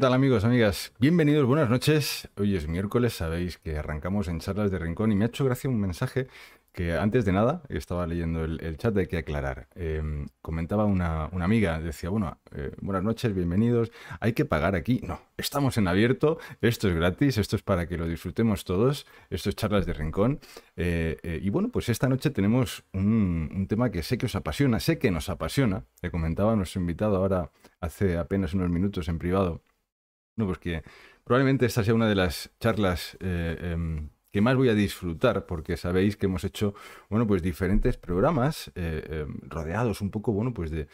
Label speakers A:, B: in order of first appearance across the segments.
A: tal amigos, amigas? Bienvenidos, buenas noches. Hoy es miércoles, sabéis que arrancamos en charlas de rincón y me ha hecho gracia un mensaje que antes de nada, estaba leyendo el, chat, hay que aclarar. Em, comentaba una, amiga, decía, bueno, eh, buenas noches, bienvenidos, hay que pagar aquí. No, estamos en abierto, esto es gratis, esto es para que lo disfrutemos todos, esto es charlas de rincón. Eh, eh, y bueno, pues esta noche tenemos un, un, tema que sé que os apasiona, sé que nos apasiona, le comentaba a nuestro invitado ahora hace apenas unos minutos en privado. No, pues que probablemente esta sea una de las charlas eh, em, que más voy a disfrutar, porque sabéis que hemos hecho, bueno, pues diferentes programas eh, em, rodeados un poco, bueno, pues de,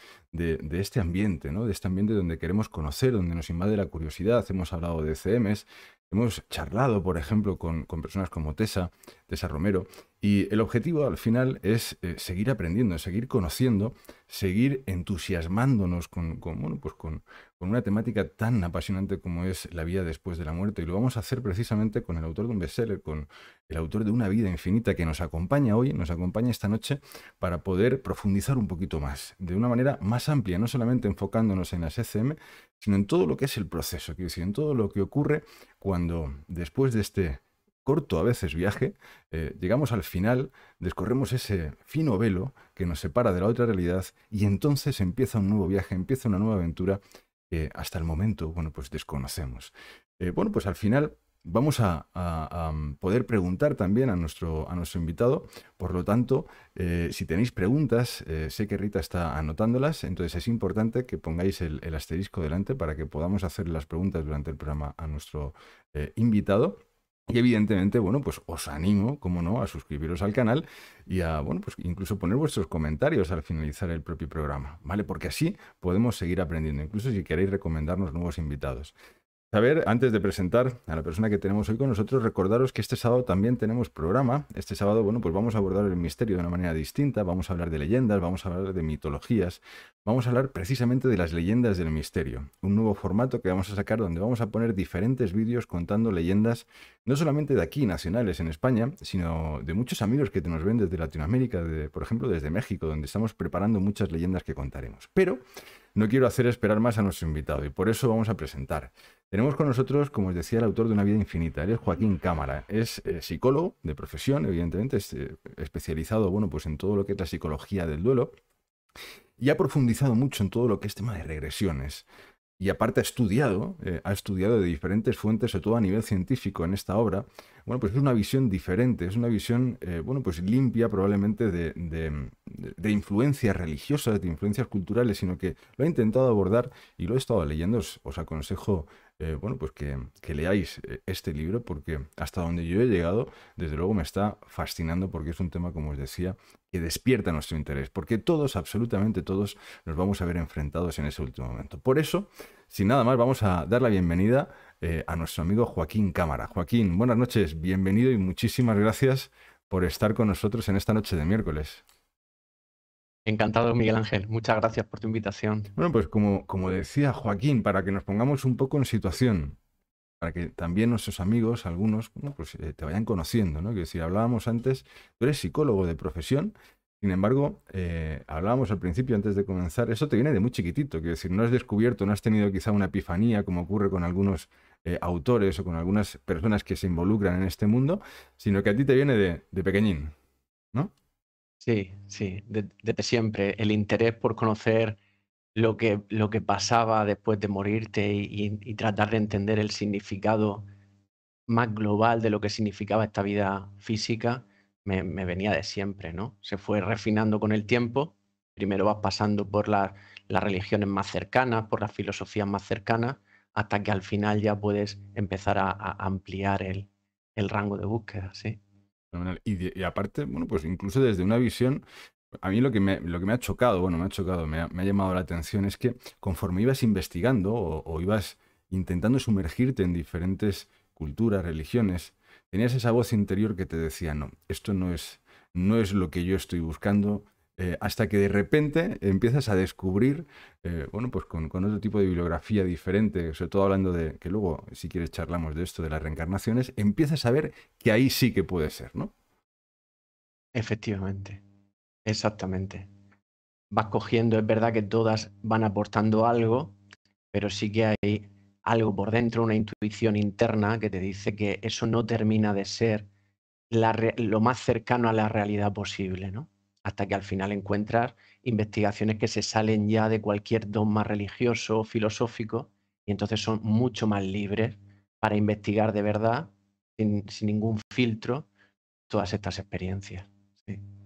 A: este ambiente, ¿no? De este ambiente donde queremos conocer, donde nos invade la curiosidad. Hemos hablado de CMs, hemos charlado, por ejemplo, con, con personas como tesa Tessa Romero, y el objetivo al final es eh, seguir aprendiendo, seguir conociendo, seguir entusiasmándonos con, pues con, una temática tan apasionante como es la vida después de la muerte. Y lo vamos a hacer precisamente con el autor de un bestseller, con el autor de Una vida infinita que nos acompaña hoy, nos acompaña esta noche para poder profundizar un poquito más, de una manera más amplia, no solamente enfocándonos en las ECM, sino en todo lo que es el proceso, quiero decir, en todo lo que ocurre cuando después de este corto a veces viaje, eh, llegamos al final, descorremos ese fino velo que nos separa de la otra realidad y entonces empieza un nuevo viaje, empieza una nueva aventura que hasta el momento, bueno, pues desconocemos. Eh, bueno, pues al final vamos a, poder preguntar también a nuestro, a nuestro invitado. Por lo tanto, eh, si tenéis preguntas, sé que Rita está anotándolas, entonces es importante que pongáis el, asterisco delante para que podamos hacer las preguntas durante el programa a nuestro invitado. Y evidentemente, bueno, pues os animo, como no, a suscribiros al canal y a, bueno, pues incluso poner vuestros comentarios al finalizar el propio programa, ¿vale? Porque así podemos seguir aprendiendo, incluso si queréis recomendarnos nuevos invitados. A ver, antes de presentar a la persona que tenemos hoy con nosotros, recordaros que este sábado también tenemos programa. Este sábado, bueno, pues vamos a abordar el misterio de una manera distinta, vamos a hablar de leyendas, vamos a hablar de mitologías, vamos a hablar precisamente de las leyendas del misterio, un nuevo formato que vamos a sacar donde vamos a poner diferentes vídeos contando leyendas, no solamente de aquí, nacionales en España, sino de muchos amigos que nos ven desde Latinoamérica, de, por ejemplo, desde México, donde estamos preparando muchas leyendas que contaremos. Pero no quiero hacer esperar más a nuestro invitado y por eso vamos a presentar tenemos con nosotros, como os decía, el autor de Una vida infinita. Él es Joaquín Cámara. Es eh, psicólogo de profesión, evidentemente, eh, especializado bueno, pues en todo lo que es la psicología del duelo y ha profundizado mucho en todo lo que es tema de regresiones. Y aparte ha estudiado, eh, ha estudiado de diferentes fuentes, sobre todo a nivel científico en esta obra. Bueno, pues es una visión diferente, es una visión, bueno, pues limpia probablemente de, influencias religiosas, de influencias culturales, sino que lo ha intentado abordar y lo he estado leyendo. os aconsejo eh, bueno, pues que, leáis eh, este libro porque hasta donde yo he llegado, desde luego me está fascinando porque es un tema, como os decía, que despierta nuestro interés, porque todos, absolutamente todos, nos vamos a ver enfrentados en ese último momento. Por eso, sin nada más, vamos a dar la bienvenida eh, a nuestro amigo Joaquín Cámara. Joaquín, buenas noches, bienvenido y muchísimas gracias por estar con nosotros en esta noche de miércoles.
B: Encantado, Miguel Ángel. Muchas gracias por tu invitación.
A: Bueno, pues como, como, decía Joaquín, para que nos pongamos un poco en situación, para que también nuestros amigos, algunos, pues eh, te vayan conociendo, ¿no? Que si hablábamos antes, tú eres psicólogo de profesión, sin embargo, eh, hablábamos al principio, antes de comenzar, eso te viene de muy chiquitito, que decir, no has descubierto, no has tenido quizá una epifanía como ocurre con algunos eh, autores o con algunas personas que se involucran en este
B: mundo, sino que a ti te viene de, de pequeñín, ¿no? Sí, sí, desde siempre. El interés por conocer lo que, lo que pasaba después de morirte y, tratar de entender el significado más global de lo que significaba esta vida física, me, venía de siempre, ¿no? Se fue refinando con el tiempo. Primero vas pasando por las las religiones más cercanas, por las filosofías más cercanas, hasta que al final ya puedes empezar a, ampliar el, el rango de búsqueda, ¿sí?
A: Y, aparte, bueno, pues incluso desde una visión, a mí lo que me, lo que me ha chocado, bueno, me ha chocado, me ha, llamado la atención es que conforme ibas investigando o, o ibas intentando sumergirte en diferentes culturas, religiones, tenías esa voz interior que te decía, no, esto no es, no es lo que yo estoy buscando, eh, hasta que de repente empiezas a descubrir, eh, bueno, pues con, otro tipo de bibliografía diferente, sobre todo hablando de, que luego, si quieres, charlamos de esto, de las reencarnaciones, empiezas a ver
B: que ahí sí que puede ser, ¿no? Efectivamente, exactamente. Vas cogiendo, es verdad que todas van aportando algo, pero sí que hay algo por dentro, una intuición interna que te dice que eso no termina de ser lo más cercano a la realidad posible, ¿no? hasta que al final encuentras investigaciones que se salen ya de cualquier dogma religioso o filosófico y entonces son mucho más libres para investigar de verdad, sin, ningún filtro, todas estas experiencias.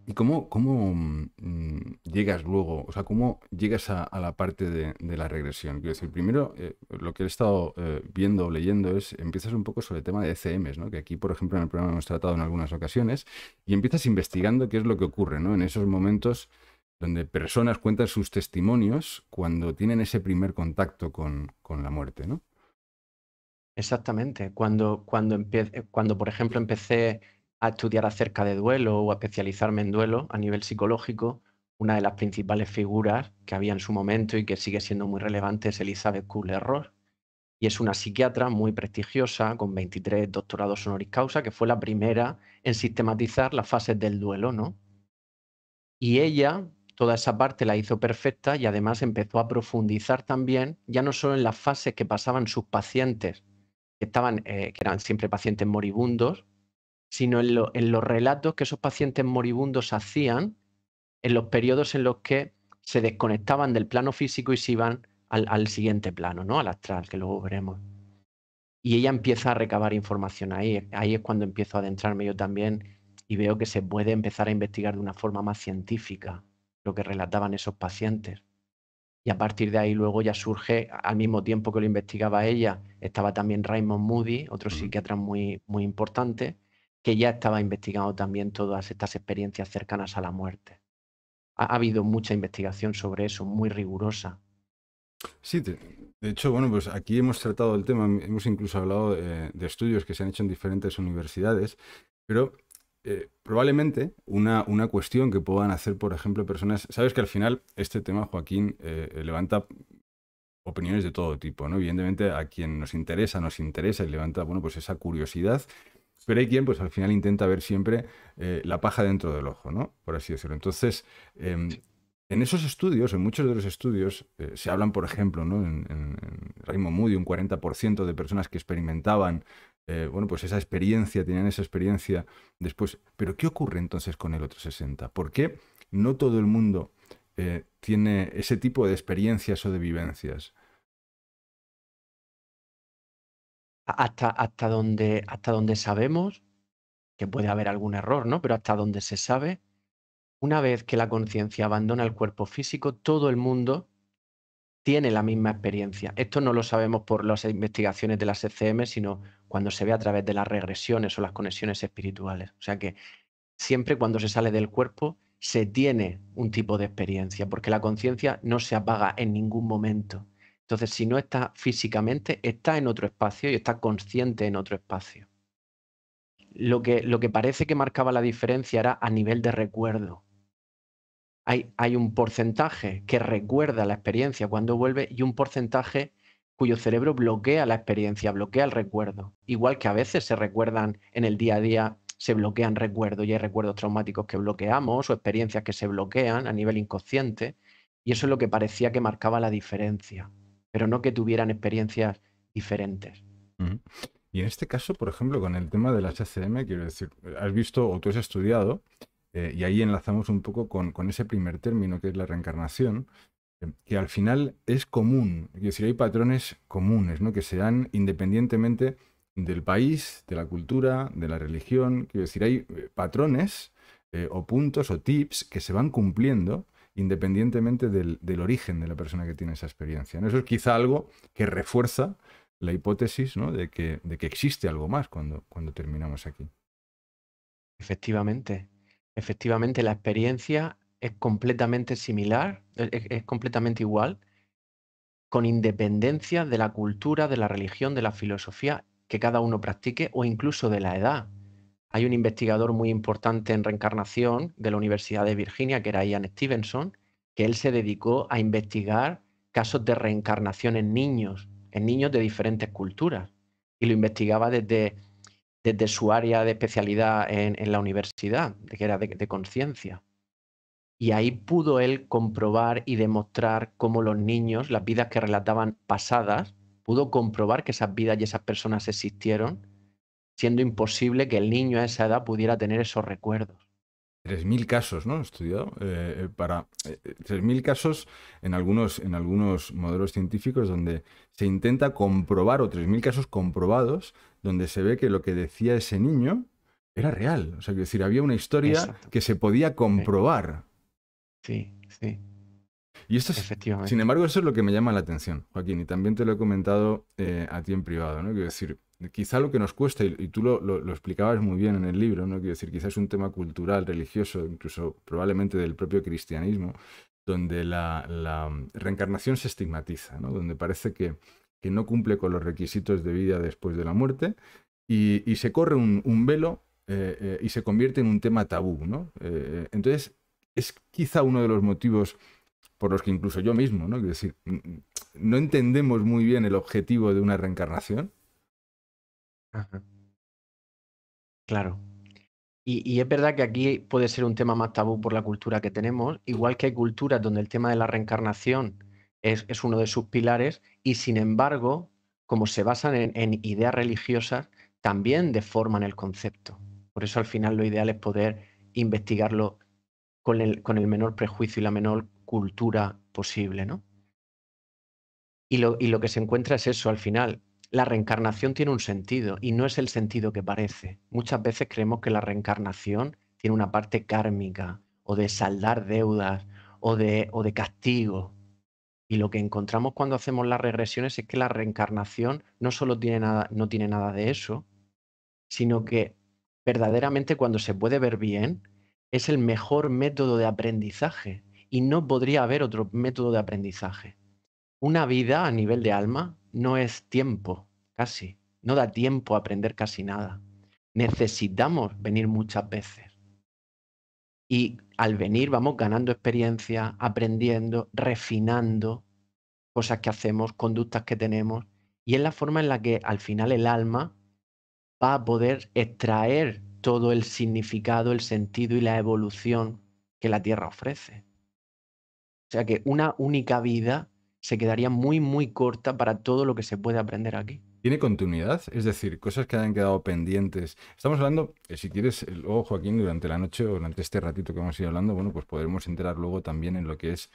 A: ¿Y cómo, cómo mm, llegas luego, o sea, cómo llegas a, la parte de, la regresión? Quiero decir, primero, eh, lo que he estado eh, viendo o leyendo es, empiezas un poco sobre el tema de ECMs, ¿no? que aquí, por ejemplo, en el programa hemos tratado en algunas ocasiones, y empiezas investigando qué es lo que ocurre ¿no? en esos momentos donde personas cuentan sus testimonios cuando tienen ese primer contacto con,
B: la muerte, ¿no? Exactamente. Cuando, cuando, eh, cuando, por ejemplo, empecé a estudiar acerca de duelo o a especializarme en duelo a nivel psicológico, una de las principales figuras que había en su momento y que sigue siendo muy relevante es Elizabeth kübler ross Y es una psiquiatra muy prestigiosa, con 23 doctorados honoris causa, que fue la primera en sistematizar las fases del duelo, ¿no? Y ella, toda esa parte la hizo perfecta y además empezó a profundizar también, ya no solo en las fases que pasaban sus pacientes, estaban, eh, que eran siempre pacientes moribundos, sino en, los relatos que esos pacientes moribundos hacían en los periodos en los que se desconectaban del plano físico y se iban al, siguiente plano, ¿no? Al astral, que luego veremos. Y ella empieza a recabar información ahí. Ahí es cuando empiezo a adentrarme yo también y veo que se puede empezar a investigar de una forma más científica lo que relataban esos pacientes. Y a partir de ahí luego ya surge, al mismo tiempo que lo investigaba ella, estaba también Raymond Moody, otro psiquiatra muy, muy importante, que ya estaba investigando también todas estas experiencias cercanas a la muerte. Ha, habido mucha investigación sobre eso, muy rigurosa. Sí, de hecho, bueno,
A: pues aquí hemos tratado el tema, hemos incluso hablado eh, de, estudios que se han hecho en diferentes universidades, pero eh, probablemente una, una, cuestión que puedan hacer, por ejemplo, personas. Sabes que al final este tema, Joaquín, eh, levanta opiniones de todo tipo, ¿no? Evidentemente a quien nos interesa, nos interesa y levanta, bueno, pues esa curiosidad, pero hay quien, pues al final intenta ver siempre eh, la paja dentro del ojo, ¿no? Por así decirlo. Entonces, em, en esos estudios, en muchos de los estudios, eh, se hablan, por ejemplo, ¿no? en, en Raymond Moody, un 40% de personas que experimentaban, eh, bueno, pues esa experiencia, tenían esa experiencia después. Pero, ¿qué ocurre entonces con el otro 60%? ¿Por qué no todo el mundo
B: tiene ese tipo de experiencias o de vivencias? hasta, hasta, donde, donde sabemos, que puede haber algún error, ¿no? Pero hasta donde se sabe, una vez que la conciencia abandona el cuerpo físico, todo el mundo tiene la misma experiencia. Esto no lo sabemos por las investigaciones de las ECM, sino cuando se ve a través de las regresiones o las conexiones espirituales. O sea que siempre cuando se sale del cuerpo se tiene un tipo de experiencia, porque la conciencia no se apaga en ningún momento. Entonces, si no está físicamente, está en otro espacio y está consciente en otro espacio. Lo que, parece que marcaba la diferencia era a nivel de recuerdo. Hay, hay un porcentaje que recuerda la experiencia cuando vuelve y un porcentaje cuyo cerebro bloquea la experiencia, bloquea el recuerdo. Igual que a veces se recuerdan en el día a día, se bloquean recuerdos y hay recuerdos traumáticos que bloqueamos o experiencias que se bloquean a nivel inconsciente. Y eso es lo que parecía que marcaba la diferencia pero no que tuvieran experiencias diferentes.
A: Y en este caso, por ejemplo, con el tema del HCM, quiero decir, has visto o tú has estudiado, eh, y ahí enlazamos un poco con, con, ese primer término que es la reencarnación, eh, que al final es común, es decir, hay patrones comunes, ¿no? que se dan independientemente del país, de la cultura, de la religión, quiero decir, hay eh, patrones o puntos o tips que se van cumpliendo independientemente del, origen de la persona que tiene esa experiencia. Eso es quizá algo que refuerza la hipótesis de, que, existe algo más cuando, terminamos aquí.
B: Efectivamente, efectivamente la experiencia es completamente similar, es completamente igual, con independencia de la cultura, de la religión, de la filosofía que cada uno practique o incluso de la edad. Hay un investigador muy importante en reencarnación de la Universidad de Virginia, que era Ian Stevenson, que él se dedicó a investigar casos de reencarnación en niños, en niños de diferentes culturas. Y lo investigaba desde, desde su área de especialidad en, la universidad, que era de, de conciencia. Y ahí pudo él comprobar y demostrar cómo los niños, las vidas que relataban pasadas, pudo comprobar que esas vidas y esas personas existieron siendo imposible que el niño a esa edad pudiera tener esos recuerdos.
A: 3.000 casos, ¿no? Estudiado eh, para 3.000 eh, eh, casos en algunos, en algunos modelos científicos donde se intenta comprobar, o 3.000 casos comprobados, donde se ve que lo que decía ese niño era real. O sea, quiero decir, había una historia que se podía comprobar. Sí, sí. Y esto es, sin embargo, eso es lo que me llama la atención, Joaquín, y también te lo he comentado a ti en privado, ¿no? Quiero decir, quizá lo que nos cuesta, y, tú lo, explicabas muy bien en el libro, ¿no? Quiero decir, quizá es un tema cultural, religioso, incluso probablemente del propio cristianismo, donde la, mm, reencarnación se estigmatiza, Donde parece que, no cumple con los requisitos de vida después de la muerte y, se corre un, velo eh, eh, y se convierte en un tema tabú, eh, entonces, es quizá uno de los motivos por los que incluso yo mismo, decir, no entendemos muy bien el
B: objetivo de una reencarnación Claro. Y, es verdad que aquí puede ser un tema más tabú por la cultura que tenemos, igual que hay culturas donde el tema de la reencarnación es, uno de sus pilares y sin embargo, como se basan en, ideas religiosas, también deforman el concepto. Por eso al final lo ideal es poder investigarlo con el, menor prejuicio y la menor cultura posible, ¿no? y lo que se encuentra es eso al final, la reencarnación tiene un sentido y no es el sentido que parece. Muchas veces creemos que la reencarnación tiene una parte kármica o de saldar deudas o de, o de castigo. Y lo que encontramos cuando hacemos las regresiones es que la reencarnación no solo tiene nada, no tiene nada de eso, sino que verdaderamente cuando se puede ver bien es el mejor método de aprendizaje y no podría haber otro método de aprendizaje. Una vida a nivel de alma no es tiempo, casi. No da tiempo a aprender casi nada. Necesitamos venir muchas veces. Y al venir vamos ganando experiencia, aprendiendo, refinando cosas que hacemos, conductas que tenemos. Y es la forma en la que al final el alma va a poder extraer todo el significado, el sentido y la evolución que la Tierra ofrece. O sea que una única vida se quedaría muy, muy corta para todo lo que se puede aprender aquí.
A: ¿Tiene continuidad? Es decir, cosas que hayan quedado pendientes. Estamos hablando, eh, si quieres, luego Joaquín, durante la noche o durante este ratito que hemos ido hablando, bueno, pues podremos entrar luego también en lo que es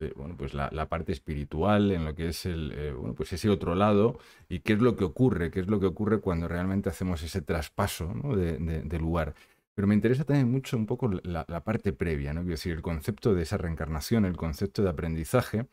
A: eh, bueno, pues la, parte espiritual, en lo que es el, eh, bueno, pues ese otro lado y qué es lo que ocurre, qué es lo que ocurre cuando realmente hacemos ese traspaso de, lugar. Pero me interesa también mucho un poco la, parte previa, ¿no? Quiero decir, el concepto de esa reencarnación, el concepto de aprendizaje,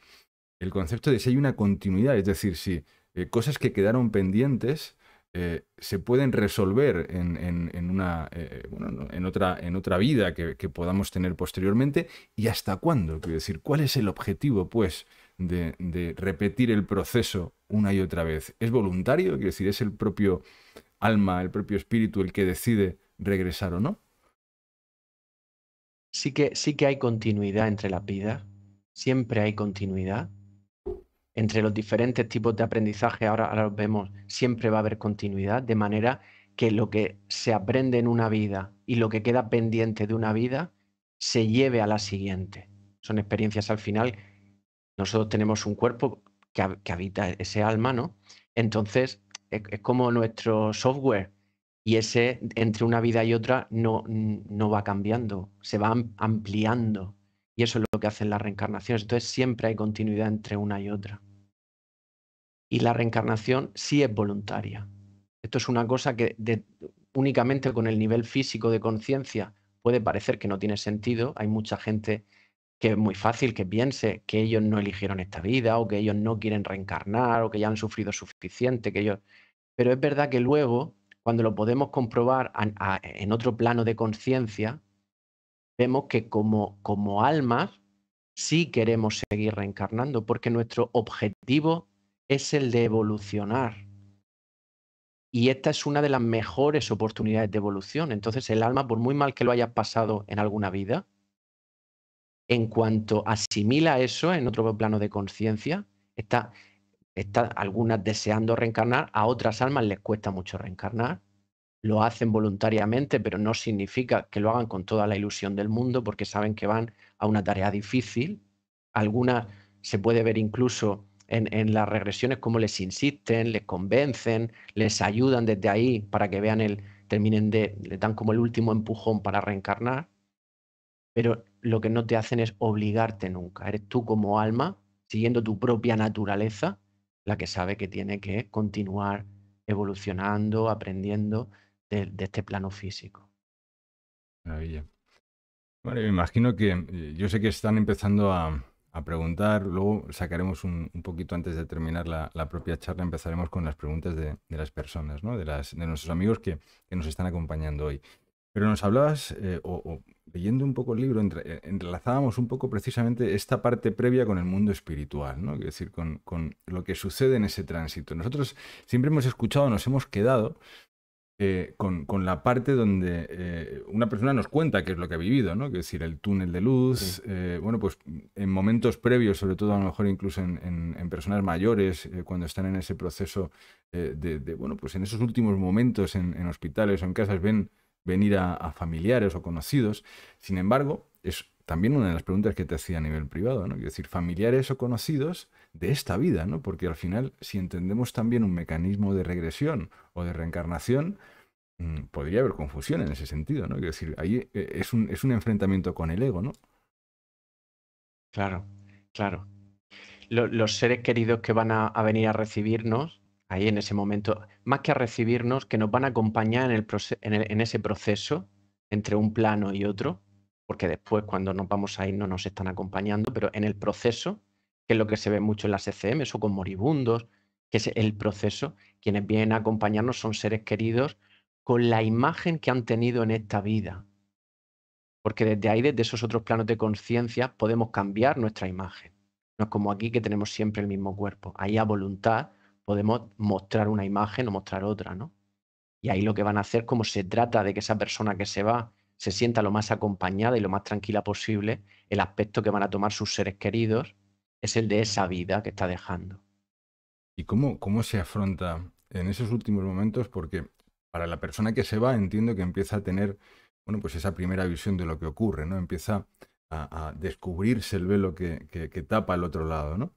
A: el concepto de si hay una continuidad, es decir, si eh, cosas que quedaron pendientes eh, se pueden resolver en, eh, otra, vida que, podamos tener posteriormente y hasta cuándo. Quiero decir, ¿cuál es el objetivo, pues, de, repetir el proceso una y otra vez? ¿Es voluntario? Quiero decir, ¿es el propio alma, el propio espíritu el que decide
B: regresar o no? Sí que, sí que hay continuidad entre la vida, siempre hay continuidad, entre los diferentes tipos de aprendizaje, ahora, ahora los vemos, siempre va a haber continuidad, de manera que lo que se aprende en una vida y lo que queda pendiente de una vida se lleve a la siguiente. Son experiencias al final. Nosotros tenemos un cuerpo que, habita ese alma, ¿no? Entonces, es, como nuestro software y ese entre una vida y otra no, no va cambiando, se va ampliando. Y eso es lo que hacen las reencarnaciones. Entonces, siempre hay continuidad entre una y otra y la reencarnación sí es voluntaria. Esto es una cosa que únicamente con el nivel físico de conciencia puede parecer que no tiene sentido. Hay mucha gente que es muy fácil que piense que ellos no eligieron esta vida o que ellos no quieren reencarnar o que ya han sufrido suficiente, que ellos... Pero es verdad que luego, cuando lo podemos comprobar en otro plano de conciencia, vemos que como, como almas sí queremos seguir reencarnando porque nuestro objetivo es el de evolucionar. Y esta es una de las mejores oportunidades de evolución. Entonces el alma, por muy mal que lo hayas pasado en alguna vida, en cuanto asimila eso en otro plano de conciencia, está, está algunas deseando reencarnar, a otras almas les cuesta mucho reencarnar. Lo hacen voluntariamente, pero no significa que lo hagan con toda la ilusión del mundo porque saben que van a una tarea difícil. Algunas se puede ver incluso en, las regresiones, como les insisten, les convencen, les ayudan desde ahí para que vean el, terminen de, le dan como el último empujón para reencarnar, pero lo que no te hacen es obligarte nunca. Eres tú como alma, siguiendo tu propia naturaleza, la que sabe que tiene que continuar evolucionando, aprendiendo de, este plano físico. Maravilla.
A: Bueno, me imagino que eh, yo sé que están empezando a, a preguntar. Luego sacaremos un, poquito antes de terminar la, propia charla, empezaremos con las preguntas de, las personas, ¿no? de, las, de nuestros amigos que, nos están acompañando hoy. Pero nos hablabas, eh, o, leyendo un poco el libro, entrelazábamos eh, enlazábamos un poco precisamente esta parte previa con el mundo espiritual, ¿no? Es decir, con, con lo que sucede en ese tránsito. Nosotros siempre hemos escuchado, nos hemos quedado eh, con, con, la parte donde eh, una persona nos cuenta qué es lo que ha vivido, ¿no? es decir, el túnel de luz, eh, bueno, pues en momentos previos, sobre todo a lo mejor incluso en, personas mayores, cuando están en ese proceso de, bueno, pues en esos últimos momentos en, hospitales o en casas, ven venir a, a familiares o conocidos. Sin embargo, es también una de las preguntas que te hacía a nivel privado, ¿no? Es decir, familiares o conocidos de esta vida, ¿no? Porque al final, si entendemos también un mecanismo de regresión o de reencarnación, mm, podría haber confusión en
B: ese sentido, ¿no? Es decir, ahí eh, es un, enfrentamiento con el ego, ¿no? Claro, claro. los seres queridos que van a, venir a recibirnos, ahí en ese momento, más que a recibirnos, que nos van a acompañar en ese proceso entre un plano y otro, porque después cuando nos vamos a ir no nos están acompañando, pero en el proceso, que es lo que se ve mucho en las ECM, eso con moribundos, que es el proceso, quienes vienen a acompañarnos son seres queridos con la imagen que han tenido en esta vida. Porque desde ahí, desde esos otros planos de conciencia, podemos cambiar nuestra imagen. No es como aquí que tenemos siempre el mismo cuerpo. Ahí a voluntad podemos mostrar una imagen o mostrar otra, ¿no? Y ahí lo que van a hacer, como se trata de que esa persona que se va se sienta lo más acompañada y lo más tranquila posible, el aspecto que van a tomar sus seres queridos es el de esa vida que está dejando. ¿Y cómo, cómo
A: se afronta en esos últimos momentos? Porque para la persona que se va entiendo que empieza a tener, bueno, pues esa primera visión de lo que ocurre, ¿no? Empieza a, descubrirse el velo que, que, que, tapa el otro lado, ¿no?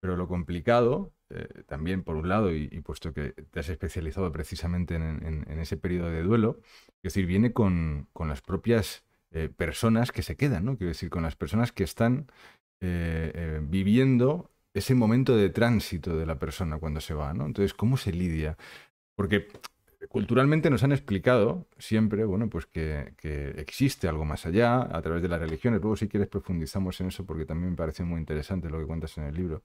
A: Pero lo complicado eh, también por un lado, y, puesto que te has especializado precisamente en, ese periodo de duelo, es decir, viene con, las propias eh, personas que se quedan, ¿no? Quiero decir, con las personas que están eh, viviendo ese momento de tránsito de la persona cuando se va, ¿no? Entonces, ¿cómo se lidia? Porque culturalmente nos han explicado siempre, bueno, pues que, que, existe algo más allá a través de las religiones. Luego, si quieres, profundizamos en eso porque también me parece muy interesante lo que cuentas en el libro.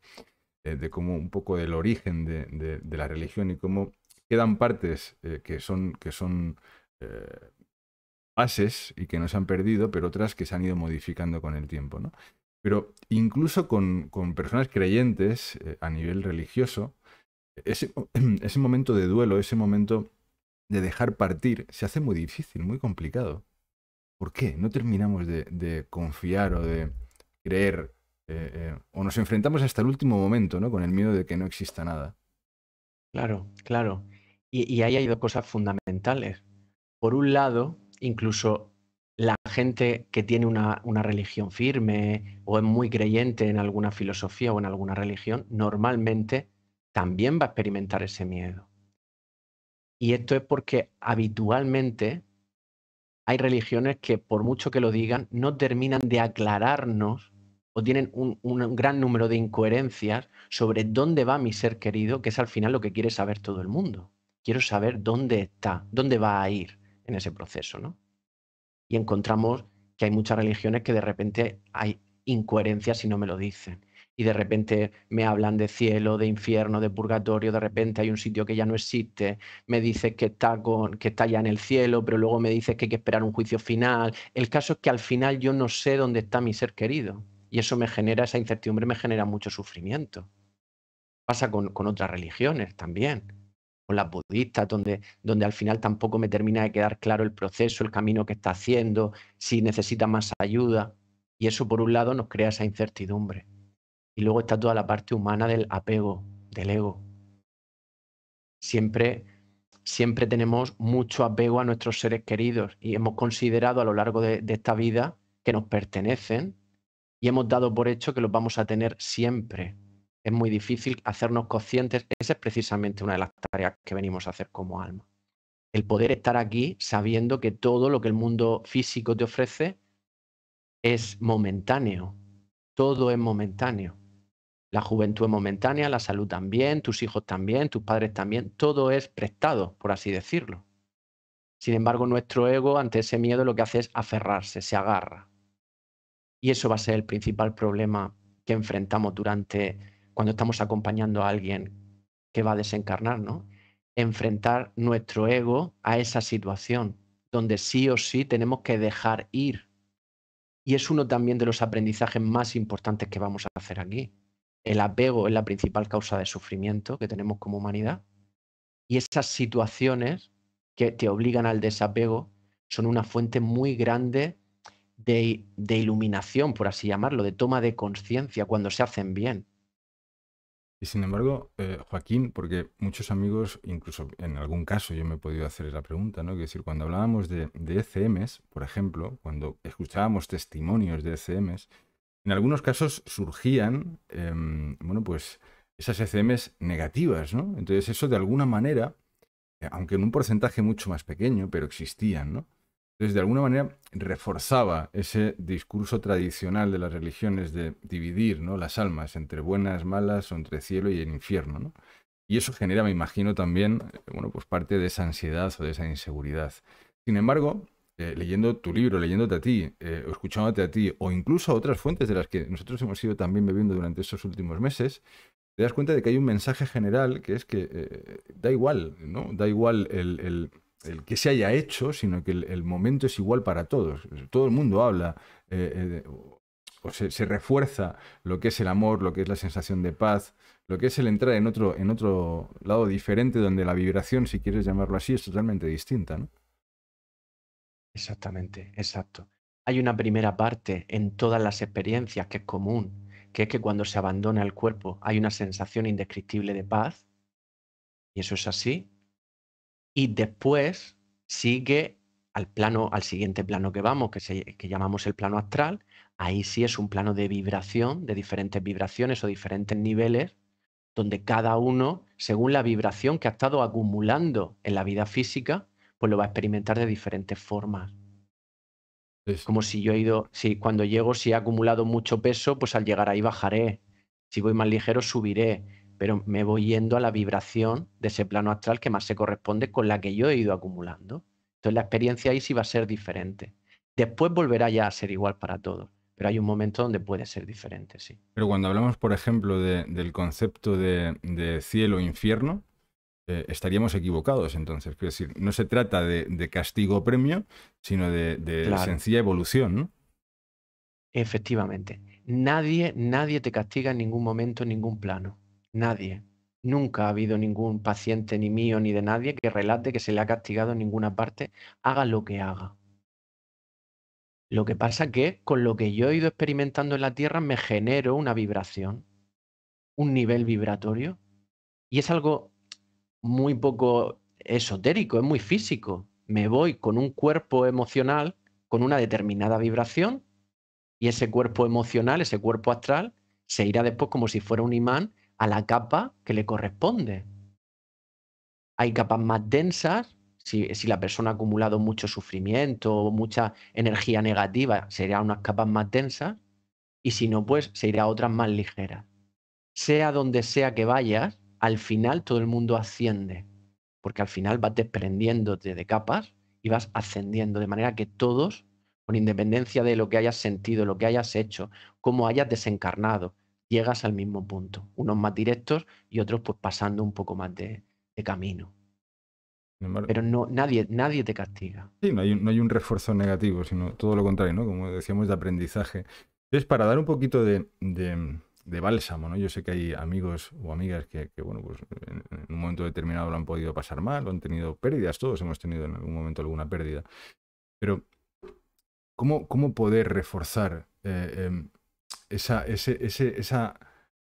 A: Eh, de cómo un poco del origen de, la religión y cómo quedan partes eh, que son, que son eh, bases y que no se han perdido, pero otras que se han ido modificando con el tiempo. Pero incluso con, personas creyentes a nivel religioso, ese, momento de duelo, ese momento de dejar partir, se hace muy difícil, muy complicado. ¿Por qué? No terminamos de confiar o de creer eh, eh, o nos enfrentamos hasta el último momento, ¿no? Con el miedo de que no exista nada.
B: Claro, claro. Y, ahí hay dos cosas fundamentales. Por un lado, incluso la gente que tiene una, una, religión firme o es muy creyente en alguna filosofía o en alguna religión, normalmente también va a experimentar ese miedo. Y esto es porque habitualmente hay religiones que, por mucho que lo digan, no terminan de aclararnos o tienen un, gran número de incoherencias sobre dónde va mi ser querido, que es al final lo que quiere saber todo el mundo. Quiero saber dónde está, dónde va a ir en ese proceso, Y encontramos que hay muchas religiones que de repente hay incoherencias si no me lo dicen. Y de repente me hablan de cielo, de infierno, de purgatorio, de repente hay un sitio que ya no existe, me dices que está, con, que está ya en el cielo, pero luego me dices que hay que esperar un juicio final. El caso es que al final yo no sé dónde está mi ser querido y eso me genera, esa incertidumbre me genera mucho sufrimiento. Pasa con, otras religiones también, con las budistas, donde, al final tampoco me termina de quedar claro el proceso, el camino que está haciendo, si necesita más ayuda. Y eso por un lado nos crea esa incertidumbre. Y luego está toda la parte humana del apego, del ego. Siempre siempre tenemos mucho apego a nuestros seres queridos y hemos considerado a lo largo de, esta vida que nos pertenecen y hemos dado por hecho que los vamos a tener siempre. Es muy difícil hacernos conscientes. Esa es precisamente una de las tareas que venimos a hacer como alma. El poder estar aquí sabiendo que todo lo que el mundo físico te ofrece es momentáneo. Todo es momentáneo. La juventud es momentánea, la salud también, tus hijos también, tus padres también. Todo es prestado, por así decirlo. Sin embargo, nuestro ego ante ese miedo lo que hace es aferrarse, se agarra y eso va a ser el principal problema que enfrentamos durante cuando estamos acompañando a alguien que va a desencarnar, ¿no? Enfrentar nuestro ego a esa situación donde sí o sí tenemos que dejar ir. Y es uno también de los aprendizajes más importantes que vamos a hacer aquí. El apego es la principal causa de sufrimiento que tenemos como humanidad. Y esas situaciones que te obligan al desapego son una fuente muy grande de, iluminación, por así llamarlo, de toma de conciencia cuando se hacen bien.
A: Y sin embargo, eh, Joaquín, porque muchos amigos, incluso en algún caso yo me he podido hacer esa pregunta, ¿no? Que decir, cuando hablábamos de, ECMs, e por ejemplo, cuando escuchábamos testimonios de ECMs, en algunos casos surgían, em, bueno, pues esas ECMs negativas, ¿no? Entonces eso de alguna manera, eh, aunque en un porcentaje mucho más pequeño, pero existían, ¿no? Entonces, de alguna manera, reforzaba ese discurso tradicional de las religiones de dividir ¿no? las almas entre buenas, malas o entre cielo y el infierno. Y eso genera, me imagino, también eh, bueno, pues parte de esa ansiedad o de esa inseguridad. Sin embargo, eh, leyendo tu libro, leyéndote a ti, eh, o escuchándote a ti, o incluso a otras fuentes de las que nosotros hemos ido también bebiendo durante estos últimos meses, te das cuenta de que hay un mensaje general que es que da igual, ¿no? Da igual el el que se haya hecho, sino que el, momento es igual para todos. Todo el mundo habla eh, eh, o se, refuerza lo que es el amor, lo que es la sensación de paz, lo que es el entrar en otro, en otro lado
B: diferente donde la vibración, si quieres llamarlo así, es totalmente distinta. ¿no? Exactamente, exacto. Hay una primera parte en todas las experiencias que es común, que es que cuando se abandona el cuerpo hay una sensación indescriptible de paz, y eso es así, y después sigue al plano, al siguiente plano que vamos, que, llamamos el plano astral. Ahí sí es un plano de vibración, de diferentes vibraciones o diferentes niveles, donde cada uno, según la vibración que ha estado acumulando en la vida física, pues lo va a experimentar de diferentes formas. Como si yo he ido, si cuando llego, si he acumulado mucho peso, pues al llegar ahí bajaré. Si voy más ligero, subiré pero me voy yendo a la vibración de ese plano astral que más se corresponde con la que yo he ido acumulando. Entonces la experiencia ahí sí va a ser diferente. Después volverá ya a ser igual para todos, pero hay un momento donde puede ser diferente, sí.
A: Pero cuando hablamos, por ejemplo, del concepto de, cielo-infierno, e eh, estaríamos equivocados entonces. Quiero decir, no se trata de, castigo premio, sino de, la sencilla evolución, Efectivamente.
B: Nadie, nadie te castiga en ningún momento, en ningún plano. Nadie. Nunca ha habido ningún paciente, ni mío, ni de nadie, que relate que se le ha castigado en ninguna parte, haga lo que haga. Lo que pasa que con lo que yo he ido experimentando en la Tierra me genero una vibración, un nivel vibratorio, y es algo muy poco esotérico, es muy físico. Me voy con un cuerpo emocional, con una determinada vibración, y ese cuerpo emocional, ese cuerpo astral, se irá después como si fuera un imán a la capa que le corresponde. Hay capas más densas, si, la persona ha acumulado mucho sufrimiento, o mucha energía negativa, serían unas capas más densas, y si no, pues se irá a otras más ligeras. Sea donde sea que vayas, al final todo el mundo asciende, porque al final vas desprendiéndote de capas y vas ascendiendo, de manera que todos, con independencia de lo que hayas sentido, lo que hayas hecho, cómo hayas desencarnado, llegas al mismo punto, unos más directos y otros pues pasando un poco más de, camino. Pero no, nadie, nadie te castiga.
A: Sí, no hay, un, refuerzo negativo, sino todo lo contrario, ¿no? Como decíamos, de aprendizaje. Entonces, para dar un poquito de, bálsamo, ¿no? Yo sé que hay amigos o amigas que, bueno, pues en, un momento determinado lo han podido pasar mal, han tenido pérdidas, todos hemos tenido en algún momento alguna pérdida. Pero, ¿cómo, cómo poder reforzar eh, em, esa,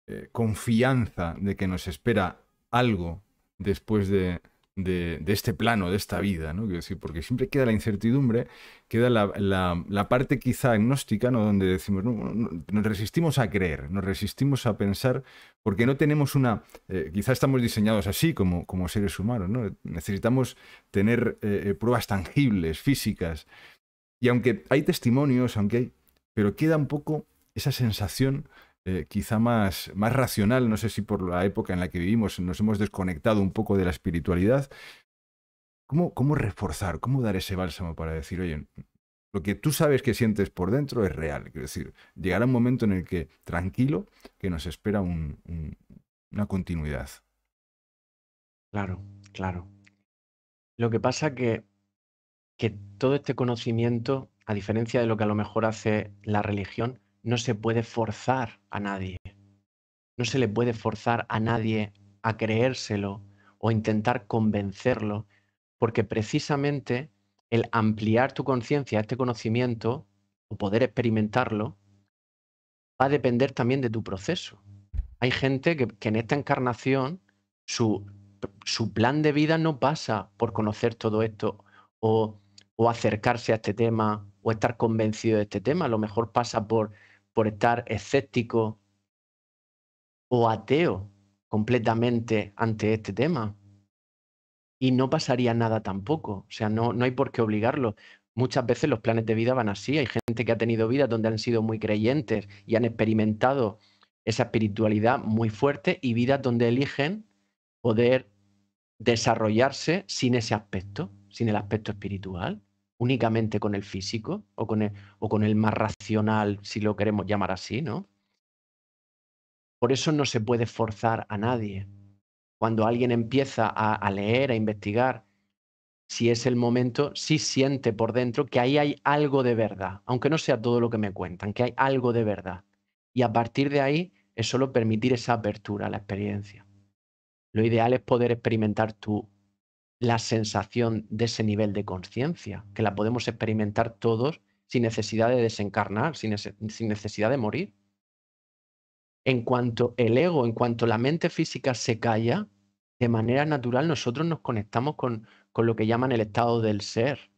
A: eh, confianza de que nos espera algo después de, este plano, de esta vida, ¿no? decir, porque siempre queda la incertidumbre, queda la, parte quizá agnóstica, ¿no? Donde decimos, nos resistimos a creer, nos resistimos a pensar, porque no tenemos una, eh, quizá estamos diseñados así como, como seres humanos, ¿no? Necesitamos tener eh, pruebas tangibles, físicas, y aunque hay testimonios, aunque hay, pero queda un poco esa sensación eh, quizá más, más racional, no sé si por la época en la que vivimos nos hemos desconectado un poco de la espiritualidad. ¿Cómo, reforzar, cómo dar ese bálsamo para decir, oye, lo que tú sabes que sientes por dentro es real? Es decir, llegará un momento en el que, tranquilo, que nos espera una continuidad.
B: Claro, claro. Lo que pasa que, que todo este conocimiento, a diferencia de lo que a lo mejor hace la religión, no se puede forzar a nadie. No se le puede forzar a nadie a creérselo o intentar convencerlo, porque precisamente el ampliar tu conciencia este conocimiento o poder experimentarlo va a depender también de tu proceso. Hay gente que, en esta encarnación su, plan de vida no pasa por conocer todo esto o, o acercarse a este tema o estar convencido de este tema, a lo mejor pasa por por estar escéptico o ateo completamente ante este tema. Y no pasaría nada tampoco. O sea, no, no hay por qué obligarlo. Muchas veces los planes de vida van así. Hay gente que ha tenido vidas donde han sido muy creyentes y han experimentado esa espiritualidad muy fuerte y vidas donde eligen poder desarrollarse sin ese aspecto, sin el aspecto espiritual únicamente con el físico o con el, o con el más racional, si lo queremos llamar así, ¿no? Por eso no se puede forzar a nadie. Cuando alguien empieza a, leer, a investigar, si es el momento, si siente por dentro que ahí hay algo de verdad, aunque no sea todo lo que me cuentan, que hay algo de verdad. Y a partir de ahí es solo permitir esa apertura a la experiencia. Lo ideal es poder experimentar tú la sensación de ese nivel de conciencia, que la podemos experimentar todos sin necesidad de desencarnar, sin, necesidad de morir. En cuanto el ego, en cuanto la mente física se calla, de manera natural nosotros nos conectamos con, con lo que llaman el estado del ser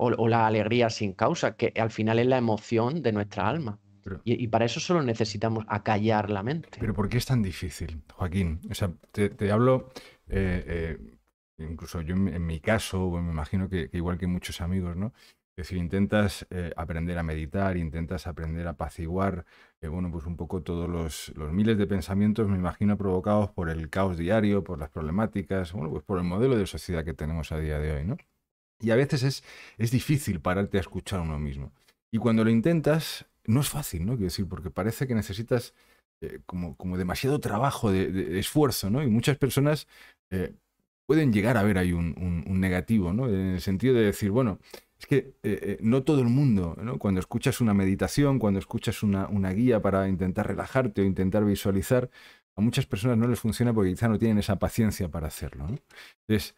B: o, la alegría sin causa, que al final es la emoción de nuestra alma. y, para eso solo necesitamos acallar la mente. Pero ¿por qué es tan difícil,
A: Joaquín? O sea, te hablo eh, eh, incluso yo en, mi caso, me imagino que, igual que muchos amigos, ¿no? Es decir, intentas eh, aprender a meditar, intentas aprender a apaciguar, bueno, pues un poco todos los, miles de pensamientos, me imagino, provocados por el caos diario, por las problemáticas, bueno, pues por el modelo de sociedad que tenemos a día de hoy, ¿no? Y a veces es, es difícil pararte a escuchar a uno mismo. Y cuando lo intentas, no es fácil, ¿no? Quiero decir, porque parece que necesitas eh, como, demasiado trabajo, de, esfuerzo, ¿no? Y muchas personas eh, pueden llegar a ver ahí un, negativo, ¿no? En el sentido de decir, bueno, es que eh, no todo el mundo, ¿no? Cuando escuchas una meditación, cuando escuchas una, una guía para intentar relajarte o intentar visualizar, a muchas personas no les funciona porque quizá no tienen esa paciencia para hacerlo, ¿no? Entonces,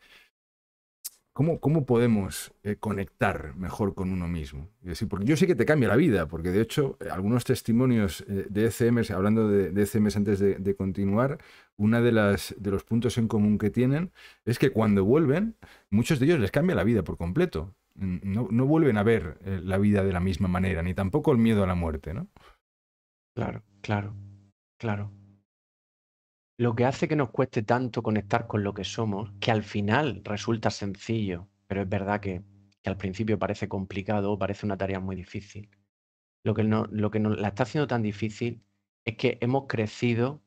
A: ¿Cómo, podemos eh, conectar mejor con uno mismo? porque yo sé que te cambia la vida, porque de hecho eh, algunos testimonios eh, de ECMs, hablando de, de ECMs antes de, continuar, uno de, los puntos en común que tienen es que cuando vuelven, muchos de ellos les cambia la vida por completo. No, vuelven a ver la vida de la misma manera, ni tampoco el miedo a la muerte, ¿no?
B: Claro, claro, claro lo que hace que nos cueste tanto conectar con lo que somos, que al final resulta sencillo, pero es verdad que, al principio parece complicado, o parece una tarea muy difícil. Lo que, lo que nos la está haciendo tan difícil es que hemos crecido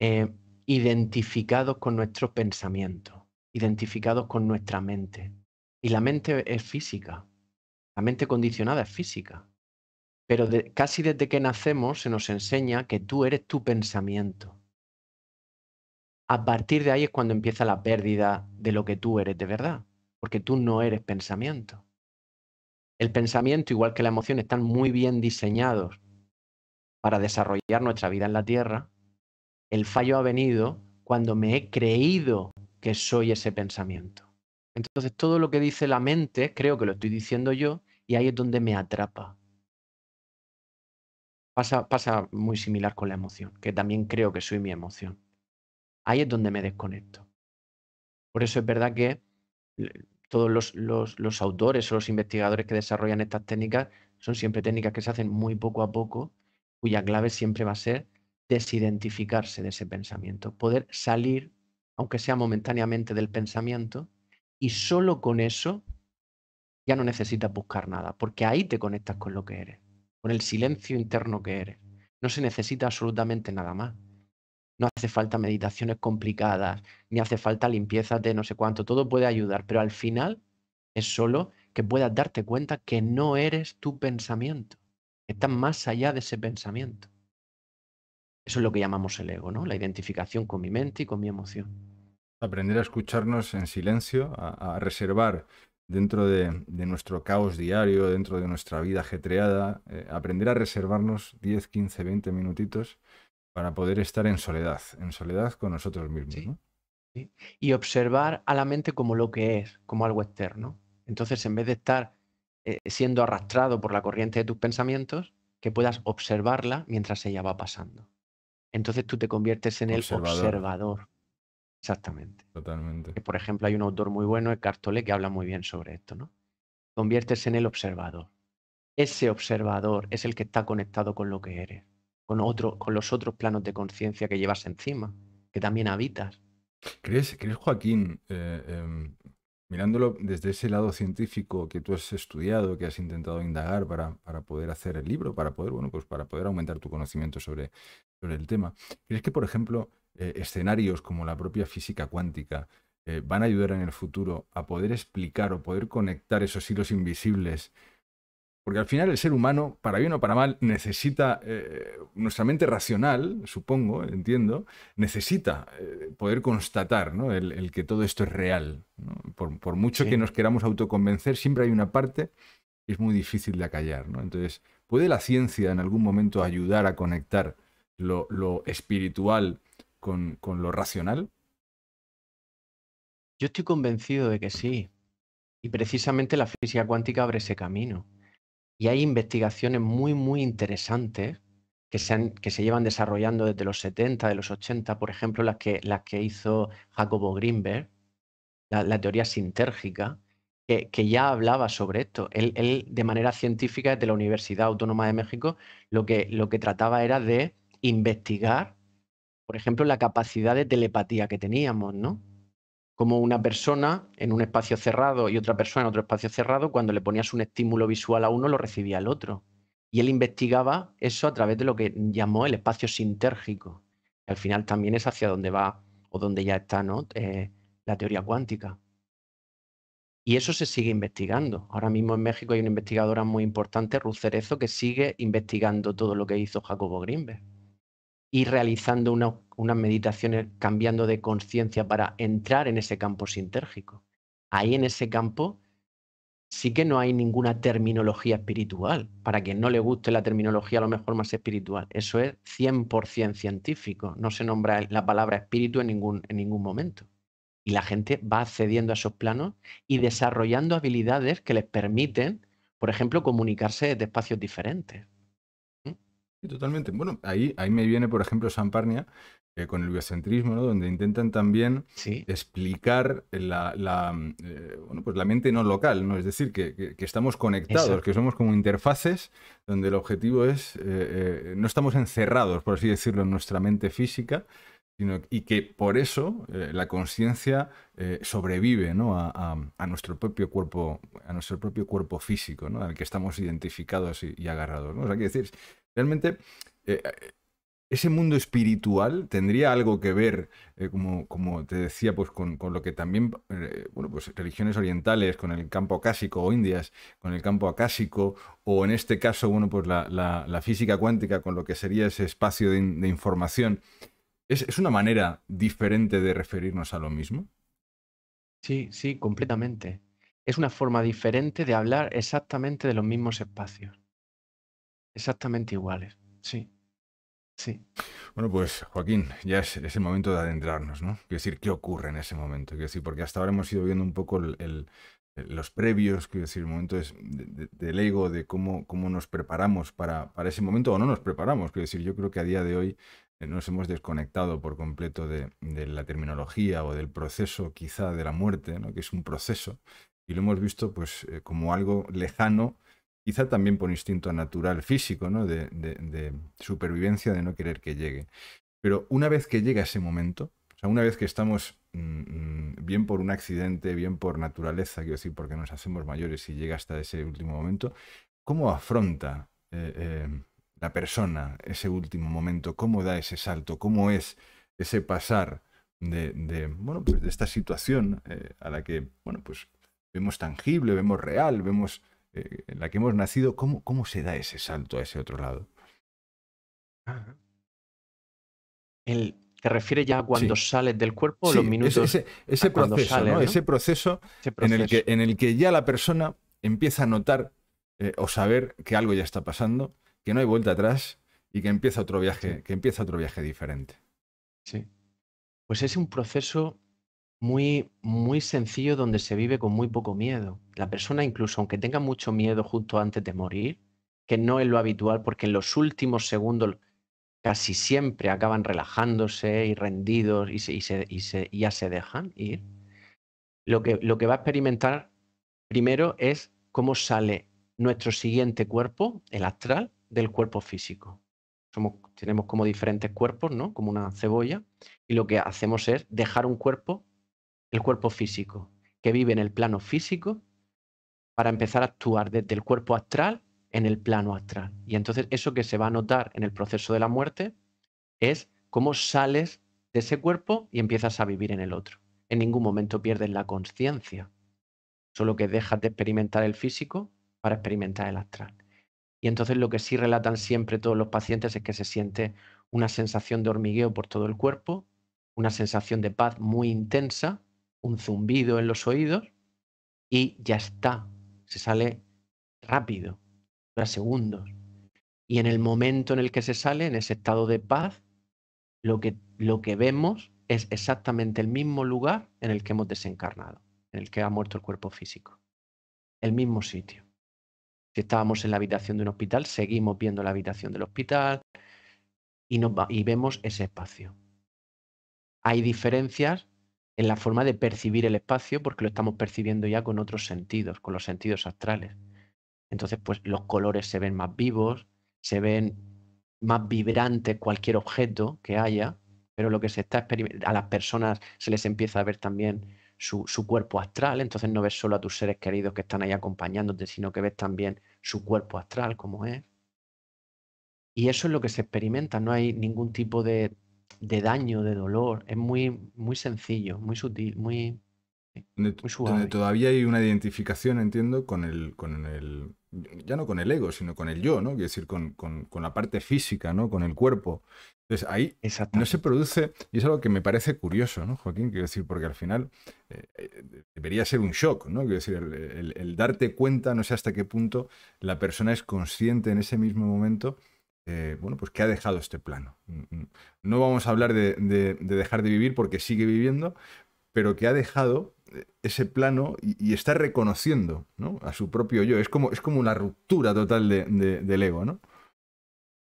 B: eh, identificados con nuestros pensamientos, identificados con nuestra mente. Y la mente es física, la mente condicionada es física. Pero casi desde que nacemos se nos enseña que tú eres tu pensamiento a partir de ahí es cuando empieza la pérdida de lo que tú eres de verdad, porque tú no eres pensamiento. El pensamiento, igual que la emoción, están muy bien diseñados para desarrollar nuestra vida en la Tierra. El fallo ha venido cuando me he creído que soy ese pensamiento. Entonces todo lo que dice la mente, creo que lo estoy diciendo yo, y ahí es donde me atrapa. Pasa, pasa muy similar con la emoción, que también creo que soy mi emoción ahí es donde me desconecto. Por eso es verdad que todos los, autores o los investigadores que desarrollan estas técnicas son siempre técnicas que se hacen muy poco a poco, cuya clave siempre va a ser desidentificarse de ese pensamiento, poder salir, aunque sea momentáneamente, del pensamiento, y solo con eso ya no necesitas buscar nada, porque ahí te conectas con lo que eres, con el silencio interno que eres. No se necesita absolutamente nada más no hace falta meditaciones complicadas, ni hace falta limpieza de no sé cuánto, todo puede ayudar, pero al final es solo que puedas darte cuenta que no eres tu pensamiento, que estás más allá de ese pensamiento. Eso es lo que llamamos el ego, ¿no? La identificación con mi mente y con mi emoción.
A: Aprender a escucharnos en silencio, a, reservar dentro de, nuestro caos diario, dentro de nuestra vida ajetreada, eh, aprender a reservarnos 10, 15, 20 minutitos para poder estar en soledad, en soledad con nosotros mismos.
B: Y observar a la mente como lo que es, como algo externo. Entonces, en vez de estar eh, siendo arrastrado por la corriente de tus pensamientos, que puedas observarla mientras ella va pasando. Entonces tú te conviertes en el observador. Exactamente. Totalmente. por ejemplo, hay un autor muy bueno, el Cartole, que habla muy bien sobre esto, ¿no? Conviertes en el observador. Ese observador es el que está conectado con lo que eres con, otro, con los otros planos de conciencia que llevas encima, que también habitas.
A: ¿Crees, crees Joaquín, eh, em, mirándolo desde ese lado científico que tú has estudiado, que has intentado indagar para, poder hacer el libro, para poder, bueno, pues para poder aumentar tu conocimiento sobre, sobre el tema, ¿crees que, por ejemplo, eh, escenarios como la propia física cuántica eh, van a ayudar en el futuro a poder explicar o poder conectar esos hilos invisibles porque al final el ser humano, para bien o para mal, necesita, eh, nuestra mente racional, supongo, entiendo, necesita eh, poder constatar ¿no? el, que todo esto es real. Por, mucho que nos queramos autoconvencer, siempre hay una parte que es muy difícil de acallar. ¿no? Entonces, ¿puede la ciencia en algún momento ayudar a conectar lo, espiritual con lo racional?
B: Yo estoy convencido de que sí. Y precisamente la física cuántica abre ese camino. Y hay investigaciones muy, muy interesantes que se, llevan desarrollando desde los 70, de los 80, por ejemplo, las que, que hizo Jacobo Greenberg, la, teoría sintérgica, que, ya hablaba sobre esto. Él, él, de manera científica, desde la Universidad Autónoma de México, lo que, lo que trataba era de investigar, por ejemplo, la capacidad de telepatía que teníamos, ¿no? como una persona en un espacio cerrado y otra persona en otro espacio cerrado, cuando le ponías un estímulo visual a uno, lo recibía el otro. Y él investigaba eso a través de lo que llamó el espacio sintérgico. Al final también es hacia donde va o donde ya está eh, la teoría cuántica. Y eso se sigue investigando. Ahora mismo en México hay una investigadora muy importante, Ruth Cerezo, que sigue investigando todo lo que hizo Jacobo Greenberg y realizando unas meditaciones, eh, cambiando de conciencia para entrar en ese campo sintérgico. Ahí en ese campo sí que no hay ninguna terminología espiritual. Para quien no le guste la terminología, a lo mejor más espiritual. Eso es 100% científico. No se nombra la palabra espíritu en ningún, en ningún momento. Y la gente va accediendo a esos planos y desarrollando habilidades que les permiten, por ejemplo, comunicarse desde espacios diferentes
A: totalmente. Bueno, ahí, ahí me viene, por ejemplo, Samparnia eh, con el biocentrismo, ¿no? donde intentan también explicar la, mm, eh, pues la mente no local, ¿no? es decir, que, estamos conectados, que somos como interfaces donde el objetivo es, eh, no estamos encerrados, por así decirlo, en nuestra mente física, Sino, y que por eso la conciencia sobrevive a, nuestro propio cuerpo, a nuestro propio cuerpo físico, ¿no? al que estamos identificados y, agarrados. O hay que decir, Realmente, eh, eh, ese mundo espiritual tendría algo que ver, eh, como, te decía, pues con, lo que también, bueno, pues religiones orientales, con el campo acásico o indias, con el campo acásico, o en este caso, bueno, pues la, física cuántica, con lo que sería ese espacio de, información. ¿Es, una manera diferente de
B: referirnos a lo mismo? Sí, sí, completamente. Es una forma diferente de hablar exactamente de los mismos espacios exactamente iguales. Sí. Sí.
A: Bueno, pues Joaquín, ya es, el momento de adentrarnos, ¿no? Quiero decir, ¿qué ocurre en ese momento? Quiero decir, porque hasta ahora hemos ido viendo un poco eh, los previos, quiero decir, el momento es de, de, del ego, de cómo, cómo nos preparamos para, ese momento o no nos preparamos. Quiero decir, yo creo que a día de hoy eh, nos hemos desconectado por completo de, de la terminología o del proceso quizá de la muerte, ¿no? que es un proceso, y lo hemos visto pues eh, como algo lejano quizá también por instinto natural físico, ¿no? De, supervivencia, de no querer que llegue. Pero una vez que llega ese momento, o sea, una vez que estamos mm, mm, bien por un accidente, bien por naturaleza, quiero decir, porque nos hacemos mayores y llega hasta ese último momento, ¿cómo afronta eh, em, la persona ese último momento? ¿Cómo da ese salto? ¿Cómo es ese pasar de, bueno, pues de esta situación eh, a la que, bueno, pues vemos tangible, vemos real, vemos eh, en la que hemos nacido, ¿cómo, ¿cómo se da ese salto a ese otro lado?
B: El, ¿Te refieres ya a cuando sales del cuerpo, o los minutos? Ese, ese, proceso, ese,
A: proceso, en el, que, ya la persona empieza a notar eh, o saber que algo ya está pasando, que no hay vuelta atrás y que empieza otro viaje, que empieza otro viaje diferente.
B: Sí. Pues es un proceso muy, muy sencillo donde se vive con muy poco miedo. La persona incluso, aunque tenga mucho miedo justo antes de morir, que no es lo habitual porque en los últimos segundos casi siempre acaban relajándose y rendidos y, ya se dejan ir, lo que, lo que va a experimentar primero es cómo sale nuestro siguiente cuerpo, el astral, del cuerpo físico. Somos, tenemos como diferentes cuerpos, ¿no? Como una cebolla. Y lo que hacemos es dejar un cuerpo el cuerpo físico, que vive en el plano físico, para empezar a actuar desde el cuerpo astral en el plano astral. Y entonces eso que se va a notar en el proceso de la muerte es cómo sales de ese cuerpo y empiezas a vivir en el otro. En ningún momento pierdes la conciencia, solo que dejas de experimentar el físico para experimentar el astral. Y entonces lo que sí relatan siempre todos los pacientes es que se siente una sensación de hormigueo por todo el cuerpo, una sensación de paz muy intensa un zumbido en los oídos y ya está, se sale rápido, tras segundos. Y en el momento en el que se sale, en ese estado de paz, lo que, lo que vemos es exactamente el mismo lugar en el que hemos desencarnado, en el que ha muerto el cuerpo físico, el mismo sitio. Si estábamos en la habitación de un hospital, seguimos viendo la habitación del hospital y, nos y vemos ese espacio. Hay diferencias en la forma de percibir el espacio, porque lo estamos percibiendo ya con otros sentidos, con los sentidos astrales. Entonces, pues los colores se ven más vivos, se ven más vibrantes cualquier objeto que haya, pero lo que se está a las personas se les empieza a ver también su, su, cuerpo astral, entonces no ves solo a tus seres queridos que están ahí acompañándote, sino que ves también su cuerpo astral como es. Y eso es lo que se experimenta, no hay ningún tipo de de daño, de dolor. Es muy, muy sencillo, muy sutil, muy, todavía
A: hay una identificación, entiendo, con el, con el, ya no con el ego, sino con el yo, ¿no? Quiero decir, con, la parte física, ¿no? Con el cuerpo. Entonces ahí no se produce, y es algo que me parece curioso, ¿no, Joaquín? Quiero decir, porque al final eh, eh, debería ser un shock, ¿no? Quiero decir, el, darte cuenta, no sé hasta qué punto la persona es consciente en ese mismo momento eh, bueno, pues que ha dejado este plano. Mm, mm. No vamos a hablar de, dejar de vivir porque sigue viviendo, pero que ha dejado eh, ese plano y, está reconociendo ¿no? a su propio yo. Es como, es como una ruptura total de, del ego,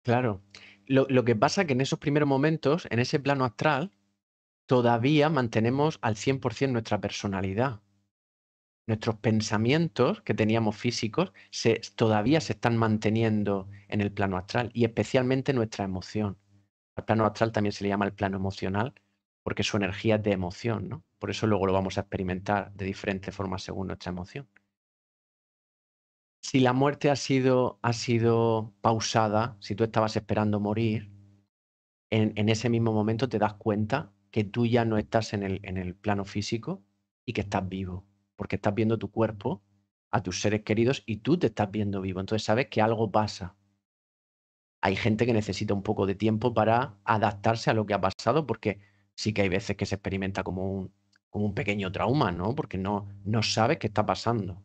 A: Claro.
B: Lo, lo que pasa es que en esos primeros momentos, en ese plano astral, todavía mantenemos al 100% nuestra personalidad nuestros pensamientos que teníamos físicos todavía se están manteniendo en el plano astral y especialmente nuestra emoción. Al plano astral también se le llama el plano emocional porque su energía es de emoción, ¿no? Por eso luego lo vamos a experimentar de diferentes formas según nuestra emoción. Si la muerte ha sido, ha sido pausada, si tú estabas esperando morir, en, en, ese mismo momento te das cuenta que tú ya no estás en el, en el plano físico y que estás vivo porque estás viendo tu cuerpo, a tus seres queridos y tú te estás viendo vivo. Entonces sabes que algo pasa. Hay gente que necesita un poco de tiempo para adaptarse a lo que ha pasado, porque sí que hay veces que se experimenta como un, como un pequeño trauma, ¿no? Porque no, no sabes qué está pasando.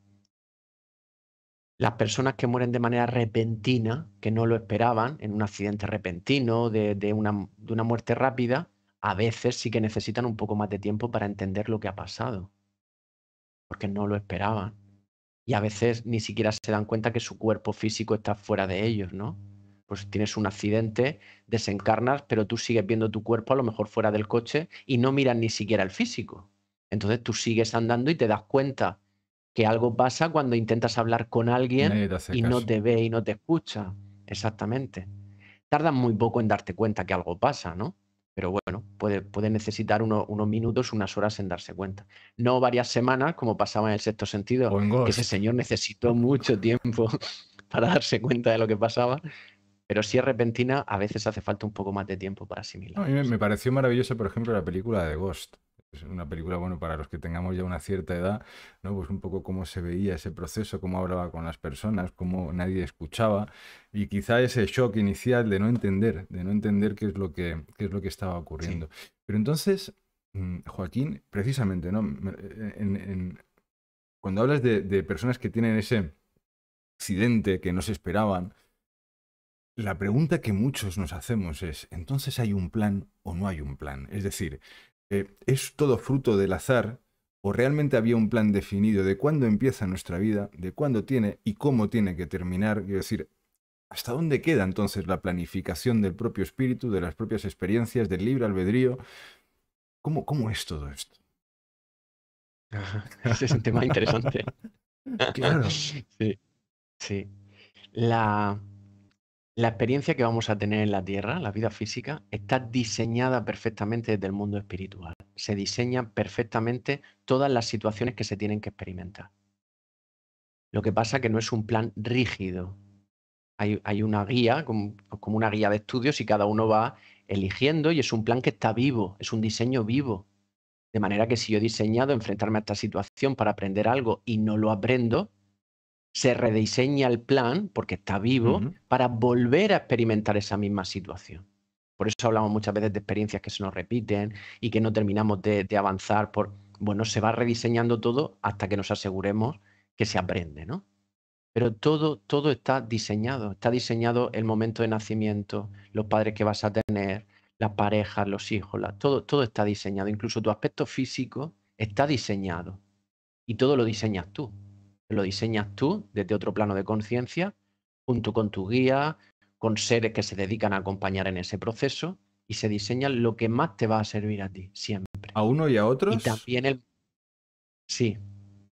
B: Las personas que mueren de manera repentina, que no lo esperaban, en un accidente repentino, de una muerte rápida, a veces sí que necesitan un poco más de tiempo para entender lo que ha pasado porque no lo esperaban. Y a veces ni siquiera se dan cuenta que su cuerpo físico está fuera de ellos, ¿no? Pues tienes un accidente, desencarnas, pero tú sigues viendo tu cuerpo a lo mejor fuera del coche y no miras ni siquiera el físico. Entonces tú sigues andando y te das cuenta que algo pasa cuando intentas hablar con alguien y no te ve y no te escucha. Exactamente. Tardan muy poco en darte cuenta que algo pasa, ¿no? pero bueno, puede, necesitar unos minutos, unas horas en darse cuenta. No varias semanas, como pasaba en el sexto sentido, que ese señor necesitó mucho tiempo para darse cuenta de lo que pasaba, pero si es repentina, a veces hace falta un poco más de tiempo para asimilar.
A: a mí me, pareció maravilloso, por ejemplo, la película de Ghost. Pues, una película, bueno, para los que tengamos ya una cierta edad, ¿no? Pues un poco cómo se veía ese proceso, cómo hablaba con las personas, cómo nadie escuchaba y quizá ese shock inicial de no entender, de no entender qué es lo que, es lo que estaba ocurriendo. Pero entonces, mm, Joaquín, precisamente, ¿no? cuando hablas de, de personas que tienen ese accidente que no se esperaban, la pregunta que muchos nos hacemos es, ¿entonces hay un plan o no hay un plan? Es decir, eh, ¿es todo fruto del azar o realmente había un plan definido de cuándo empieza nuestra vida, de cuándo tiene y cómo tiene que terminar? Es decir, ¿hasta dónde queda entonces la planificación del propio espíritu, de las propias experiencias, del libre albedrío? ¿Cómo, cómo es todo esto?
C: Ese es un tema interesante.
B: claro. Sí. Sí. La, la experiencia que vamos a tener en la Tierra, la vida física, está diseñada perfectamente desde el mundo espiritual. Se diseñan perfectamente todas las situaciones que se tienen que experimentar. Lo que pasa es que no es un plan rígido. Hay, una guía, como, como una guía de estudios, y cada uno va eligiendo, y es un plan que está vivo, es un diseño vivo. De manera que si yo he diseñado enfrentarme a esta situación para aprender algo y no lo aprendo, se rediseña el plan, porque está vivo, para volver a experimentar esa misma situación. Por eso hablamos muchas veces de experiencias que se nos repiten y que no terminamos de, avanzar por, bueno, se va rediseñando todo hasta que nos aseguremos que se aprende, ¿no? Pero todo, todo está diseñado, está diseñado el momento de nacimiento, los padres que vas a tener, las parejas, los hijos, todo está diseñado, incluso tu aspecto físico está diseñado y todo lo diseñas tú lo diseñas tú desde otro plano de conciencia, junto con tu guía, con seres que se dedican a acompañar en ese proceso y se diseña lo que más te va a servir a ti, siempre. ¿A uno y a otros? Y también el... Sí,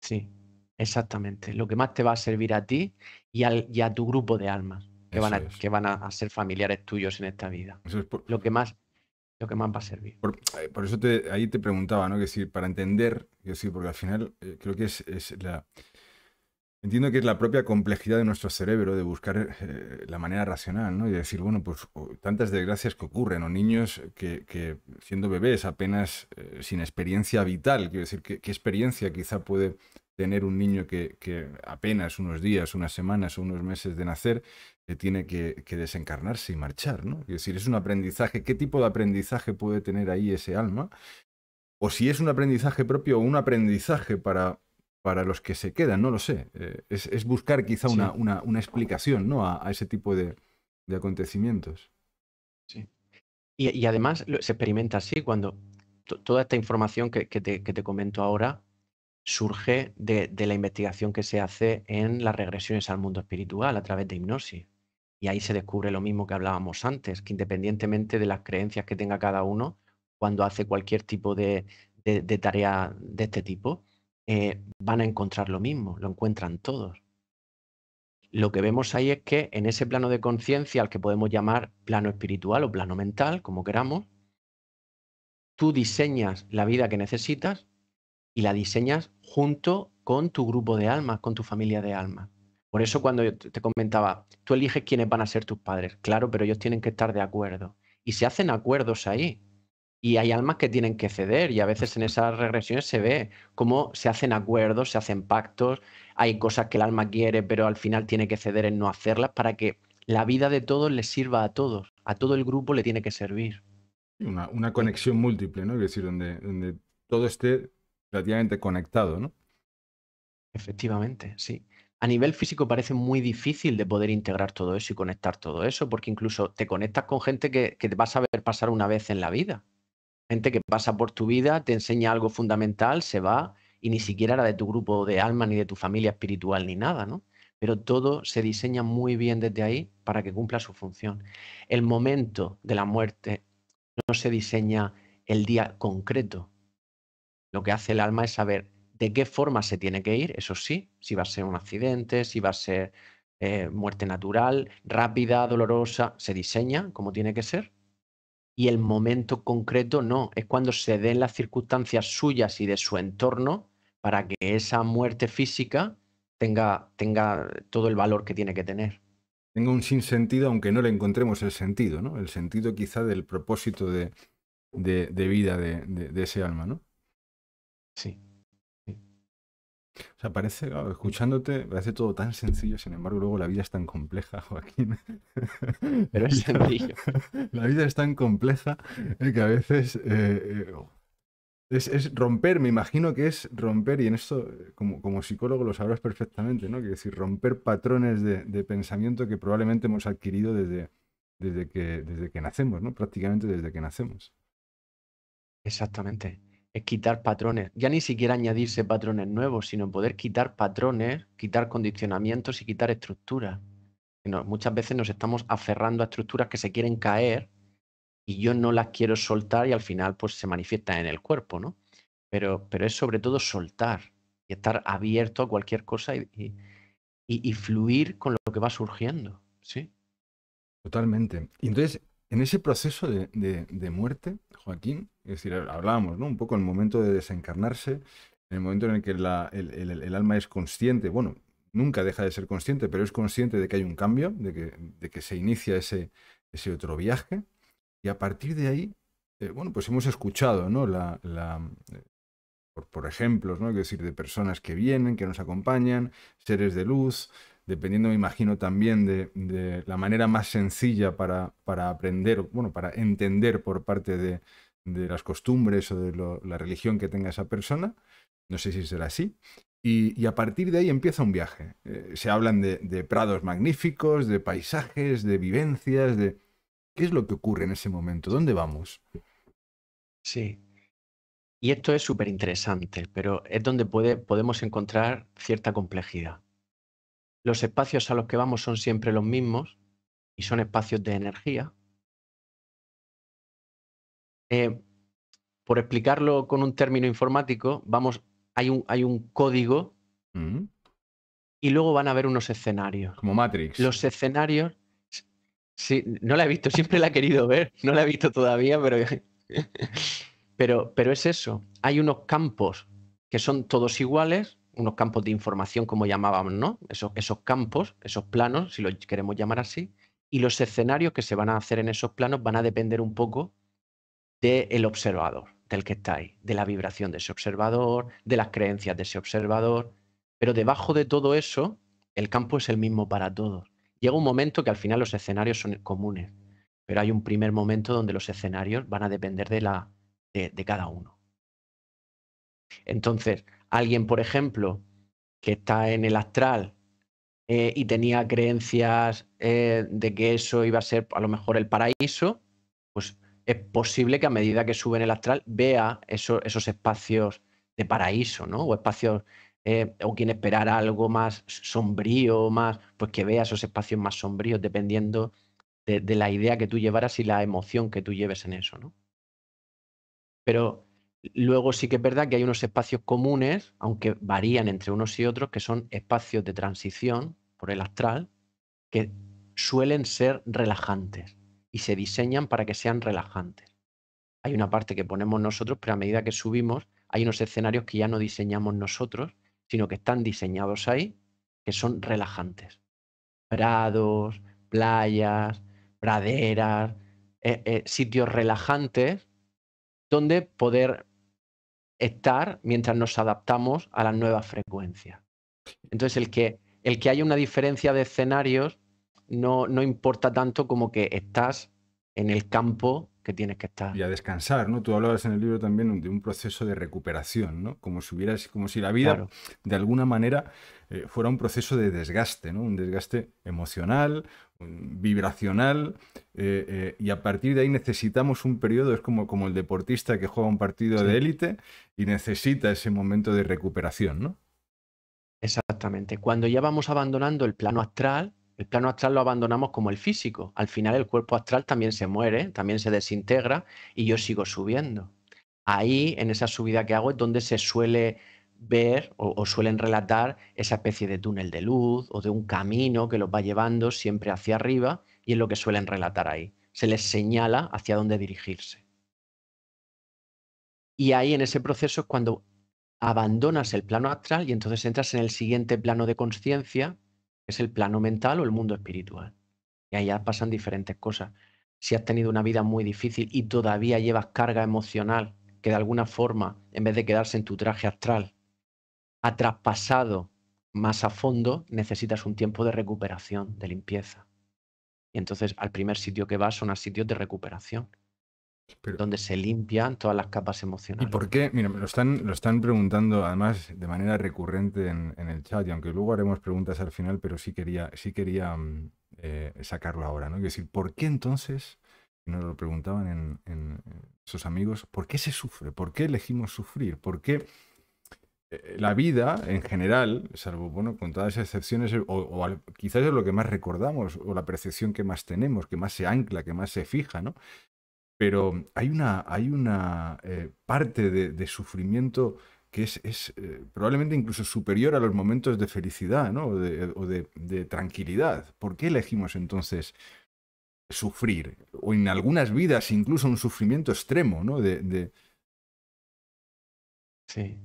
B: sí, exactamente. Lo que más te va a servir a ti y, al, y a tu grupo de almas que van, a, que van, a, ser familiares tuyos en esta vida. Es Lo que más lo que más va a servir.
A: Eh, por, eso te, ahí te preguntaba, ¿no? Que si para entender, que sí, porque al final eh, creo que es la, Entiendo que es la propia complejidad de nuestro cerebro de buscar eh, eh, la manera racional, ¿no? Y decir, bueno, pues tantas desgracias que ocurren, o niños que, siendo bebés apenas eh, sin experiencia vital, quiero decir, ¿qué, experiencia quizá puede tener un niño que, apenas unos días, unas semanas o unos meses de nacer, que tiene que, que, desencarnarse y marchar, ¿no? Es decir, es un aprendizaje, ¿qué tipo de aprendizaje puede tener ahí ese alma? O si es un aprendizaje propio o un aprendizaje para para los que se quedan, no lo sé. Eh, es,
B: buscar quizá una,
A: explicación ¿no? a, ese tipo de, acontecimientos.
B: Sí. Y, además se experimenta así cuando toda esta información que, te, comento ahora surge de, la investigación que se hace en las regresiones al mundo espiritual a través de hipnosis. Y ahí se descubre lo mismo que hablábamos antes, que independientemente de las creencias que tenga cada uno, cuando hace cualquier tipo de tarea de este tipo, eh, van a encontrar lo mismo, lo encuentran todos. Lo que vemos ahí es que en ese plano de conciencia, al que podemos llamar plano espiritual o plano mental, como queramos, tú diseñas la vida que necesitas y la diseñas junto con tu grupo de almas, con tu familia de almas. Por eso cuando yo te comentaba, tú eliges quiénes van a ser tus padres, claro, pero ellos tienen que estar de acuerdo. Y se hacen acuerdos ahí y hay almas que tienen que ceder y a veces en esas regresiones se ve cómo se hacen acuerdos, se hacen pactos, hay cosas que el alma quiere pero al final tiene que ceder en no hacerlas para que la vida de todos les sirva a todos, a todo el grupo le tiene que servir.
A: Una, conexión múltiple, ¿no? Es decir, donde,
B: todo esté relativamente conectado, ¿no? Efectivamente, sí. A nivel físico parece muy difícil de poder integrar todo eso y conectar todo eso, porque incluso te conectas con gente que, que te vas a ver pasar una vez en la vida gente que pasa por tu vida, te enseña algo fundamental, se va y ni siquiera era de tu grupo de alma, ni de tu familia espiritual, ni nada, ¿no? Pero todo se diseña muy bien desde ahí para que cumpla su función. El momento de la muerte no se diseña el día concreto. Lo que hace el alma es saber de qué forma se tiene que ir, eso sí, si va a ser un accidente, si va a ser eh, muerte natural, rápida, dolorosa, se diseña como tiene que ser, y el momento concreto no, es cuando se den las circunstancias suyas y de su entorno para que esa muerte física tenga, tenga todo el valor que tiene que tener.
A: Tenga un sinsentido aunque no le encontremos el sentido, ¿no? El sentido quizá del propósito de, de, vida de, de, ese alma, ¿no? Sí. O sea, parece, ah, escuchándote, parece todo tan sencillo, sin embargo, luego la vida es tan compleja, Joaquín. Pero es sencillo. La vida es tan compleja eh, que a veces eh, eh, es, romper, me imagino que es romper, y en esto, como, psicólogo, lo sabrás perfectamente, ¿no? Que decir, romper patrones de, pensamiento que probablemente hemos adquirido desde, desde, desde que nacemos, ¿no? Prácticamente desde que nacemos.
B: Exactamente quitar patrones. Ya ni siquiera añadirse patrones nuevos, sino poder quitar patrones, quitar condicionamientos y quitar estructuras. muchas veces nos estamos aferrando a estructuras que se quieren caer y yo no las quiero soltar y al final pues se manifiesta en el cuerpo, ¿no? Pero, pero es sobre todo soltar y estar abierto a cualquier cosa y, y, fluir con lo que va surgiendo, ¿sí? Totalmente. entonces,
A: en ese proceso de, muerte, Joaquín, es decir, hablábamos, ¿no? Un poco en el momento de desencarnarse, en el momento en el que el, alma es consciente, bueno, nunca deja de ser consciente, pero es consciente de que hay un cambio, de que, se inicia ese, ese otro viaje, y a partir de ahí, eh, bueno, pues hemos escuchado, ¿no? La, la eh, por, por, ejemplos, ¿no? Es decir, de personas que vienen, que nos acompañan, seres de luz, dependiendo, me imagino, también de, la manera más sencilla para, aprender, bueno, para entender por parte de, las costumbres o de la religión que tenga esa persona. No sé si será así. Y, a partir de ahí empieza un viaje. Eh, se hablan de, prados magníficos, de paisajes, de vivencias, de... ¿Qué es
B: lo que ocurre en ese momento? ¿Dónde vamos? Sí. Y esto es súper interesante, pero es donde podemos encontrar cierta complejidad los espacios a los que vamos son siempre los mismos y son espacios de energía. Eh, por explicarlo con un término informático, vamos, hay un, hay un código mm. y luego van a ver unos escenarios. Como Matrix. Los escenarios, sí, no la he visto, siempre la he querido ver, no la he visto todavía, pero, pero es eso. Hay unos campos que son todos iguales unos campos de información, como llamábamos, ¿no? Esos, campos, esos planos, si los queremos llamar así, y los escenarios que se van a hacer en esos planos van a depender un poco del observador, del que está ahí, de la vibración de ese observador, de las creencias de ese observador. Pero debajo de todo eso, el campo es el mismo para todos. Llega un momento que al final los escenarios son comunes, pero hay un primer momento donde los escenarios van a depender de, la, de cada uno. Entonces, alguien, por ejemplo, que está en el astral eh, y tenía creencias eh, de que eso iba a ser a lo mejor el paraíso, pues es posible que a medida que sube en el astral vea esos espacios de paraíso, ¿no? O espacios, eh, o quien esperara algo más sombrío, más, pues que vea esos espacios más sombríos, dependiendo de, de la idea que tú llevaras y la emoción que tú lleves en eso, ¿no? Pero Luego sí que es verdad que hay unos espacios comunes, aunque varían entre unos y otros, que son espacios de transición por el astral, que suelen ser relajantes y se diseñan para que sean relajantes. Hay una parte que ponemos nosotros, pero a medida que subimos hay unos escenarios que ya no diseñamos nosotros, sino que están diseñados ahí, que son relajantes. Prados, playas, praderas, eh, eh, sitios relajantes donde poder estar mientras nos adaptamos a las nuevas frecuencias. Entonces, el que, el que haya una diferencia de escenarios no, importa tanto como que estás en el campo
A: que tienes que estar. Y a descansar, ¿no? Tú hablabas en el libro también de un proceso de recuperación, ¿no? Como si, como si la vida, de alguna manera, eh, fuera un proceso de desgaste, ¿no? Un desgaste emocional, vibracional eh, eh, y a partir de ahí necesitamos un periodo, es como, como el deportista que juega un partido de élite y necesita ese momento de recuperación, ¿no?
B: Exactamente. Cuando ya vamos abandonando el plano astral, el plano astral lo abandonamos como el físico. Al final el cuerpo astral también se muere, también se desintegra y yo sigo subiendo. Ahí, en esa subida que hago, es donde se suele ver o, suelen relatar esa especie de túnel de luz o de un camino que los va llevando siempre hacia arriba y es lo que suelen relatar ahí. Se les señala hacia dónde dirigirse. Y ahí en ese proceso es cuando abandonas el plano astral y entonces entras en el siguiente plano de conciencia, que es el plano mental o el mundo espiritual. Y ahí ya pasan diferentes cosas. Si has tenido una vida muy difícil y todavía llevas carga emocional que de alguna forma, en vez de quedarse en tu traje astral, ha traspasado más a fondo, necesitas un tiempo de recuperación, de limpieza. Y entonces al primer sitio que vas son a sitios de recuperación. donde se limpian todas las capas emocionales.
A: ¿Y por qué? Mira, me lo están, lo están preguntando además de manera recurrente en, el chat, y aunque luego haremos preguntas al final, pero sí quería, sí quería mm, eh, sacarlo ahora, ¿no? Es decir, ¿por qué entonces, nos lo preguntaban en, en eh, sus amigos, ¿por qué se sufre? ¿Por qué elegimos sufrir? ¿Por qué eh, la vida en general, salvo bueno, con todas esas excepciones, o, quizás es lo que más recordamos, o la percepción que más tenemos, que más se ancla, que más se fija, ¿no? Pero hay una, hay una eh, parte de, sufrimiento que es, eh, probablemente incluso superior a los momentos de felicidad, ¿no? O, de, tranquilidad. ¿Por qué elegimos entonces sufrir? O en algunas vidas incluso un sufrimiento extremo, ¿no? de...
B: Sí,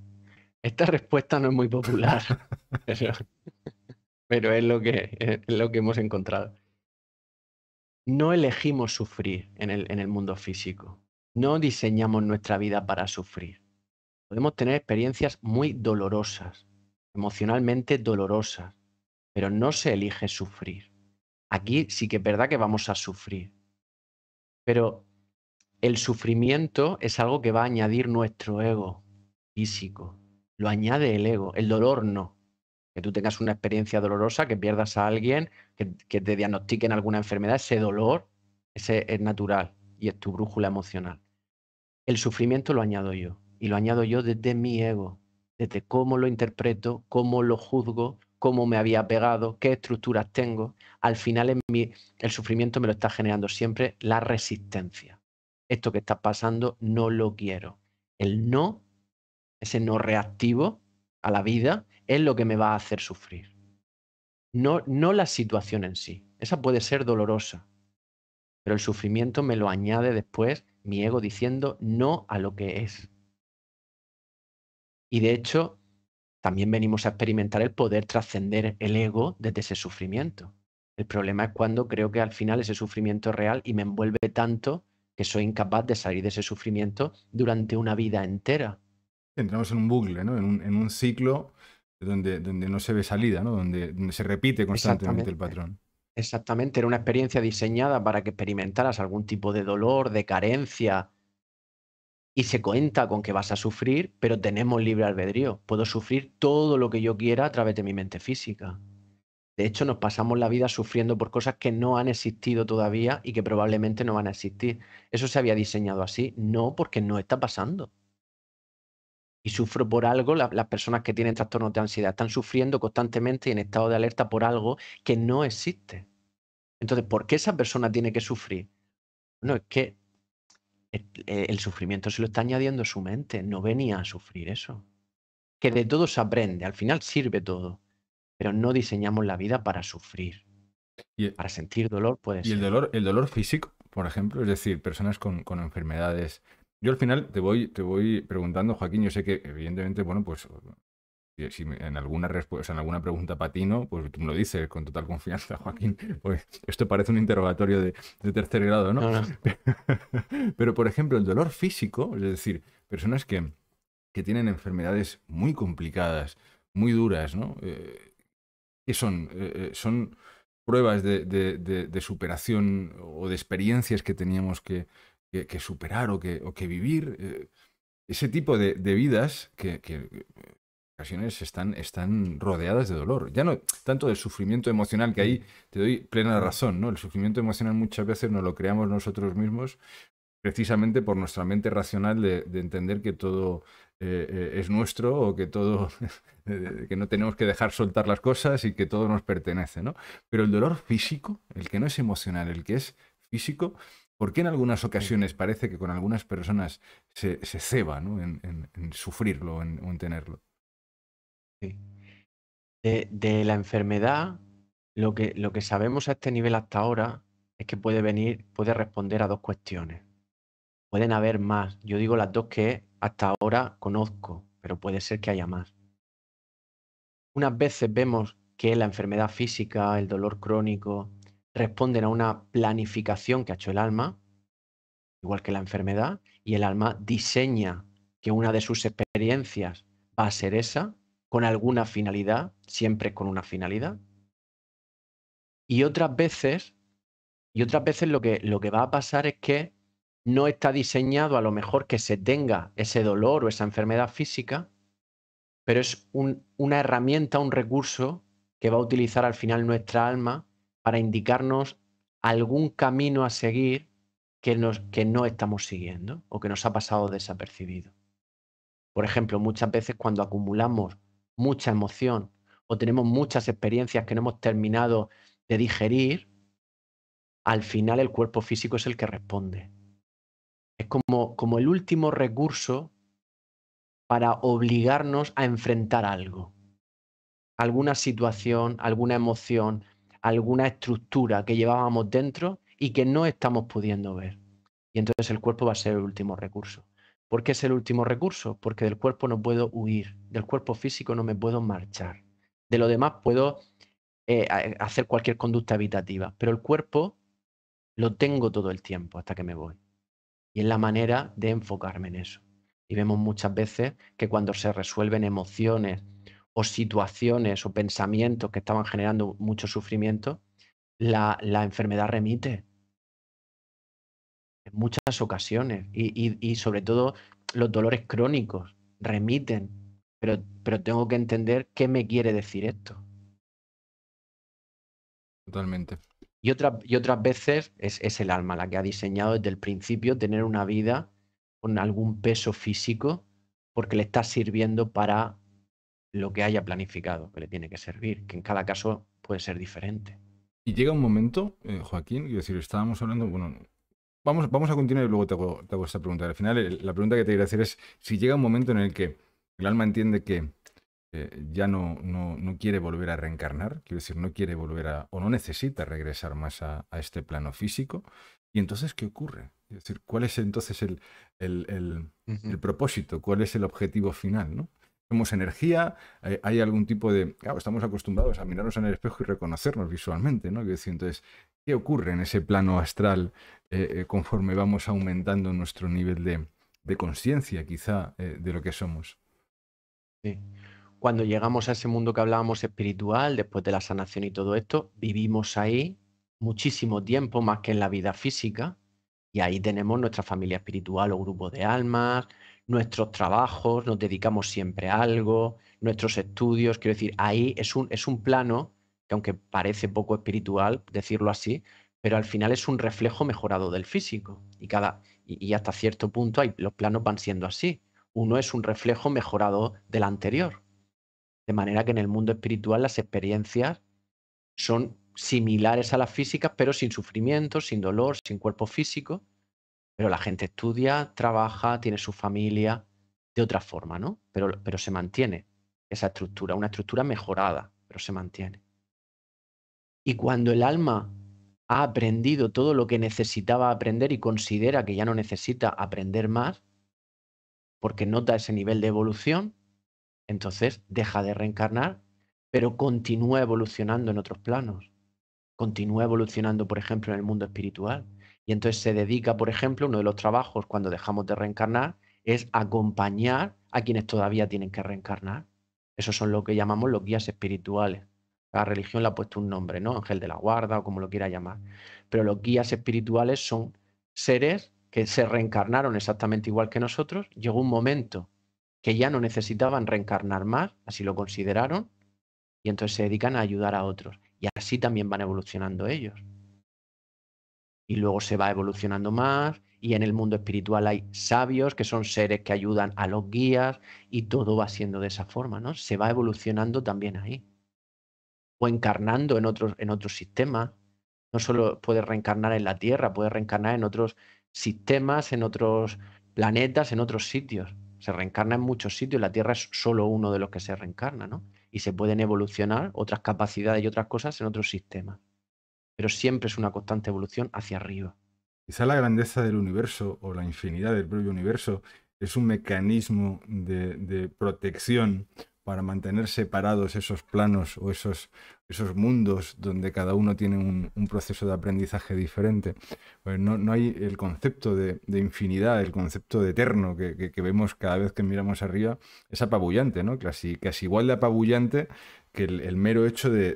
B: esta respuesta no es muy popular, pero, es, lo que, hemos encontrado. No elegimos sufrir en el mundo físico. No diseñamos nuestra vida para sufrir. Podemos tener experiencias muy dolorosas, emocionalmente dolorosas, pero no se elige sufrir. Aquí sí que es verdad que vamos a sufrir, pero el sufrimiento es algo que va a añadir nuestro ego físico, lo añade el ego, el dolor no. Que tú tengas una experiencia dolorosa, que pierdas a alguien, que, te diagnostiquen alguna enfermedad, ese dolor ese es natural y es tu brújula emocional. El sufrimiento lo añado yo y lo añado yo desde mi ego, desde cómo lo interpreto, cómo lo juzgo, cómo me había pegado, qué estructuras tengo. Al final el sufrimiento me lo está generando siempre la resistencia. Esto que está pasando no lo quiero. El no ese no reactivo a la vida, es lo que me va a hacer sufrir. No, no la situación en sí. Esa puede ser dolorosa, pero el sufrimiento me lo añade después mi ego diciendo no a lo que es. Y de hecho, también venimos a experimentar el poder trascender el ego desde ese sufrimiento. El problema es cuando creo que al final ese sufrimiento es real y me envuelve tanto que soy incapaz de salir de ese sufrimiento durante una vida entera
A: entramos en un bucle, ¿no? en, un, ciclo donde, no se ve salida, ¿no? donde, donde se repite constantemente el patrón.
B: Exactamente, era una experiencia diseñada para que experimentaras algún tipo de dolor, de carencia, y se cuenta con que vas a sufrir, pero tenemos libre albedrío. Puedo sufrir todo lo que yo quiera a través de mi mente física. De hecho, nos pasamos la vida sufriendo por cosas que no han existido todavía y que probablemente no van a existir. Eso se había diseñado así, no porque no está pasando y sufro por algo, las personas que tienen trastornos de ansiedad están sufriendo constantemente y en estado de alerta por algo que no existe. Entonces, ¿por qué esa persona tiene que sufrir? No, es que eh, el, sufrimiento se lo está añadiendo su mente, no venía a sufrir eso. Que de todo se aprende, al final sirve todo, pero no diseñamos la vida para sufrir. Y para sentir dolor puede ser. Y el dolor,
A: el dolor físico, por ejemplo, es decir, personas con enfermedades yo al final te voy, te voy preguntando, Joaquín, yo sé que evidentemente, bueno, pues si en alguna respuesta, en alguna pregunta patino, pues tú me lo dices con total confianza, Joaquín. Pues esto parece un interrogatorio de, tercer grado, ¿no? Pero, por ejemplo, el dolor físico, es decir, personas que, tienen enfermedades muy complicadas, muy duras, ¿no? Eh, ¿Qué son? Eh, eh, son pruebas de, superación o de experiencias que teníamos que, que, superar o que, vivir. Eh, ese tipo de, vidas que, en eh, ocasiones están, rodeadas de dolor. Ya no tanto del sufrimiento emocional, que ahí te doy plena razón, ¿no? El sufrimiento emocional muchas veces nos lo creamos nosotros mismos precisamente por nuestra mente racional de, entender que todo eh, es nuestro o que todo, que no tenemos que dejar soltar las cosas y que todo nos pertenece, ¿no? Pero el dolor físico, el que no es emocional, el que es físico, ¿Por qué en algunas ocasiones parece que con algunas personas se, se ceba en, sufrirlo
B: en, o en tenerlo? De, la enfermedad, lo que, lo que sabemos a este nivel hasta ahora es que puede venir, puede responder a dos cuestiones. Pueden haber más. Yo digo las dos que hasta ahora conozco, pero puede ser que haya más. Unas veces vemos que la enfermedad física, el dolor crónico, responden a una planificación que ha hecho el alma, igual que la enfermedad, y el alma diseña que una de sus experiencias va a ser esa, con alguna finalidad, siempre con una finalidad. Y otras veces, y otras veces lo que, lo que va a pasar es que no está diseñado a lo mejor que se tenga ese dolor o esa enfermedad física, pero es una herramienta, un recurso que va a utilizar al final nuestra alma para indicarnos algún camino a seguir que, nos, que no estamos siguiendo o que nos ha pasado desapercibido. Por ejemplo, muchas veces cuando acumulamos mucha emoción o tenemos muchas experiencias que no hemos terminado de digerir, al final el cuerpo físico es el que responde. Es como el último recurso para obligarnos a enfrentar algo, alguna situación, alguna emoción, alguna estructura que llevábamos dentro y que no estamos pudiendo ver. Y entonces el cuerpo va a ser el último recurso. ¿Por qué es el último recurso? Porque del cuerpo no puedo huir, del cuerpo físico no me puedo marchar. De lo demás puedo eh, eh, hacer cualquier conducta habitativa, pero el cuerpo lo tengo todo el tiempo hasta que me voy. Y es la manera de enfocarme en eso. Y vemos muchas veces que cuando se resuelven emociones o situaciones o pensamientos que estaban generando mucho sufrimiento, la, enfermedad remite. En muchas ocasiones. Y, sobre todo los dolores crónicos remiten. Pero, pero tengo que entender qué me quiere decir esto. Totalmente. Y, y otras veces es el alma la que ha diseñado desde el principio tener una vida con algún peso físico porque le está sirviendo para lo que haya planificado que le tiene que servir, que en cada caso puede ser diferente. Y llega un momento, eh, Joaquín, y decir, estábamos hablando, bueno, vamos,
A: vamos a continuar y luego te hago, esta pregunta. Al final, la pregunta que te quiero hacer es si llega un momento en el que el alma entiende que eh, ya no, no, quiere volver a reencarnar, quiero decir, no quiere volver a, o no necesita regresar más a, este plano físico, y entonces, ¿qué ocurre? Es decir, ¿cuál es entonces el, el propósito? ¿Cuál es el objetivo final? ¿no? Somos energía, eh, hay algún tipo de... estamos acostumbrados a mirarnos en el espejo y reconocernos visualmente, ¿no? Entonces, ¿qué ocurre en ese plano astral eh, eh, conforme vamos aumentando nuestro nivel de, conciencia, quizá, de lo que somos?
B: Sí. Cuando llegamos a ese mundo que hablábamos espiritual, después de la sanación y todo esto, vivimos ahí muchísimo tiempo, más que en la vida física, y ahí tenemos nuestra familia espiritual o grupo de almas, nuestros trabajos, nos dedicamos siempre a algo, nuestros estudios, quiero decir, ahí es un, es un plano que aunque parece poco espiritual decirlo así, pero al final es un reflejo mejorado del físico y, cada, y, hasta cierto punto los planos van siendo así. Uno es un reflejo mejorado del anterior. De manera que en el mundo espiritual las experiencias son similares a las físicas, pero sin sufrimiento, sin dolor, sin cuerpo físico, pero la gente estudia, trabaja, tiene su familia de otra forma, ¿no? Pero, pero se mantiene esa estructura, una estructura mejorada, pero se mantiene. Y cuando el alma ha aprendido todo lo que necesitaba aprender y considera que ya no necesita aprender más, porque nota ese nivel de evolución, entonces deja de reencarnar, pero continúa evolucionando en otros planos. Continúa evolucionando, por ejemplo, en el mundo espiritual. Y entonces se dedica, por ejemplo, uno de los trabajos cuando dejamos de reencarnar es acompañar a quienes todavía tienen que reencarnar. Esos son lo que llamamos los guías espirituales. Cada religión le ha puesto un nombre, ¿no? Ángel de la guarda o como lo quiera llamar. Mm. Pero los guías espirituales son seres que se reencarnaron exactamente igual que nosotros. Llegó un momento que ya no necesitaban reencarnar más, así lo consideraron, y entonces se dedican a ayudar a otros. Y así también van evolucionando ellos y luego se va evolucionando más y en el mundo espiritual hay sabios que son seres que ayudan a los guías y todo va siendo de esa forma, ¿no? Se va evolucionando también ahí. O encarnando en otros en otros sistemas. No solo puedes reencarnar en la Tierra, puedes reencarnar en otros sistemas, en otros planetas, en otros sitios. Se reencarna en muchos sitios, la Tierra es solo uno de los que se reencarna, ¿no? Y se pueden evolucionar otras capacidades y otras cosas en otros sistemas pero siempre es una constante evolución hacia arriba. Quizá la grandeza
A: del universo o la infinidad del propio universo es un mecanismo de, protección para mantener separados esos planos o esos, esos mundos donde cada uno tiene un, proceso de aprendizaje diferente. Pues no, hay el concepto de, infinidad, el concepto de eterno que, vemos cada vez que miramos arriba, es apabullante, ¿no? Casi, casi igual de apabullante que el, mero hecho de,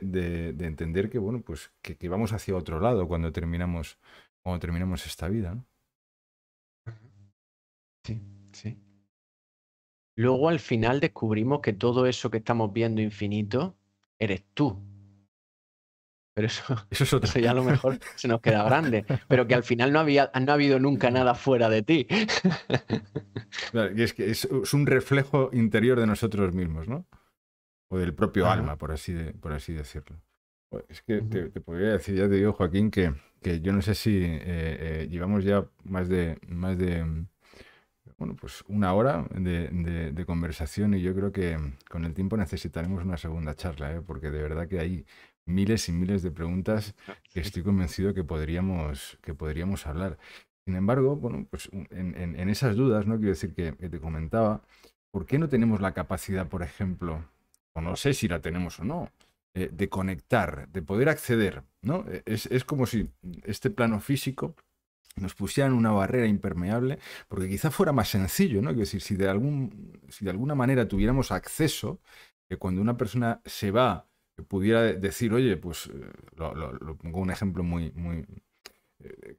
A: entender que, bueno, pues que, vamos hacia otro lado cuando terminamos, cuando terminamos esta vida, Sí, sí.
B: Luego al final descubrimos que todo eso que estamos viendo infinito eres tú. Pero eso, eso, es otro. eso ya a lo mejor se nos queda grande. Pero que al final no, había, no ha habido nunca nada fuera de ti.
A: y es que es un reflejo interior de nosotros mismos, ¿no? o del propio alma, por así, por así decirlo. Es que te, podría decir, ya te digo, Joaquín, que, que yo no sé si eh, eh, llevamos ya más de, más de bueno, pues una hora de, conversación y yo creo que con el tiempo necesitaremos una segunda charla, ¿eh? porque de verdad que hay miles y miles de preguntas ah, que estoy convencido que podríamos, que podríamos hablar. Sin embargo, bueno, pues en, en, esas dudas, ¿no? Quiero decir que te comentaba, ¿por qué no tenemos la capacidad, por ejemplo, o no sé si la tenemos o no, eh, de conectar, de poder acceder, ¿no? Eh, es, como si este plano físico nos pusiera en una barrera impermeable, porque quizá fuera más sencillo, ¿no? Es decir, si de, algún, si de alguna manera tuviéramos acceso, que cuando una persona se va, pudiera decir, oye, pues eh, lo, pongo un ejemplo muy, muy,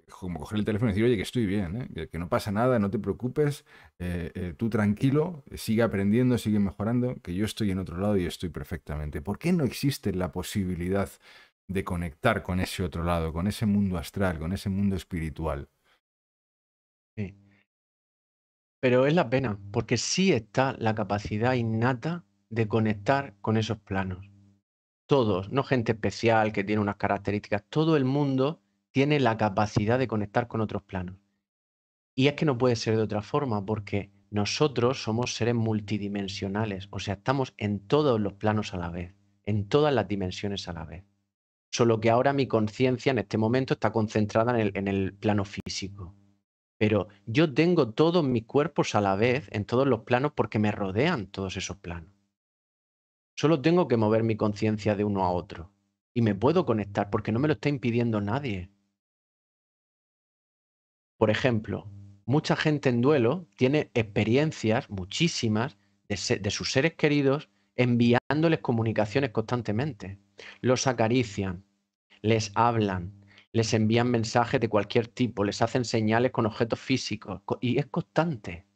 A: como coger el teléfono y decir, oye, que estoy bien, ¿eh? que, no pasa nada, no te preocupes, eh, eh, tú tranquilo, sigue aprendiendo, sigue mejorando, que yo estoy en otro lado y estoy perfectamente. ¿Por qué no existe la posibilidad de conectar con ese otro lado, con ese mundo astral, con ese mundo espiritual?
B: Sí. Pero es la pena, porque sí está la capacidad innata de conectar con esos planos. Todos, no gente especial que tiene unas características, todo el mundo tiene la capacidad de conectar con otros planos. Y es que no puede ser de otra forma, porque nosotros somos seres multidimensionales, o sea, estamos en todos los planos a la vez, en todas las dimensiones a la vez. Solo que ahora mi conciencia en este momento está concentrada en el, en el plano físico. Pero yo tengo todos mis cuerpos a la vez en todos los planos porque me rodean todos esos planos. Solo tengo que mover mi conciencia de uno a otro. Y me puedo conectar porque no me lo está impidiendo nadie. Por ejemplo, mucha gente en duelo tiene experiencias, muchísimas, de, de sus seres queridos enviándoles comunicaciones constantemente. Los acarician, les hablan, les envían mensajes de cualquier tipo, les hacen señales con objetos físicos y es constante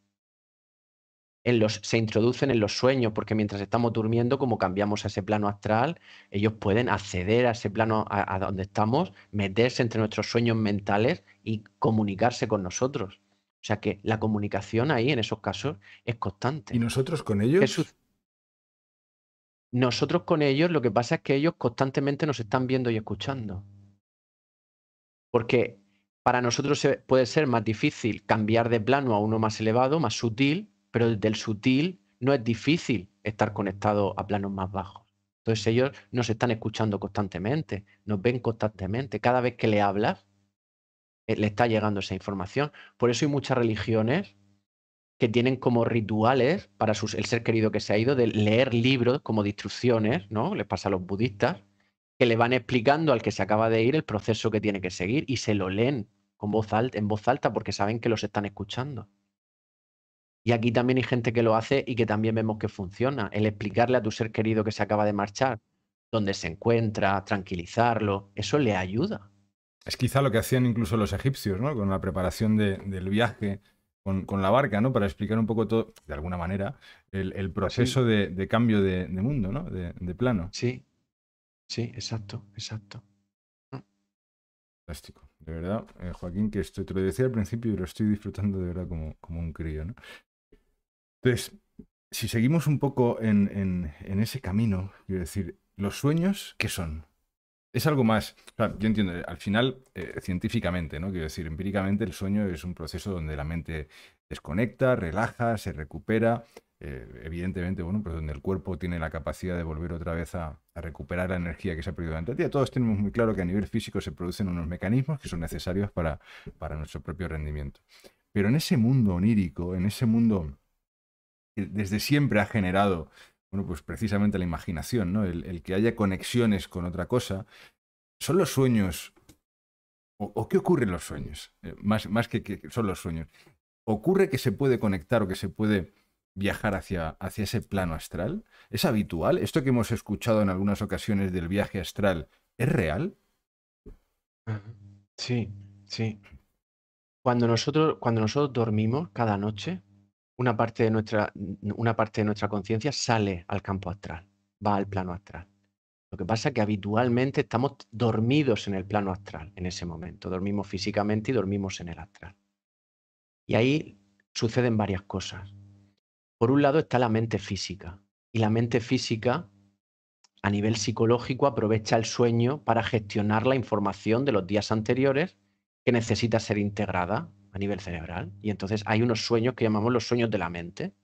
B: en los, se introducen en los sueños, porque mientras estamos durmiendo, como cambiamos a ese plano astral, ellos pueden acceder a ese plano a, a donde estamos, meterse entre nuestros sueños mentales y comunicarse con nosotros. O sea que la comunicación ahí, en esos casos, es constante. ¿Y nosotros con ellos? Nosotros con ellos, lo que pasa es que ellos constantemente nos están viendo y escuchando. Porque para nosotros puede ser más difícil cambiar de plano a uno más elevado, más sutil, pero desde el sutil no es difícil estar conectado a planos más bajos. Entonces ellos nos están escuchando constantemente, nos ven constantemente. Cada vez que le hablas, eh, le está llegando esa información. Por eso hay muchas religiones que tienen como rituales para el ser querido que se ha ido de leer libros como instrucciones, ¿no? Les pasa a los budistas, que le van explicando al que se acaba de ir el proceso que tiene que seguir y se lo leen con voz en voz alta porque saben que los están escuchando. Y aquí también hay gente que lo hace y que también vemos que funciona. El explicarle a tu ser querido que se acaba de marchar, dónde se encuentra, tranquilizarlo, eso le ayuda.
A: Es quizá lo que hacían incluso los egipcios, ¿no? Con la preparación del viaje, con, la barca, ¿no? Para explicar un poco todo, de alguna manera, el, proceso de, cambio de, mundo, ¿no? De, plano. Sí, sí, exacto, exacto. Mm. Fantástico. De verdad, eh, Joaquín, que esto te lo decía al principio y lo estoy disfrutando de verdad como un crío, ¿no? Entonces, si seguimos un poco en, ese camino, quiero decir, los sueños, ¿qué son? Es algo más, yo entiendo, al final, eh, científicamente, ¿no? Quiero decir, empíricamente el sueño es un proceso donde la mente desconecta, relaja, se recupera, eh, evidentemente, bueno, pero pues donde el cuerpo tiene la capacidad de volver otra vez a, recuperar la energía que se ha perdido durante el día. Todos tenemos muy claro que a nivel físico se producen unos mecanismos que son necesarios para, para nuestro propio rendimiento. Pero en ese mundo onírico, en ese mundo desde siempre ha generado, bueno, pues precisamente la imaginación, ¿no? El, que haya conexiones con otra cosa. ¿Son los sueños o, qué ocurre en los sueños? Eh, más, que, que son los sueños. ¿Ocurre que se puede conectar o que se puede viajar hacia, hacia ese plano astral? ¿Es habitual? ¿Esto que hemos escuchado en algunas ocasiones del viaje astral es
B: real? Ah, sí, sí. Cuando nosotros, cuando nosotros dormimos cada noche, una parte de nuestra, una parte de nuestra conciencia sale al campo astral, va al plano astral. Lo que pasa es que habitualmente estamos dormidos en el plano astral en ese momento. Dormimos físicamente y dormimos en el astral. Y ahí suceden varias cosas. Por un lado está la mente física. Y la mente física, a nivel psicológico, aprovecha el sueño para gestionar la información de los días anteriores que necesita ser integrada a nivel cerebral. Y entonces hay unos sueños que llamamos los sueños de la mente.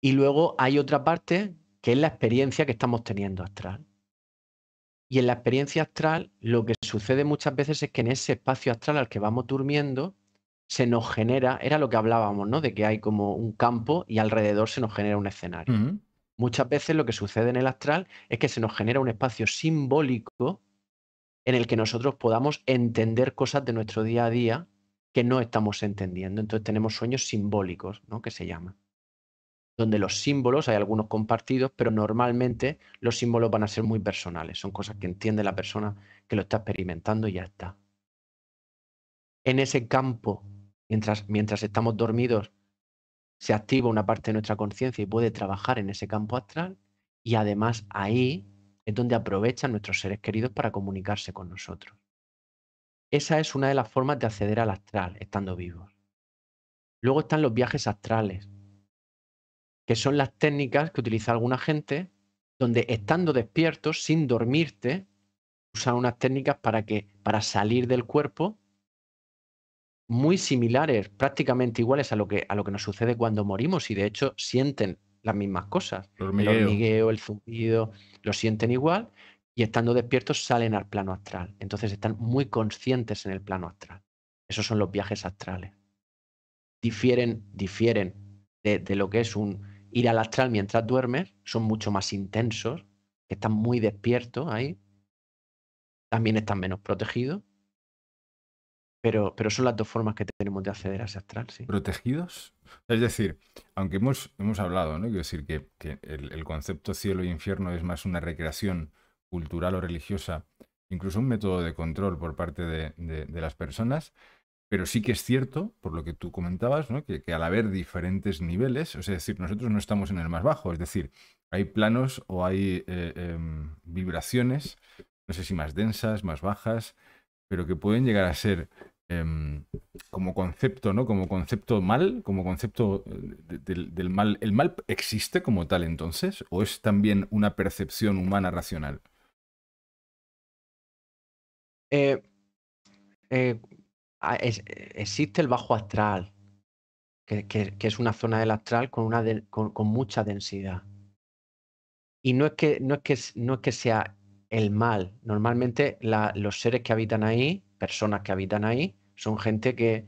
B: Y luego hay otra parte que es la experiencia que estamos teniendo astral. Y en la experiencia astral lo que sucede muchas veces es que en ese espacio astral al que vamos durmiendo se nos genera, era lo que hablábamos, ¿no? De que hay como un campo y alrededor se nos genera un escenario. Muchas veces lo que sucede en el astral es que se nos genera un espacio simbólico en el que nosotros podamos entender cosas de nuestro día a día que no estamos entendiendo. Entonces tenemos sueños simbólicos, ¿no? Que se llaman. Donde los símbolos, hay algunos compartidos, pero normalmente los símbolos van a ser muy personales. Son cosas que entiende la persona que lo está experimentando y ya está. En ese campo, mientras, mientras estamos dormidos, se activa una parte de nuestra conciencia y puede trabajar en ese campo astral. Y además ahí es donde aprovechan nuestros seres queridos para comunicarse con nosotros. Esa es una de las formas de acceder al astral, estando vivos. Luego están los viajes astrales, que son las técnicas que utiliza alguna gente, donde estando despiertos, sin dormirte, usan unas técnicas para, que, para salir del cuerpo muy similares, prácticamente iguales a lo, que, a lo que nos sucede cuando morimos y de hecho sienten las mismas cosas. El hormigueo. el zumbido, lo sienten igual y estando despiertos salen al plano astral. Entonces están muy conscientes en el plano astral. Esos son los viajes astrales. Difieren, difieren de, de lo que es un ir al astral mientras duermes, son mucho más intensos, están muy despiertos ahí, también están menos protegidos pero, son las dos formas que tenemos de acceder a ese astral, sí. ¿Protegidos? Es decir, aunque hemos,
A: hemos hablado, ¿no? Quiero decir que, el, concepto cielo e infierno es más una recreación cultural o religiosa, incluso un método de control por parte de, las personas, pero sí que es cierto, por lo que tú comentabas, ¿no? que, al haber diferentes niveles, es decir, nosotros no estamos en el más bajo, es decir, hay planos o hay eh, em, vibraciones, no sé si más densas, más bajas, pero que pueden llegar a ser Em, como concepto, ¿no? Como concepto mal, como concepto eh, del mal. ¿El mal existe como tal entonces? ¿O es también una percepción humana racional?
B: Eh, eh, existe el bajo astral, que, es una zona del astral con, una mucha densidad. Y no es que, no es que, sea el mal. Normalmente los seres que habitan ahí personas que habitan ahí son gente que,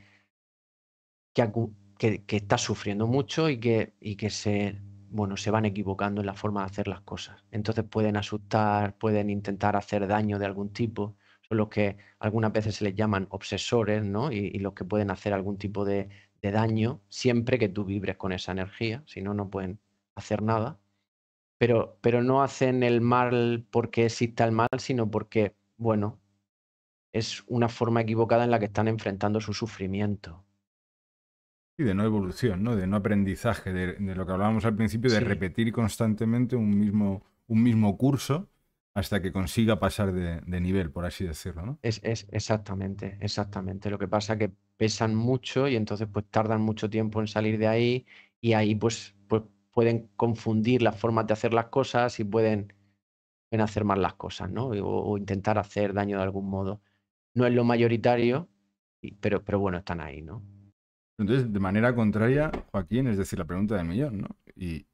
B: que, está sufriendo mucho y que, que se, bueno, se van equivocando en la forma de hacer las cosas. Entonces pueden asustar, pueden intentar hacer daño de algún tipo. Son los que algunas veces se les llaman obsesores, ¿no? Y, los que pueden hacer algún tipo de, daño siempre que tú vibres con esa energía, si no, no pueden hacer nada. Pero, pero no hacen el mal porque exista el mal, sino porque, bueno, es una forma equivocada en la que están enfrentando su sufrimiento.
A: Y de no evolución, ¿no? De no aprendizaje, de, lo que hablábamos al principio, de repetir constantemente un mismo, curso hasta que consiga pasar de, nivel, por así decirlo,
B: Es, exactamente, exactamente. Lo que pasa es que pesan mucho y entonces pues tardan mucho tiempo en salir de ahí y ahí pues, pues pueden confundir las formas de hacer las cosas y pueden, hacer mal las cosas, ¿no? o intentar hacer daño de algún modo no es lo mayoritario, pero, bueno, están ahí, ¿no?
A: Entonces, de manera contraria, Joaquín, es decir, la pregunta del millón, ¿no? Y,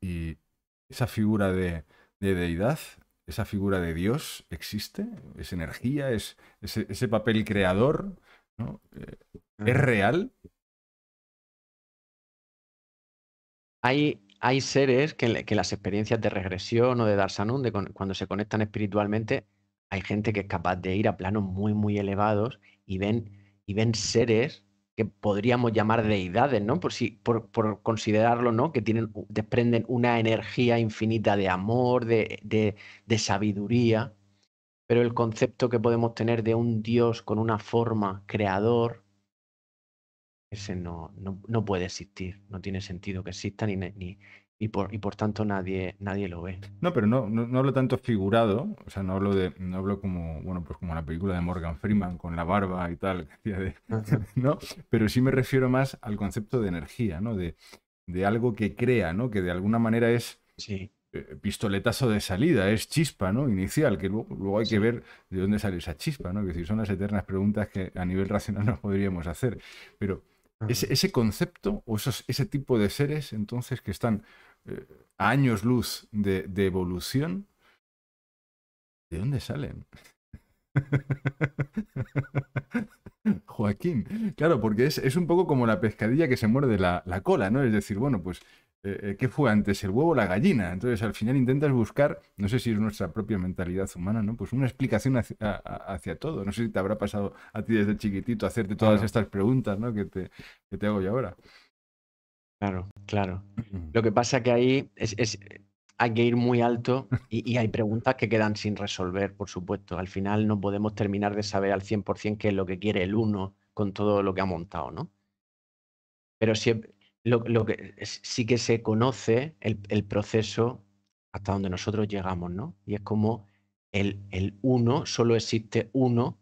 A: esa figura de, deidad, esa figura de Dios, ¿existe? ¿Es energía? ¿Es e, ese, papel creador? Eh, ¿Es
C: ah.
B: real? Hay, seres que, las experiencias de regresión o de Dar de, cuando se conectan espiritualmente, hay gente que es capaz de ir a planos muy, muy elevados y ven, y ven seres que podríamos llamar deidades, ¿no? Por, si, por, por considerarlo, ¿no? Que tienen, desprenden una energía infinita de amor, de, de, sabiduría. Pero el concepto que podemos tener de un Dios con una forma creador, ese no, no, puede existir, no tiene sentido que exista ni, ni, y por, y por tanto nadie, nadie lo ve.
A: No, pero no, no, hablo tanto figurado, o sea, no hablo de, no hablo como, bueno, pues como la película de Morgan Freeman con la barba y tal, ¿no? Pero sí me refiero más al concepto de energía, ¿no? De, algo que crea, ¿no? Que de alguna manera es eh, pistoletazo de salida, es chispa, ¿no? Inicial, que luego, hay que ver de dónde sale esa chispa, ¿no? Que son las eternas preguntas que a nivel racional nos podríamos hacer. Pero ese, ese concepto o ese tipo de seres, entonces, que están eh, a años luz de, evolución, ¿de dónde salen? Joaquín, claro, porque es, un poco como la pescadilla que se muerde la, la cola, ¿no? Es decir, bueno, pues eh, eh, ¿qué fue antes, el huevo o la gallina? Entonces, al final intentas buscar, no sé si es nuestra propia mentalidad humana, ¿no? Pues una explicación hacia, todo. No sé si te habrá pasado a ti desde chiquitito hacerte todas estas
B: preguntas, ¿no? Que te, que te hago yo ahora. Claro, claro. Lo que pasa que ahí es, es hay que ir muy alto y, y, hay preguntas que quedan sin resolver, por supuesto. Al final no podemos terminar de saber al 100% qué es lo que quiere el uno con todo lo que ha montado, ¿no? Pero siempre, lo, que sí que se conoce el, el, proceso hasta donde nosotros llegamos, ¿no? Y es como el, uno, solo existe uno,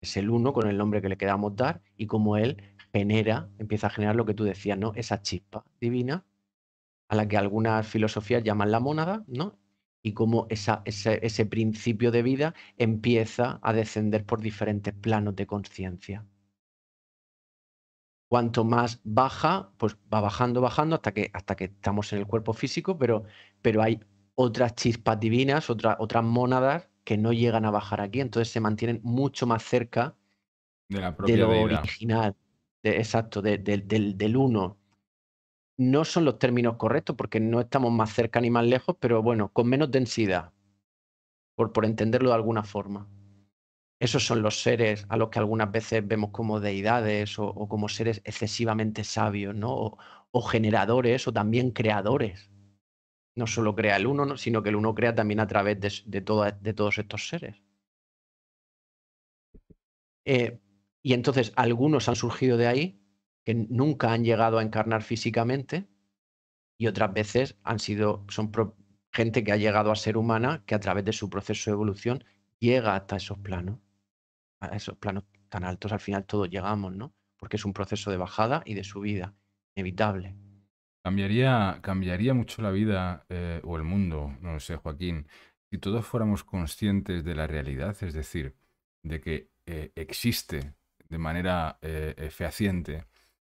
B: es el uno con el nombre que le queramos dar, y como él genera, empieza a generar lo que tú decías, ¿no? Esa chispa divina a la que algunas filosofías llaman la mónada, ¿no? Y como ese, ese principio de vida empieza a descender por diferentes planos de conciencia cuanto más baja, pues va bajando, bajando hasta que, hasta que estamos en el cuerpo físico, pero, pero hay otras chispas divinas, otras otras mónadas que no llegan a bajar aquí, entonces se mantienen mucho más cerca
A: de, la propia de lo original,
B: exacto, del, del uno. No son los términos correctos porque no estamos más cerca ni más lejos, pero bueno, con menos densidad, por, por entenderlo de alguna forma. Esos son los seres a los que algunas veces vemos como deidades o, como seres excesivamente sabios, ¿no? O, generadores o también creadores. No solo crea el uno, sino que el uno crea también a través de, todos estos seres. Eh, y entonces algunos han surgido de ahí, que nunca han llegado a encarnar físicamente, y otras veces han sido, son gente que ha llegado a ser humana, que a través de su proceso de evolución llega hasta esos planos esos planos tan altos al final todos llegamos, ¿no? Porque es un proceso de bajada y de subida, inevitable.
A: Cambiaría, cambiaría mucho la vida eh, o el mundo, no sé, Joaquín, si todos fuéramos conscientes de la realidad, es decir, de que eh, existe de manera eh, fehaciente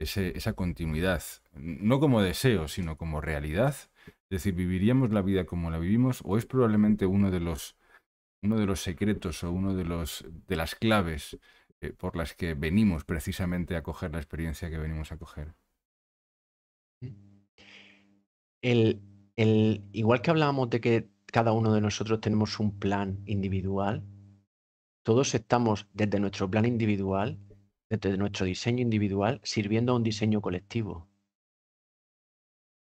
A: esa continuidad, no como deseo, sino como realidad. Es decir, ¿viviríamos la vida como la vivimos o es probablemente uno de los uno de los secretos o uno de, los, de las claves eh, por las que venimos precisamente a coger la experiencia que venimos a coger.
B: El, el, igual que hablábamos de que cada uno de nosotros tenemos un plan individual, todos estamos desde nuestro plan individual, desde nuestro diseño individual, sirviendo a un diseño colectivo.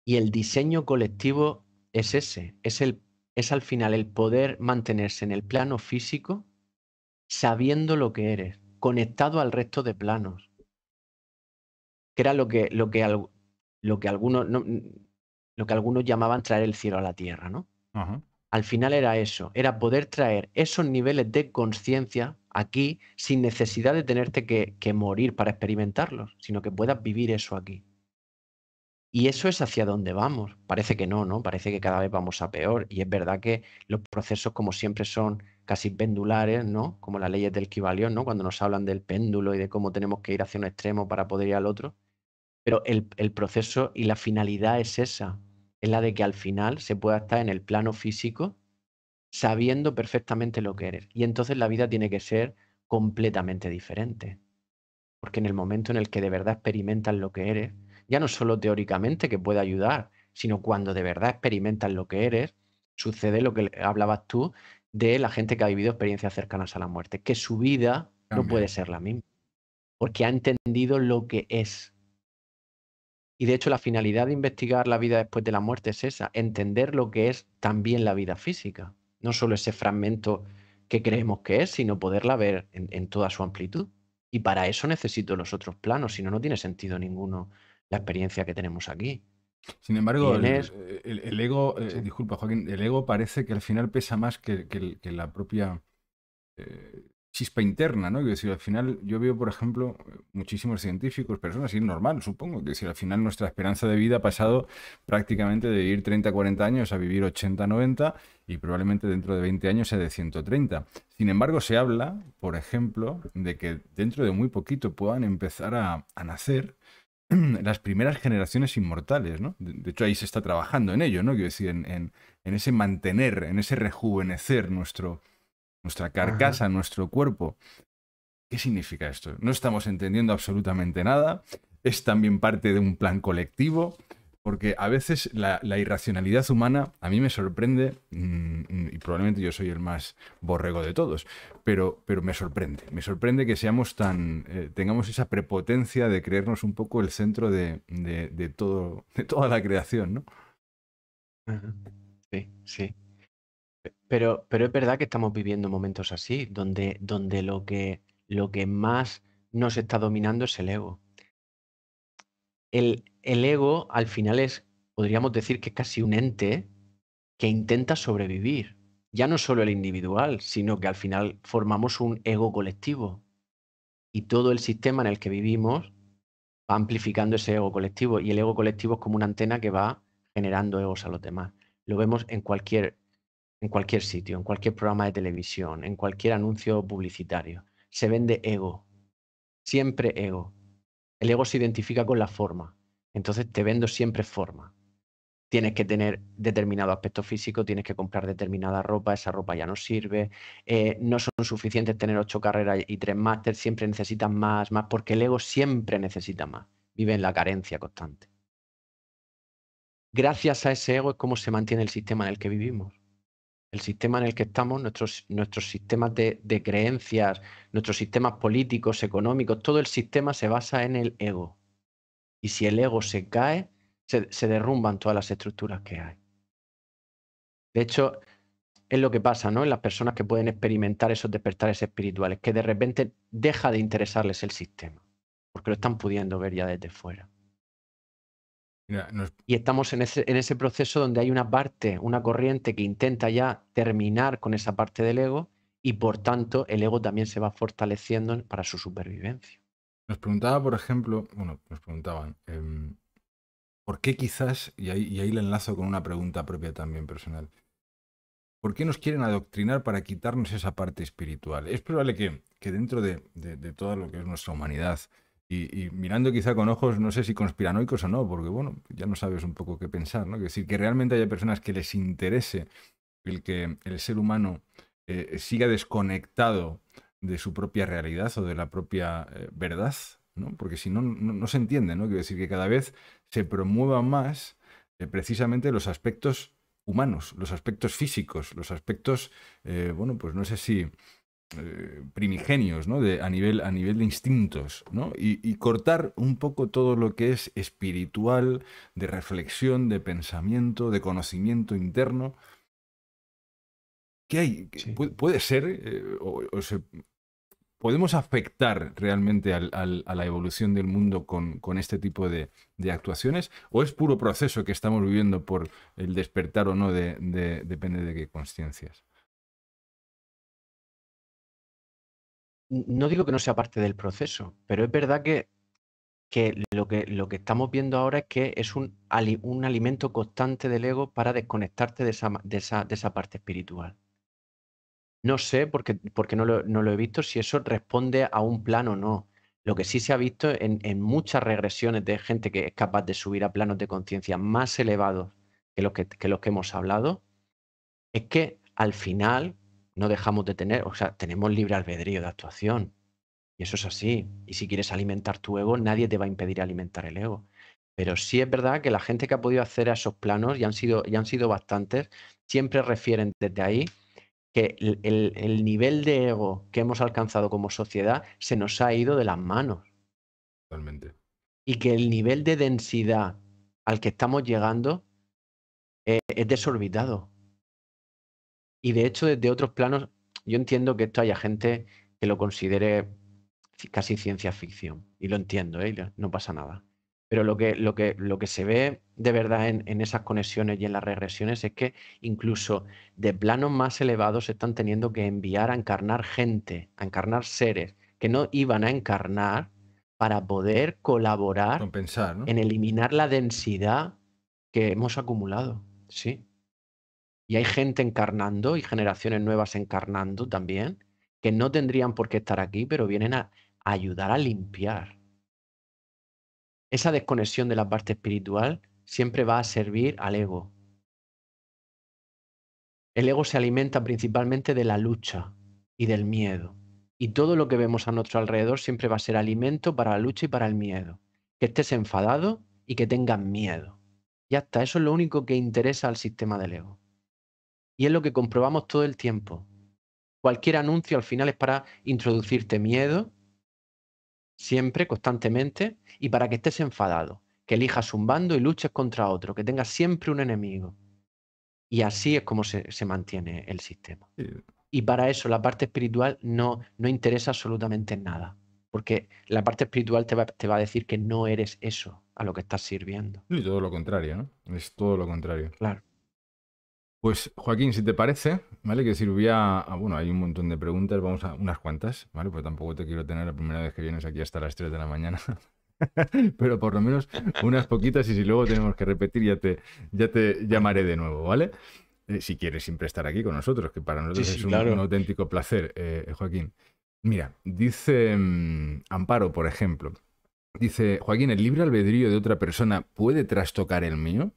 B: Y el diseño colectivo es ese, es el es al final el poder mantenerse en el plano físico sabiendo lo que eres, conectado al resto de planos. Que era lo que, lo que, lo que algunos, no, lo que algunos llamaban traer el cielo a la tierra, ¿no? Al final era eso, era poder traer esos niveles de conciencia aquí sin necesidad de tenerte que, que morir para experimentarlos, sino que puedas vivir eso aquí. Y eso es hacia dónde vamos. Parece que no, ¿no? Parece que cada vez vamos a peor. Y es verdad que los procesos, como siempre, son casi pendulares, ¿no? Como las leyes del equivalión, ¿no? Cuando nos hablan del péndulo y de cómo tenemos que ir hacia un extremo para poder ir al otro. Pero el, el proceso y la finalidad es esa. Es la de que al final se pueda estar en el plano físico sabiendo perfectamente lo que eres. Y entonces la vida tiene que ser completamente diferente. Porque en el momento en el que de verdad experimentas lo que eres, ya no solo teóricamente que puede ayudar, sino cuando de verdad experimentas lo que eres, sucede lo que hablabas tú de la gente que ha vivido experiencias cercanas a la muerte, que su vida no puede ser la misma, porque ha entendido lo que es. Y de hecho la finalidad de investigar la vida después de la muerte es esa, entender lo que es también la vida física, no solo ese fragmento que creemos que es, sino poderla ver en, en toda su amplitud. Y para eso necesito los otros planos, si no, no tiene sentido ninguno la experiencia que tenemos aquí. Sin embargo, el, ego, eh, disculpa Joaquín, el ego parece que al final pesa más que, la propia
A: eh, chispa interna, ¿no? decir, al final yo veo, por ejemplo, muchísimos científicos, personas, y normal, supongo, que si al final nuestra esperanza de vida ha pasado prácticamente de vivir 30, 40 años a vivir 80, 90 y probablemente dentro de 20 años sea de 130. Sin embargo, se habla, por ejemplo, de que dentro de muy poquito puedan empezar a nacer las primeras generaciones inmortales, ¿no? De, hecho, ahí se está trabajando en ello, ¿no? Quiero decir, en, ese mantener, en ese rejuvenecer nuestro, nuestra carcasa, nuestro cuerpo. ¿Qué significa esto? No estamos entendiendo absolutamente nada. Es también parte de un plan colectivo. Porque a veces la, irracionalidad humana a mí me sorprende, mm, mm, y probablemente yo soy el más borrego de todos, pero, pero me sorprende. Me sorprende que seamos tan. Eh, tengamos esa prepotencia de creernos un poco el centro de, de todo, de toda la creación, ¿no?
B: Sí, sí. Pero, pero es verdad que estamos viviendo momentos así, donde, donde lo, que, lo que más nos está dominando es el ego. El, el ego al final es, podríamos decir que es casi un ente que intenta sobrevivir. Ya no solo el individual, sino que al final formamos un ego colectivo. Y todo el sistema en el que vivimos va amplificando ese ego colectivo. Y el ego colectivo es como una antena que va generando egos a los demás. Lo vemos en cualquier, en cualquier sitio, en cualquier programa de televisión, en cualquier anuncio publicitario. Se vende ego. Siempre ego. El ego se identifica con la forma entonces te vendo siempre forma. Tienes que tener determinado aspecto físico, tienes que comprar determinada ropa, esa ropa ya no sirve, eh, no son suficientes tener ocho carreras y tres máster, siempre necesitas más, más, porque el ego siempre necesita más, vive en la carencia constante. Gracias a ese ego es como se mantiene el sistema en el que vivimos. El sistema en el que estamos, nuestros, sistemas de creencias, nuestros sistemas políticos, económicos, todo el sistema se basa en el ego y si el ego se cae, se, derrumban todas las estructuras que hay. De hecho, es lo que pasa, ¿no? En las personas que pueden experimentar esos despertares espirituales, que de repente deja de interesarles el sistema, porque lo están pudiendo ver ya desde fuera. Y estamos en ese proceso donde hay una parte, una corriente que intenta ya terminar con esa parte del ego y por tanto el ego también se va fortaleciendo para su supervivencia.
A: Nos preguntaba, por ejemplo, bueno, nos preguntaban, em, ¿por qué quizás, y ahí, y ahí le enlazo con una pregunta propia también personal, ¿por qué nos quieren adoctrinar para quitarnos esa parte espiritual? Es probable que, dentro de, de, todo lo que es nuestra humanidad, y, mirando quizá con ojos, no sé si conspiranoicos o no, porque bueno, ya no sabes un poco qué pensar, ¿no? Es decir, que realmente haya personas que les interese el que el ser humano eh, siga desconectado de su propia realidad o de la propia eh, verdad, ¿no? Porque si no, no, se entiende, ¿no? Quiero decir que cada vez se promuevan más eh, precisamente los aspectos humanos, los aspectos físicos, los aspectos, eh, bueno, pues no sé si primigenios, ¿no? De, a, nivel, a nivel de instintos, ¿no? y, cortar un poco todo lo que es espiritual, de reflexión, de pensamiento, de conocimiento interno, ¿Qué ¿Puede, ser? Eh, ¿Podemos afectar realmente a la evolución del mundo con, este tipo de, actuaciones? ¿O es puro proceso que estamos viviendo por el despertar o no de, depende de qué conciencias?
B: No digo que no sea parte del proceso, pero es verdad que, lo, que estamos viendo ahora es que es un, alimento constante del ego para desconectarte de esa parte espiritual. No sé, porque, porque no, lo, no lo he visto, si eso responde a un plan o no. Lo que sí se ha visto en, muchas regresiones de gente que es capaz de subir a planos de conciencia más elevados que los que, que hemos hablado, es que al final no dejamos de tener, o sea, tenemos libre albedrío de actuación. Y eso es así. Y si quieres alimentar tu ego, nadie te va a impedir alimentar el ego. Pero sí es verdad que la gente que ha podido hacer esos planos, y han sido, y han sido bastantes, siempre refieren desde ahí que el, nivel de ego que hemos alcanzado como sociedad se nos ha ido de las manos. Totalmente. Y que el nivel de densidad al que estamos llegando eh, es desorbitado. Y de hecho, desde otros planos, yo entiendo que esto haya gente que lo considere casi ciencia ficción. Y lo entiendo, ¿eh? no pasa nada. Pero lo que, lo que, lo que se ve de verdad en, esas conexiones y en las regresiones es que incluso de planos más elevados se están teniendo que enviar a encarnar gente, a encarnar seres que no iban a encarnar para poder colaborar en eliminar la densidad que hemos acumulado. Sí. Y hay gente encarnando y generaciones nuevas encarnando también que no tendrían por qué estar aquí, pero vienen a ayudar a limpiar esa desconexión de la parte espiritual siempre va a servir al ego. El ego se alimenta principalmente de la lucha y del miedo. Y todo lo que vemos a nuestro alrededor siempre va a ser alimento para la lucha y para el miedo. Que estés enfadado y que tengas miedo. Ya está, eso es lo único que interesa al sistema del ego. Y es lo que comprobamos todo el tiempo. Cualquier anuncio al final es para introducirte miedo, siempre, constantemente, y para que estés enfadado, que elijas un bando y luches contra otro, que tengas siempre un enemigo. Y así es como se, mantiene el sistema. Y para eso la parte espiritual no, no interesa absolutamente nada, porque la parte espiritual te va, te va a decir que no eres eso a lo que estás sirviendo. Y todo lo contrario, ¿no? Es todo lo contrario. Claro.
A: Pues Joaquín, si te parece, ¿vale? Que sirvía, ah, bueno, hay un montón de preguntas, vamos a unas cuantas, ¿vale? Pues tampoco te quiero tener la primera vez que vienes aquí hasta las 3 de la mañana. Pero por lo menos unas poquitas y si luego tenemos que repetir ya te, ya te llamaré de nuevo, ¿vale? Eh, si quieres siempre estar aquí con nosotros, que para nosotros es un, auténtico placer, eh, Joaquín. Mira, dice mm, Amparo, por ejemplo, dice, Joaquín, ¿el libre albedrío de otra persona puede trastocar el mío?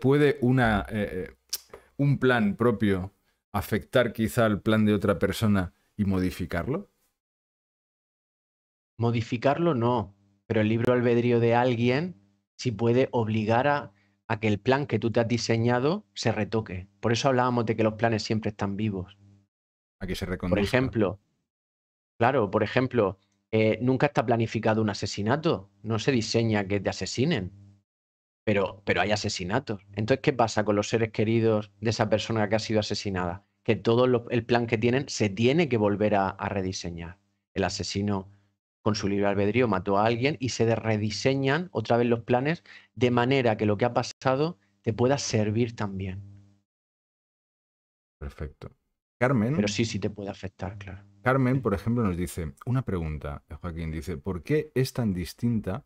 A: ¿Puede, una, eh, eh, un plan propio afectar quizá al plan de otra persona y modificarlo?
B: Modificarlo no, pero el libro albedrío de alguien sí puede obligar a, que el plan que tú te has diseñado se retoque. Por eso hablábamos de que los planes siempre están vivos. A que se recontra. Por ejemplo, claro, por ejemplo, eh, nunca está planificado un asesinato. No se diseña que te asesinen pero, pero hay asesinatos. Entonces, ¿qué pasa con los seres queridos de esa persona que ha sido asesinada? Que todo el plan que tienen se tiene que volver a, rediseñar. El asesino, con su libre albedrío, mató a alguien y se rediseñan otra vez los planes de manera que lo que ha pasado te pueda servir también. Perfecto. Carmen. Pero sí, sí te puede afectar, claro.
A: Carmen, por ejemplo, nos dice una pregunta, Joaquín, dice, ¿por qué es tan distinta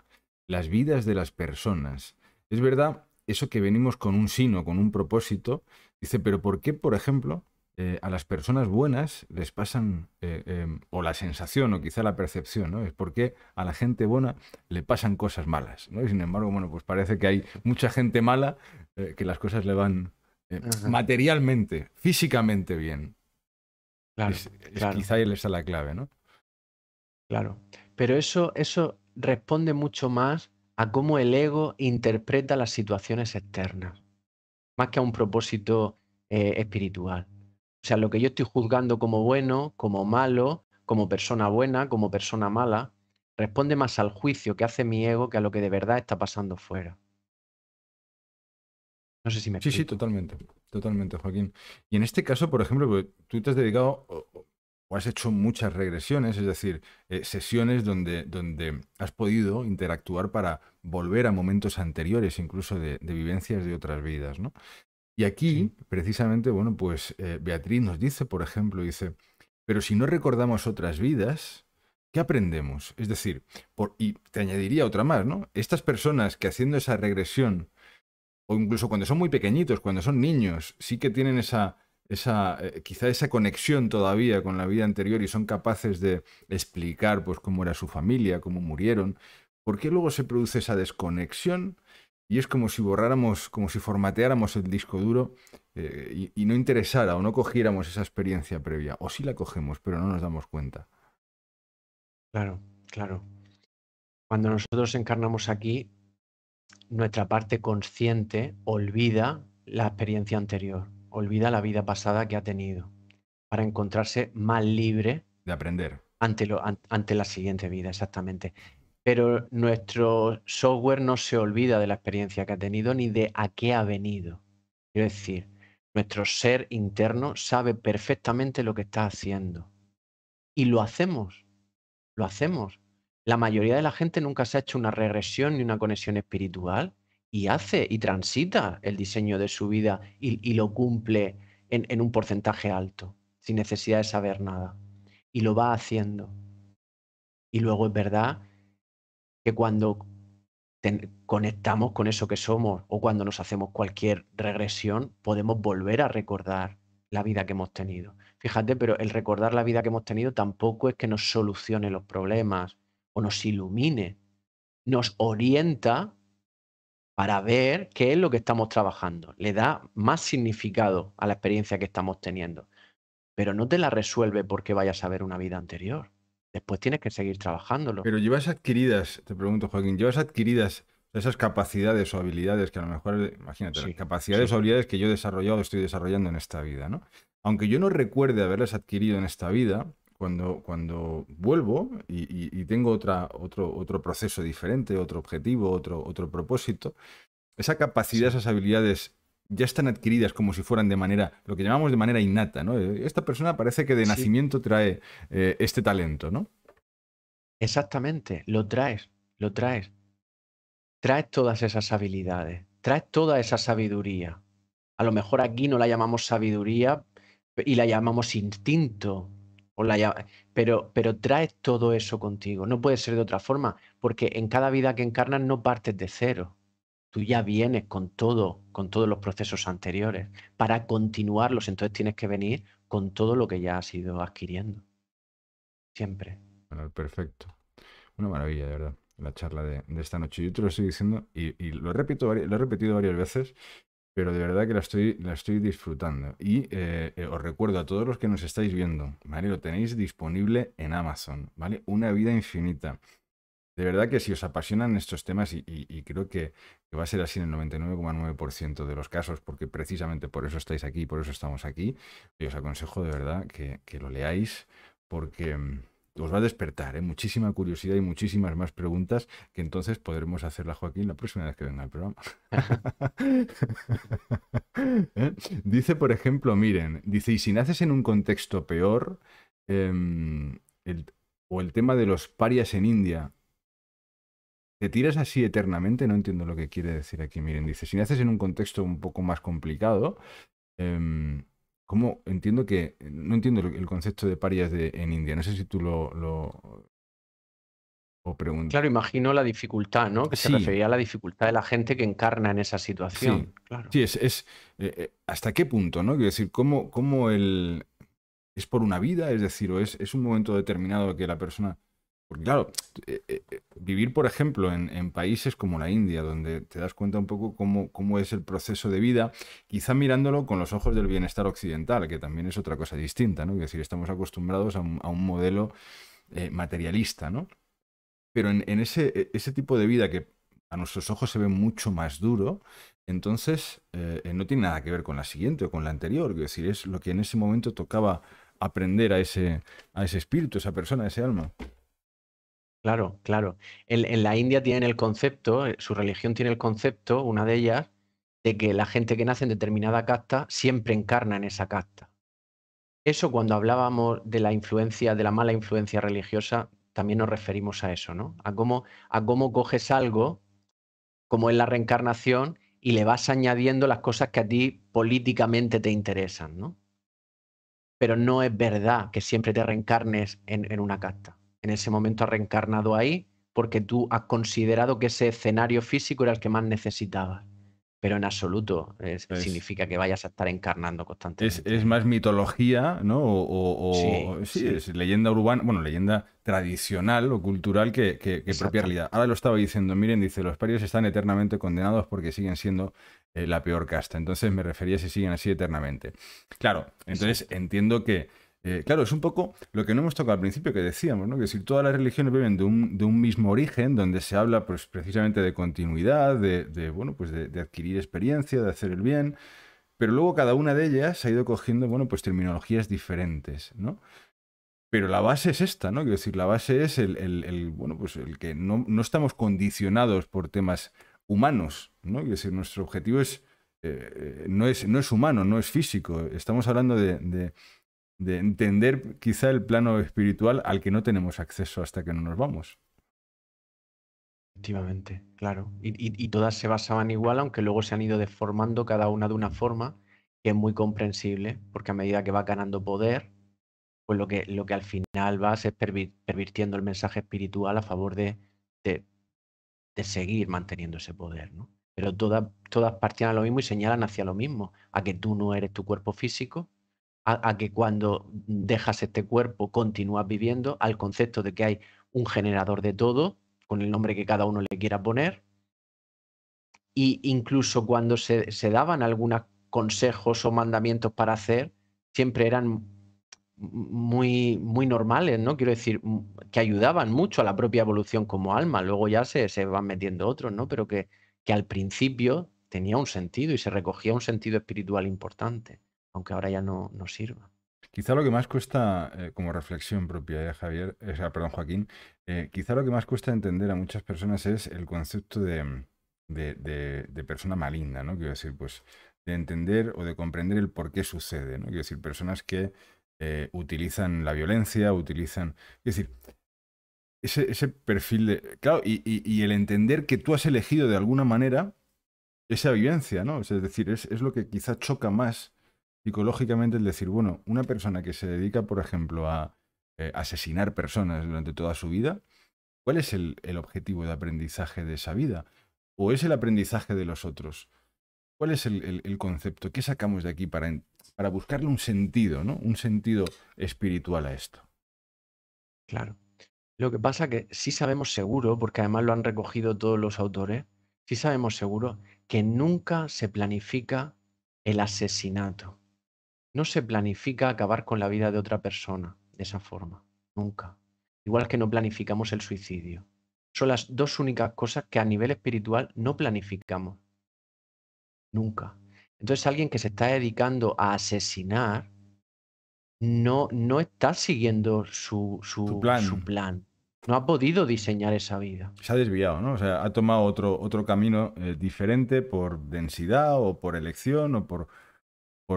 A: las vidas de las personas es verdad, eso que venimos con un sino, con un propósito, dice, pero ¿por qué, por ejemplo, eh, a las personas buenas les pasan, eh, em, o la sensación, o quizá la percepción, ¿no? Es porque a la gente buena le pasan cosas malas, ¿no? Y sin embargo, bueno, pues parece que hay mucha gente mala eh, que las cosas le van materialmente,
B: físicamente bien. Claro, Quizá ahí está la clave, ¿no? Claro. Pero eso, eso responde mucho más a cómo el ego interpreta las situaciones externas, más que a un propósito eh, espiritual. O sea, lo que yo estoy juzgando como bueno, como malo, como persona buena, como persona mala, responde más al juicio que hace mi ego que a lo que de verdad está pasando fuera.
A: No sé si me Sí, sí, totalmente. Totalmente, Joaquín. Y en este caso, por ejemplo, pues, tú te has dedicado o has hecho muchas regresiones, es decir, eh, sesiones donde, donde, has podido interactuar para volver a momentos anteriores, incluso de, vivencias de otras vidas. ¿no? Y aquí, precisamente, bueno, pues eh, Beatriz nos dice, por ejemplo, dice, pero si no recordamos otras vidas, ¿qué aprendemos? Es decir, por, y te añadiría otra más, ¿no? Estas personas que haciendo esa regresión, o incluso cuando son muy pequeñitos, cuando son niños, sí que tienen esa esa, eh, quizá esa conexión todavía con la vida anterior y son capaces de explicar pues, cómo era su familia, cómo murieron, ¿por qué luego se produce esa desconexión? Y es como si borráramos, como si formateáramos el disco duro eh, y, y, no interesara o no cogiéramos esa experiencia previa. O sí la cogemos, pero no nos damos cuenta.
B: Claro, claro. Cuando nosotros encarnamos aquí, nuestra parte consciente olvida la experiencia anterior olvida la vida pasada que ha tenido para encontrarse más libre. De aprender. Ante, la siguiente vida, exactamente. Pero nuestro software no se olvida de la experiencia que ha tenido ni de a qué ha venido. Quiero decir, nuestro ser interno sabe perfectamente lo que está haciendo. Y lo hacemos, lo hacemos. La mayoría de la gente nunca se ha hecho una regresión ni una conexión espiritual y hace y transita el diseño de su vida y, lo cumple en, un porcentaje alto, sin necesidad de saber nada. Y lo va haciendo. Y luego es verdad que cuando conectamos con eso que somos o cuando nos hacemos cualquier regresión, podemos volver a recordar la vida que hemos tenido. Fíjate, pero el recordar la vida que hemos tenido tampoco es que nos solucione los problemas o nos ilumine, nos orienta para ver qué es lo que estamos trabajando. Le da más significado a la experiencia que estamos teniendo, pero no te la resuelve porque vayas a ver una vida anterior. Después tienes que seguir trabajándolo. Pero
A: llevas adquiridas, te pregunto Joaquín, llevas adquiridas esas capacidades o habilidades que a lo mejor, eh, imagínate, capacidades o habilidades que yo he desarrollado, estoy desarrollando en esta vida, ¿no? Aunque yo no recuerde haberlas adquirido en esta vida, cuando, vuelvo y, tengo otra, otro, proceso diferente, otro objetivo, otro, propósito, esa capacidad, esas habilidades ya están adquiridas como si fueran de manera, lo que llamamos de manera innata, ¿no? Eh, esta persona parece que de nacimiento trae eh, este talento, ¿no?
B: Exactamente, lo traes, lo traes. Traes todas esas habilidades, traes toda esa sabiduría. A lo mejor aquí no la llamamos sabiduría y la llamamos instinto, pero, pero traes todo eso contigo. No puede ser de otra forma, porque en cada vida que encarnas no partes de cero. Tú ya vienes con todo, con todos los procesos anteriores. Para continuarlos, entonces tienes que venir con todo lo que ya has ido adquiriendo. Siempre.
A: perfecto. Una maravilla, de verdad la charla de, esta noche. Yo te lo estoy diciendo y, lo, repito, lo he repetido varias veces pero de verdad que la estoy, la estoy disfrutando. Y eh, eh, os recuerdo a todos los que nos estáis viendo, ¿vale? Lo tenéis disponible en Amazon, ¿vale? Una vida infinita. De verdad que si os apasionan estos temas, y, creo que, va a ser así en el 99,9% de los casos, porque precisamente por eso estáis aquí, por eso estamos aquí, y os aconsejo de verdad que, que lo leáis, porque mm, os va a despertar ¿eh? muchísima curiosidad y muchísimas más preguntas que entonces podremos hacerla Joaquín la próxima vez que venga al programa. Dice, por ejemplo, miren, dice, y si naces en un contexto peor, em, o el tema de los parias en India, ¿Te tiras así eternamente? No entiendo lo que quiere decir aquí. Miren, dice, si naces en un contexto un poco más complicado, em, ¿Cómo? Entiendo que. Eh, no entiendo el, concepto de parias en India. No sé si tú lo, lo
B: Claro, imagino la dificultad, ¿no? Que se refería a la dificultad de la gente que encarna en esa situación. Sí, claro. sí es, eh, eh, hasta qué punto, ¿no? Quiero decir,
A: ¿cómo, cómo el... es por una vida? Es decir, o es, es un momento determinado que la persona porque claro, eh, eh, vivir, por ejemplo, en, países como la India, donde te das cuenta un poco cómo, es el proceso de vida, quizá mirándolo con los ojos del bienestar occidental, que también es otra cosa distinta, ¿no? Es decir, estamos acostumbrados a un, modelo eh, materialista, ¿no? Pero en, e, ese, tipo de vida que a nuestros ojos se ve mucho más duro, entonces no tiene nada que ver con la siguiente o con la anterior, es decir, es lo que en ese momento tocaba aprender a ese, a ese espíritu, a esa persona, a ese alma.
B: Claro, claro. En, la India tienen el concepto, eh, su religión tiene el concepto, una de ellas, de que la gente que nace en determinada casta siempre encarna en esa casta. Eso cuando hablábamos de la influencia, de la mala influencia religiosa, también nos referimos a eso, ¿no? A cómo, a cómo coges algo, como es la reencarnación, y le vas añadiendo las cosas que a ti políticamente te interesan, ¿no? Pero no es verdad que siempre te reencarnes en una casta en ese momento ha reencarnado ahí porque tú has considerado que ese escenario físico era el que más necesitaba. Pero en absoluto significa que vayas a estar encarnando constantemente.
A: Es, más mitología, ¿no? O, sí, es leyenda urbana, bueno, leyenda tradicional o cultural que, propia realidad. Ahora lo estaba diciendo, miren, dice, los parios están eternamente condenados porque siguen siendo eh, la peor casta. Entonces me refería si siguen así eternamente. Claro, entonces entiendo que eh, claro, es un poco lo que no hemos tocado al principio que decíamos, ¿no? Que si todas las religiones viven de un, mismo origen, donde se habla pues, precisamente de continuidad, de, bueno, pues de, adquirir experiencia, de hacer el bien, pero luego cada una de ellas ha ido cogiendo, bueno, pues terminologías diferentes, ¿no? Pero la base es esta, ¿no? Quiero decir, la base es el, bueno, pues el que no, estamos condicionados por temas humanos, ¿no? Quiero decir, nuestro objetivo es, eh, eh, no es, no es humano, no es físico. Estamos hablando de de entender quizá el plano espiritual al que no tenemos acceso hasta que no nos vamos.
B: Efectivamente, claro. Y, todas se basaban igual, aunque luego se han ido deformando cada una de una forma que es muy comprensible, porque a medida que va ganando poder, pues lo que, lo que al final vas es pervirtiendo el mensaje espiritual a favor de, de, seguir manteniendo ese poder, ¿no? Pero todas, todas partían a lo mismo y señalan hacia lo mismo, a que tú no eres tu cuerpo físico, a, que cuando dejas este cuerpo continúas viviendo, al concepto de que hay un generador de todo, con el nombre que cada uno le quiera poner. Y incluso cuando se, daban algunos consejos o mandamientos para hacer, siempre eran muy, muy normales, ¿no? Quiero decir, que ayudaban mucho a la propia evolución como alma. Luego ya se, van metiendo otros, ¿no? Pero que al principio tenía un sentido y se recogía un sentido espiritual importante aunque ahora ya no, no sirva.
A: Quizá lo que más cuesta, eh, como reflexión propia, de eh, Javier, o perdón, Joaquín, eh, quizá lo que más cuesta entender a muchas personas es el concepto mm, de, persona maligna, ¿no? Quiero decir, pues, de entender o de comprender el por qué sucede, ¿no? Quiero decir, personas que utilizan la violencia, utilizan. Es decir, ese, perfil de. Claro, y, el entender que tú has elegido de alguna manera esa vivencia, ¿no? Es decir, es lo que quizá choca más psicológicamente el decir, bueno, una persona que se dedica, por ejemplo, a eh, asesinar personas durante toda su vida, ¿cuál es el, objetivo de aprendizaje de esa vida? ¿O es el aprendizaje de los otros? ¿Cuál es el, concepto? ¿Qué sacamos de aquí para, buscarle un sentido, ¿no? Un sentido espiritual a esto.
B: Claro. Lo que pasa que sí sabemos seguro, porque además lo han recogido todos los autores, sí sabemos seguro que nunca se planifica el asesinato. No se planifica acabar con la vida de otra persona de esa forma, nunca. Igual que no planificamos el suicidio. Son las dos únicas cosas que a nivel espiritual no planificamos. Nunca. Entonces alguien que se está dedicando a asesinar no, no está siguiendo su, plan. No ha podido diseñar esa vida. Se ha desviado, ¿no? O sea, ha tomado otro, otro camino eh,
A: diferente por densidad o por elección o por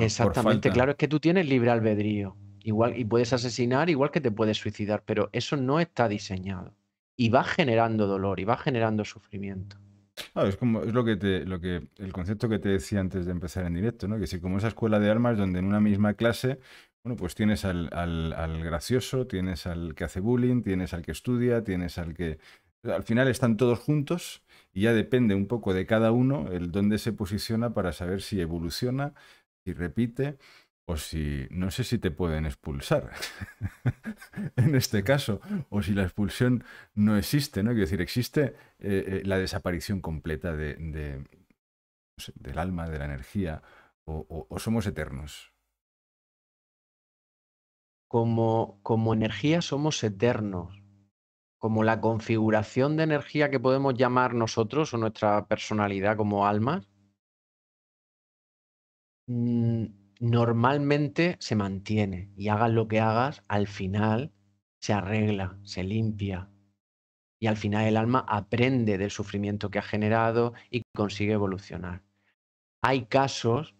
A: Exactamente, claro,
B: es que tú tienes libre albedrío. Igual, y puedes asesinar, igual que te puedes suicidar, pero eso no está diseñado. Y va generando dolor, y va generando sufrimiento. es como
A: lo que te, lo que el concepto que te decía antes de empezar en directo, ¿no? Que si como esa escuela de armas donde en una misma clase, bueno, pues tienes al, al gracioso, tienes al que hace bullying, tienes al que estudia, tienes al que al final están todos juntos y ya depende un poco de cada uno el dónde se posiciona para saber si evoluciona, si repite o si no sé si te pueden expulsar en este caso, o si la expulsión no existe, ¿no? Quiero decir, existe eh, eh, la desaparición completa de,
B: del alma, de la energía, o, somos eternos. Como, como energía somos eternos. Como la configuración de energía que podemos llamar nosotros o nuestra personalidad como alma... Mm, normalmente se mantiene y hagas lo que hagas, al final se arregla, se limpia y al final el alma aprende del sufrimiento que ha generado y consigue evolucionar. Hay casos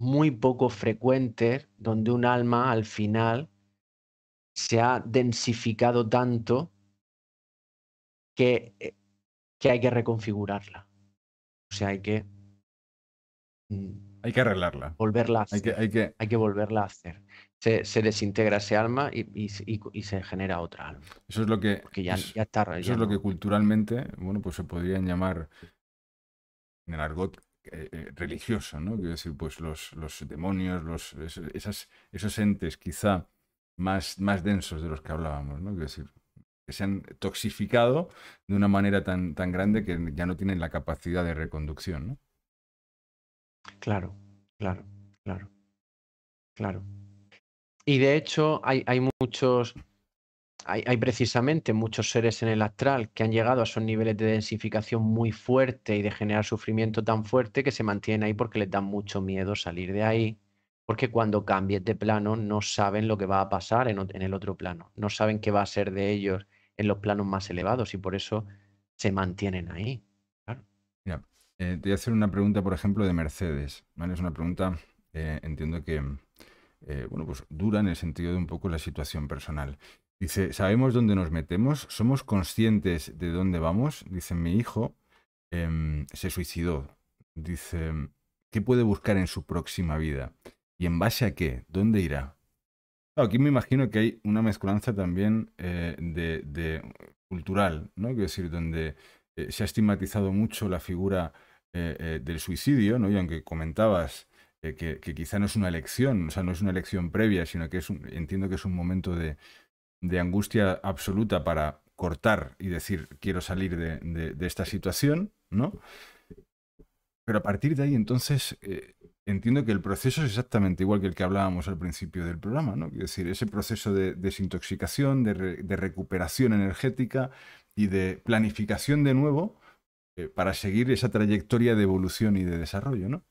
B: muy poco frecuentes donde un alma al final se ha densificado tanto que, eh, que hay que reconfigurarla. O sea, hay que mm, hay que arreglarla. Volverla a hacer. Hay que, hay que... Hay que volverla a hacer. Se, desintegra ese alma y, se genera otra alma. Eso es lo que. ya, eso es lo que culturalmente, bueno, pues se podrían llamar
A: en el argot eh, eh, religioso, ¿no? Quiero decir, pues los, demonios, los, esos entes quizá más, más densos de los que hablábamos, ¿no? Quiero decir, que se han toxificado de una manera tan, tan grande que ya no tienen la capacidad de reconducción, ¿no? Claro, claro, claro,
B: claro. Y de hecho hay, hay muchos, hay, hay, precisamente muchos seres en el astral que han llegado a esos niveles de densificación muy fuerte y de generar sufrimiento tan fuerte que se mantienen ahí porque les da mucho miedo salir de ahí, porque cuando cambies de plano no saben lo que va a pasar en el otro plano, no saben qué va a ser de ellos en los planos más elevados y por eso se mantienen ahí.
A: Eh, te voy a hacer una pregunta, por ejemplo, de Mercedes. Es una pregunta, eh, entiendo que, eh, bueno, pues dura en el sentido de un poco la situación personal. Dice, ¿sabemos dónde nos metemos? ¿Somos conscientes de dónde vamos? Dice, mi hijo em, se suicidó. Dice, ¿qué puede buscar en su próxima vida? ¿Y en base a qué? ¿Dónde irá? Aquí me imagino que hay una mezclanza también de, cultural, ¿no? Quiero decir, donde se ha estigmatizado mucho la figura eh, eh, del suicidio, ¿no? Y aunque comentabas eh, que, quizá no es una elección, o sea, no es una elección previa, sino que es entiendo que es un momento de, angustia absoluta para cortar y decir, quiero salir de, esta situación, ¿no? Pero a partir de ahí, entonces, entiendo que el proceso es exactamente igual que el que hablábamos al principio del programa, ¿no? Es decir, ese proceso de desintoxicación, de recuperación energética y de planificación de nuevo, eh, para seguir esa
B: trayectoria de evolución y de desarrollo, ¿no?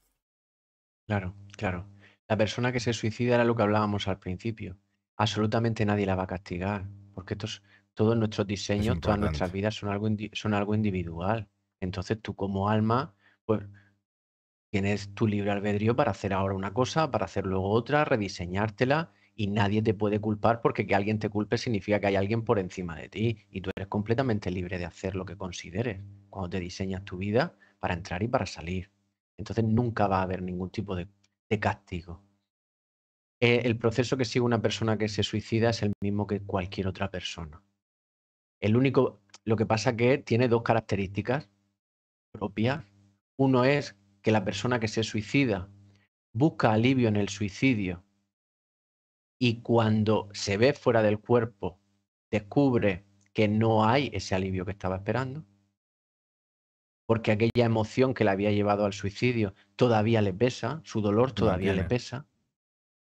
B: Claro, claro. La persona que se suicida era lo que hablábamos al principio. Absolutamente nadie la va a castigar, porque todos nuestros diseños, todas nuestras vidas son algo, son algo individual. Entonces tú como alma, pues tienes tu libre albedrío para hacer ahora una cosa, para hacer luego otra, rediseñártela y nadie te puede culpar porque que alguien te culpe significa que hay alguien por encima de ti y tú eres completamente libre de hacer lo que consideres cuando te diseñas tu vida para entrar y para salir. Entonces nunca va a haber ningún tipo de, de castigo. Eh, el proceso que sigue una persona que se suicida es el mismo que cualquier otra persona. El único, lo que pasa que tiene dos características propias. Uno es que la persona que se suicida busca alivio en el suicidio y cuando se ve fuera del cuerpo, descubre que no hay ese alivio que estaba esperando, porque aquella emoción que le había llevado al suicidio todavía le pesa, su dolor todavía le pesa,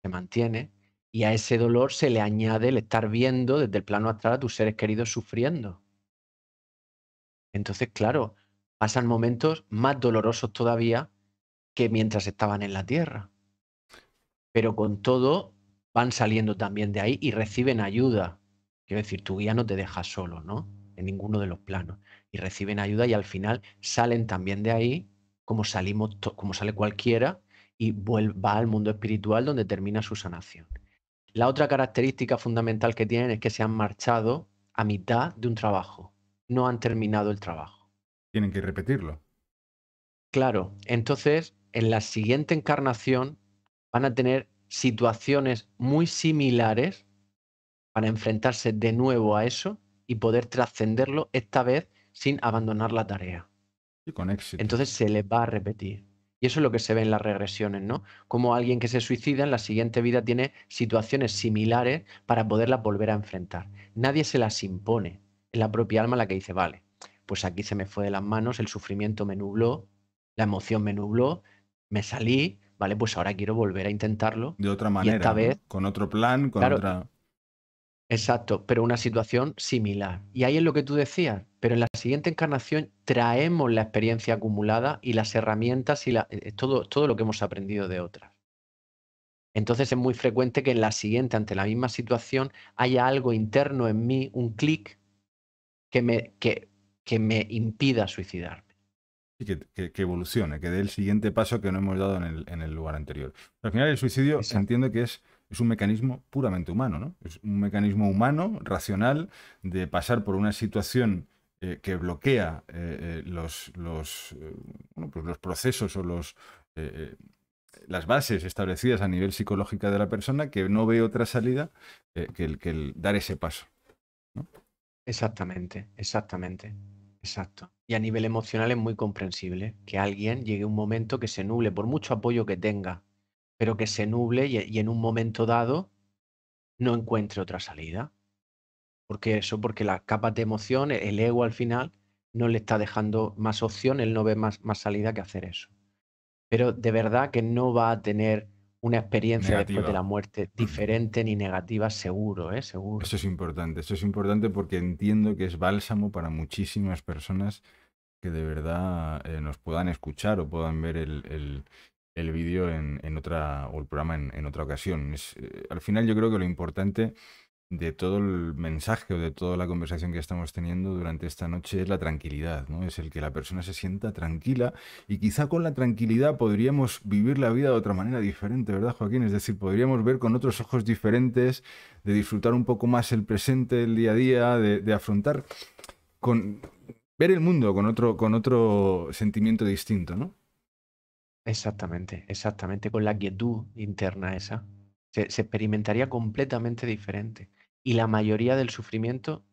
B: se mantiene, y a ese dolor se le añade el estar viendo desde el plano astral a tus seres queridos sufriendo. Entonces, claro, pasan momentos más dolorosos todavía que mientras estaban en la Tierra. Pero con todo, van saliendo también de ahí y reciben ayuda. Quiero decir, tu guía no te deja solo, ¿no? En ninguno de los planos. Y reciben ayuda y al final salen también de ahí, como salimos, como sale cualquiera, y vuelva va al mundo espiritual donde termina su sanación. La otra característica fundamental que tienen es que se han marchado a mitad de un trabajo. No han terminado el trabajo. Tienen que repetirlo. Claro, entonces en la siguiente encarnación van a tener situaciones muy similares para enfrentarse de nuevo a eso y poder trascenderlo esta vez sin abandonar la tarea. Entonces se le va a repetir. Y eso es lo que se ve en las regresiones, ¿no? Como alguien que se suicida en la siguiente vida tiene situaciones similares para poderlas volver a enfrentar. Nadie se las impone. Es la propia alma la que dice, vale, pues aquí se me fue de las manos, el sufrimiento me nubló, la emoción me nubló, me salí, vale, pues ahora quiero volver a intentarlo. De otra manera,
A: con otro plan,
B: con otra... Exacto, pero una situación similar. Y ahí es lo que tú decías, pero en la siguiente encarnación traemos la experiencia acumulada y las herramientas y la, eh, eh, todo, lo que hemos aprendido de otras. Entonces es muy frecuente que en la siguiente, ante la misma situación, haya algo interno en mí, un clic, que me, que, que me impida suicidarme
A: que, evolucione, que dé el siguiente paso que no hemos dado en el, lugar anterior. al final el suicidio se entiende que es, un mecanismo puramente humano, ¿no? Es un mecanismo humano, racional, de pasar por una situación eh, que bloquea eh, eh, pues los, procesos o las bases establecidas a nivel psicológico de la
B: persona que no ve otra salida que, el, que, dar ese paso. Exactamente, exactamente, exacto a nivel emocional es muy comprensible que alguien llegue a un momento que se nuble, por mucho apoyo que tenga, pero que se nuble y, en un momento dado no encuentre otra salida. Porque eso, porque las capas de emoción, e-, el ego al final, no le está dejando más opción, él no ve más, más salida que hacer eso. Pero de verdad que no va a tener una experiencia después de la muerte diferente ni negativa, seguro, ¿eh? Seguro. Eso es importante, eso es importante porque
A: entiendo que es bálsamo para muchísimas personas que de verdad eh, nos puedan escuchar o puedan ver el, vídeo en, otra, o el programa en, otra ocasión. Es, eh, al final yo creo que lo importante de todo el mensaje o de toda la conversación que estamos teniendo durante esta noche es la tranquilidad, ¿no? Es el que la persona se sienta tranquila y quizá con la tranquilidad podríamos vivir la vida de otra manera diferente, ¿verdad, Joaquín? Es decir, podríamos ver con otros ojos diferentes, de disfrutar un poco más el presente, el día a día, de afrontar con ver el mundo con otro, sentimiento distinto,
B: ¿no? Exactamente, exactamente, con la quietud interna esa. Se, experimentaría completamente diferente. Y la mayoría del sufrimiento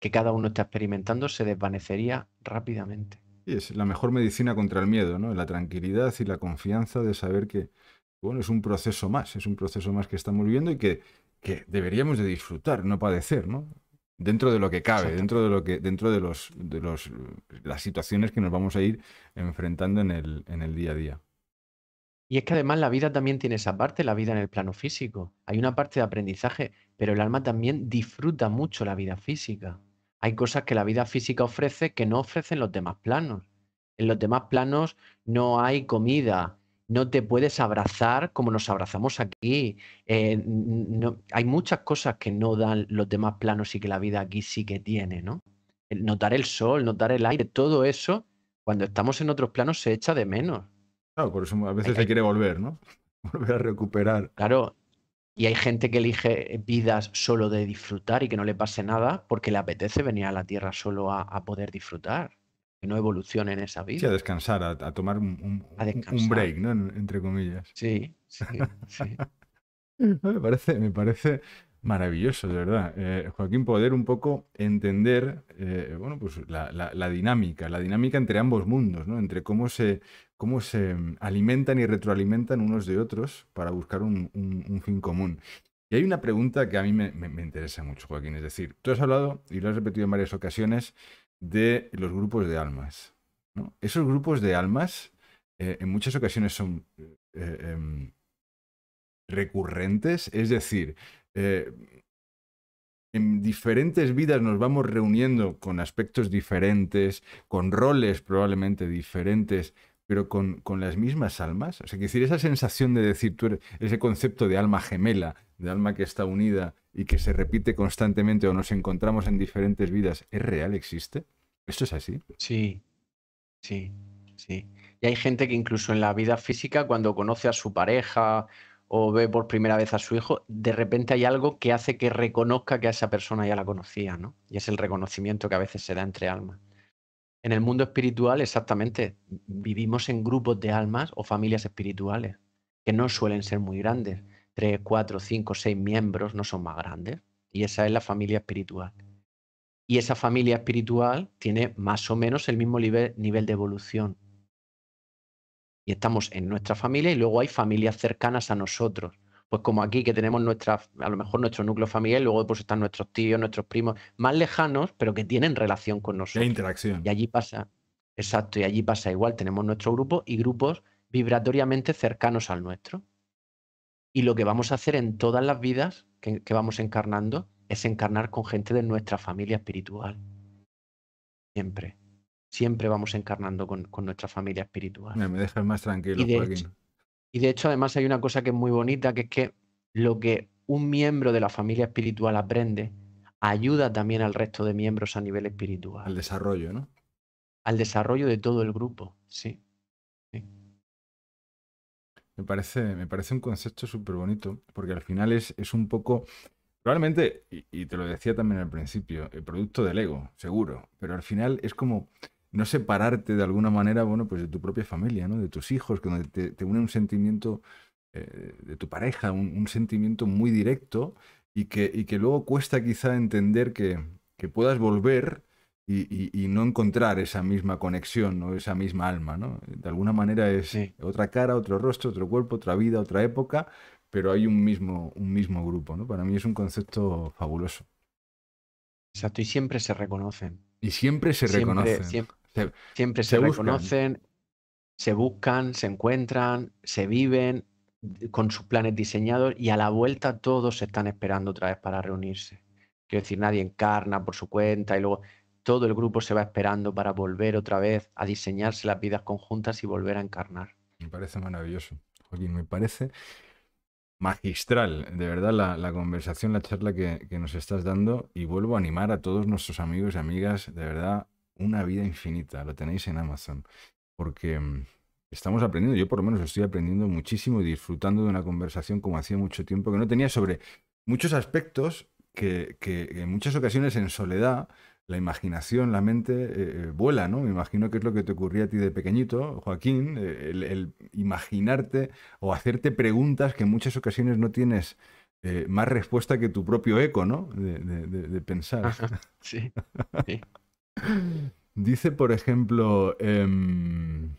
B: que cada uno está experimentando se desvanecería rápidamente.
A: Y es la mejor medicina contra el miedo, ¿no? La tranquilidad y la confianza de saber que, bueno, es un proceso más, es un proceso más que estamos viviendo y que, que deberíamos de disfrutar, no padecer, ¿no? dentro de lo que cabe, dentro de lo que, dentro de los, de los las situaciones que nos vamos a ir enfrentando en el, en el día a día.
B: Y es que además la vida también tiene esa parte, la vida en el plano físico. Hay una parte de aprendizaje, pero el alma también disfruta mucho la vida física. Hay cosas que la vida física ofrece que no ofrecen los demás planos. En los demás planos no hay comida, no te puedes abrazar como nos abrazamos aquí. Eh, no, hay muchas cosas que no dan los demás planos y que la vida aquí sí que tiene, ¿no? notar el sol, notar el aire, todo eso, cuando estamos en otros planos se echa de menos. Claro, por eso a veces se quiere volver, ¿no? Volver a recuperar. Claro, y hay gente que elige vidas solo de disfrutar y que no le pase nada porque le apetece venir a la Tierra solo a poder disfrutar que no evolucione en esa vida. Sí, a descansar, a, tomar un, break,
A: ¿no? Entre comillas. Sí, sí, me, parece, me parece maravilloso, de verdad. Eh, Joaquín, poder un poco entender eh, bueno, pues la, dinámica, la dinámica entre ambos mundos, ¿no? Entre cómo se, cómo se alimentan y retroalimentan unos de otros para buscar un, fin común. Y hay una pregunta que a mí me interesa mucho, Joaquín. Es decir, tú has hablado, y lo has repetido en varias ocasiones, de los grupos de almas. Esos grupos de almas eh, en muchas ocasiones son eh, em, recurrentes, es decir, eh, en diferentes vidas nos vamos reuniendo con aspectos diferentes, con roles probablemente diferentes pero con, las mismas almas. O sea, decir, esa sensación de decir, tú eres, ese concepto de alma gemela, de alma que está unida y que se repite constantemente o nos encontramos en diferentes vidas, ¿es real? ¿Existe? ¿Esto es así? Sí,
B: sí, sí. Y hay gente que incluso en la vida física, cuando conoce a su pareja o ve por primera vez a su hijo, de repente hay algo que hace que reconozca que a esa persona ya la conocía, ¿no? Y es el reconocimiento que a veces se da entre almas. En el mundo espiritual, exactamente, vivimos en grupos de almas o familias espirituales, que no suelen ser muy grandes. Tres, cuatro, cinco, seis miembros no son más grandes. Y esa es la familia espiritual. Y esa familia espiritual tiene más o menos el mismo nivel, de evolución. Y estamos en nuestra familia y luego hay familias cercanas a nosotros pues como aquí que tenemos nuestra, a lo mejor nuestro núcleo familiar, luego pues están nuestros tíos, nuestros primos, más lejanos, pero que tienen relación con nosotros. La interacción. Y allí pasa, exacto, y allí pasa igual, tenemos nuestro grupo y grupos vibratoriamente cercanos al nuestro. Y lo que vamos a hacer en todas las vidas que, vamos encarnando es encarnar con gente de nuestra familia espiritual. Siempre. Siempre vamos encarnando con, nuestra familia espiritual. me
A: dejas más tranquilo, Joaquín.
B: Y de hecho, además, hay una cosa que es muy bonita, que es que lo que un miembro de la familia espiritual aprende ayuda también al resto de miembros a nivel espiritual. Al desarrollo, ¿no? Al desarrollo de todo el grupo, sí.
A: Me, parece, me parece un concepto súper bonito, porque al final es, es un poco Probablemente, y, te lo decía también al principio, el producto del ego, seguro, pero al final es como no separarte de alguna manera, bueno, pues de tu propia familia, ¿no? De tus hijos, que te, une un sentimiento eh, de tu pareja, un, sentimiento muy directo y que, que luego cuesta quizá entender que, puedas volver y, no encontrar esa misma conexión o ¿no? esa misma alma, ¿no? De alguna manera es otra cara, otro rostro, otro cuerpo, otra vida, otra época, pero hay un mismo, un mismo grupo, ¿no? Para mí es un concepto fabuloso. Exacto, y siempre se
B: reconocen. Y siempre se reconocen. Siempre se, reconocen, se buscan, se encuentran, se viven con sus planes diseñados y a la vuelta todos se están esperando otra vez para reunirse. Quiero decir, nadie encarna por su cuenta y luego todo el grupo se va esperando para volver otra vez a diseñarse las vidas conjuntas y volver a encarnar.
A: Me parece maravilloso, Joaquín, me parece magistral, de verdad, la, conversación, la charla que, nos estás dando y vuelvo a animar a todos nuestros amigos y amigas, de verdad, una vida infinita, lo tenéis en Amazon, porque mm, estamos aprendiendo, yo por lo menos estoy aprendiendo muchísimo y disfrutando de una conversación como hacía mucho tiempo que no tenía sobre muchos aspectos que, en muchas ocasiones en soledad la imaginación, la mente eh, eh, vuela, ¿no? Me imagino que es lo que te ocurría a ti de pequeñito, Joaquín, eh, el, imaginarte o hacerte preguntas que en muchas ocasiones no tienes más respuesta que tu propio eco, ¿no? De, de pensar. sí. sí. Dice, por ejemplo, em,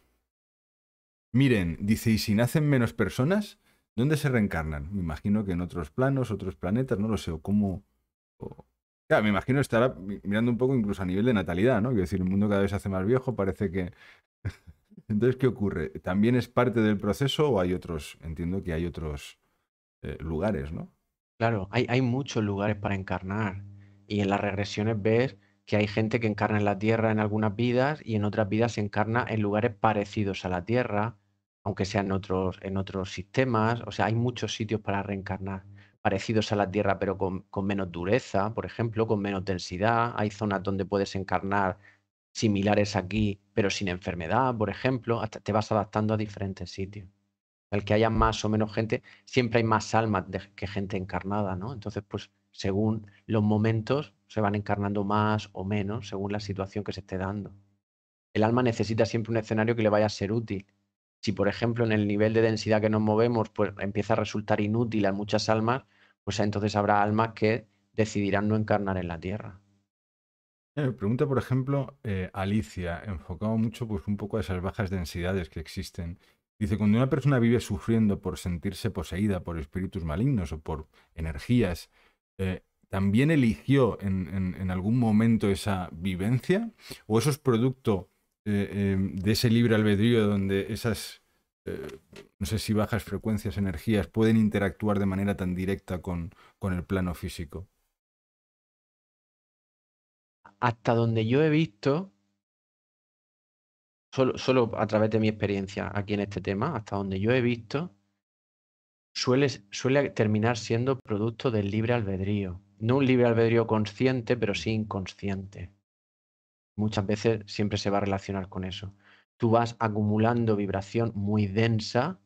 A: miren, dice, ¿y si nacen menos personas? ¿Dónde se reencarnan? Me imagino que en otros planos, otros planetas, no lo sé, o cómo... me imagino estará mirando un poco incluso a nivel de natalidad, ¿no? Quiero decir, el mundo cada vez se hace más viejo, parece que... Entonces, ¿qué ocurre? ¿También es parte del proceso o hay otros, entiendo que hay otros eh, lugares,
B: ¿no? Claro, hay, hay muchos lugares para encarnar y en las regresiones ves que hay gente que encarna en la Tierra en algunas vidas y en otras vidas se encarna en lugares parecidos a la Tierra, aunque sean en otros, en otros sistemas. O sea, hay muchos sitios para reencarnar parecidos a la Tierra, pero con, menos dureza, por ejemplo, con menos densidad. Hay zonas donde puedes encarnar similares aquí, pero sin enfermedad, por ejemplo. Hasta te vas adaptando a diferentes sitios. El que haya más o menos gente, siempre hay más almas que gente encarnada, ¿no? Entonces, pues según los momentos se van encarnando más o menos, según la situación que se esté dando. El alma necesita siempre un escenario que le vaya a ser útil. Si, por ejemplo, en el nivel de densidad que nos movemos, pues empieza a resultar inútil a muchas almas, pues entonces habrá almas que decidirán no encarnar en la Tierra.
A: Eh, pregunta, por ejemplo, eh, Alicia, enfocado mucho pues, un poco a esas bajas densidades que existen. Dice, cuando una persona vive sufriendo por sentirse poseída por espíritus malignos o por energías eh, también eligió en, algún momento esa vivencia? ¿O eso es producto eh, eh, de ese libre albedrío donde esas, no sé si bajas frecuencias, energías, pueden interactuar de manera tan directa con, el plano físico?
B: Hasta donde yo he visto, solo a través de mi experiencia aquí en este tema, hasta donde yo he visto, suele, terminar siendo producto del libre albedrío. No un libre albedrío consciente, pero sí inconsciente. Muchas veces siempre se va a relacionar con eso. Tú vas acumulando vibración muy densa,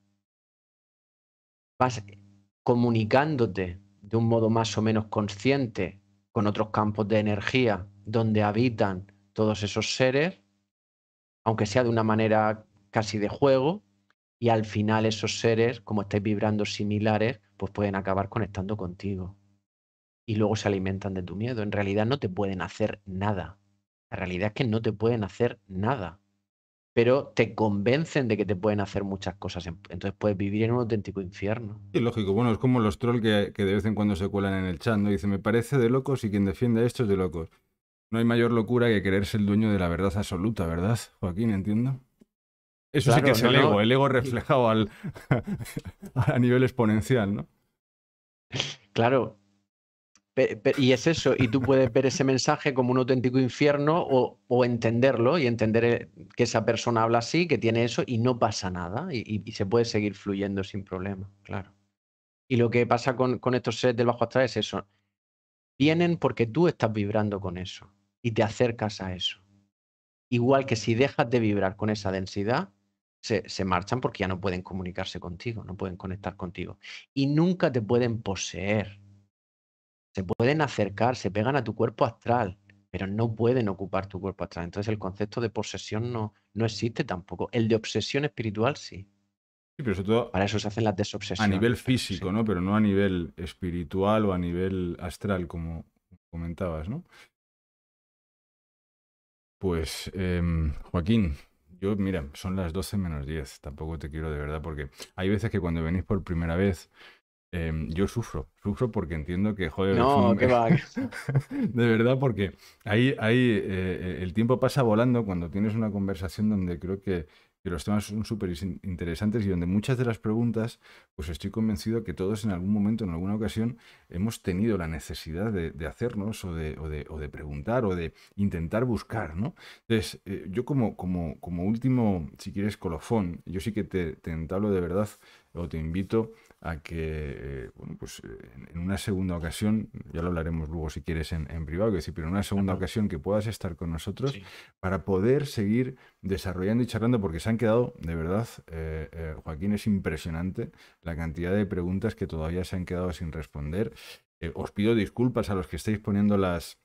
B: vas comunicándote de un modo más o menos consciente con otros campos de energía donde habitan todos esos seres, aunque sea de una manera casi de juego, y al final esos seres, como estáis vibrando similares, pues pueden acabar conectando contigo. Y luego se alimentan de tu miedo. En realidad no te pueden hacer nada. La realidad es que no te pueden hacer nada. Pero te convencen de que te pueden hacer muchas cosas. Entonces puedes vivir en un auténtico infierno.
A: Y lógico. Bueno, es como los trolls que, de vez en cuando se cuelan en el chat. ¿no? Dice, me parece de locos y quien defiende esto es de locos. No hay mayor locura que querer el dueño de la verdad absoluta, ¿verdad, Joaquín? Entiendo. Eso sí que es el ego, el ego reflejado
B: a nivel exponencial, ¿no? Claro. y es eso, y tú puedes ver ese mensaje como un auténtico infierno o, entenderlo y entender eh, que esa persona habla así, que tiene eso y no pasa nada y, se puede seguir fluyendo sin problema, claro. Y lo que pasa con, con estos seres del bajo astral es eso. Vienen porque tú estás vibrando con eso y te acercas a eso. Igual que si dejas de vibrar con esa densidad, se, marchan porque ya no pueden comunicarse contigo, no pueden conectar contigo. Y nunca te pueden poseer. Se pueden acercar, se pegan a tu cuerpo astral, pero no pueden ocupar tu cuerpo astral. Entonces el concepto de posesión no, no existe tampoco. El de obsesión espiritual sí. Sí, pero sobre todo Para eso se hacen las desobsesiones. A nivel
A: físico, ¿no? Pero no a nivel espiritual o a nivel astral, como comentabas, ¿no? Pues, em, Joaquín, yo, mira, son las 12 menos 10, tampoco te quiero de verdad, porque hay veces que cuando venís por primera vez, em, yo sufro, sufro porque entiendo que, joder, no, qué va. de verdad, porque ahí, ahí eh, eh, el tiempo pasa volando cuando tienes una conversación donde creo que que los temas son súper interesantes y donde muchas de las preguntas, pues estoy convencido que todos en algún momento, en alguna ocasión, hemos tenido la necesidad de, hacernos o de, preguntar o de intentar buscar, ¿no? Entonces, eh, yo como, como, último, si quieres, colofón, yo sí que te, te entablo de verdad o te invito a que, eh, bueno, pues eh, en una segunda ocasión, ya lo hablaremos luego si quieres en, privado, pero en una segunda ocasión que puedas estar con nosotros para poder seguir desarrollando y charlando, porque se han quedado, de verdad, eh, Joaquín, es impresionante la cantidad de preguntas que todavía se han quedado sin responder. os pido disculpas a los que estáis poniendo las,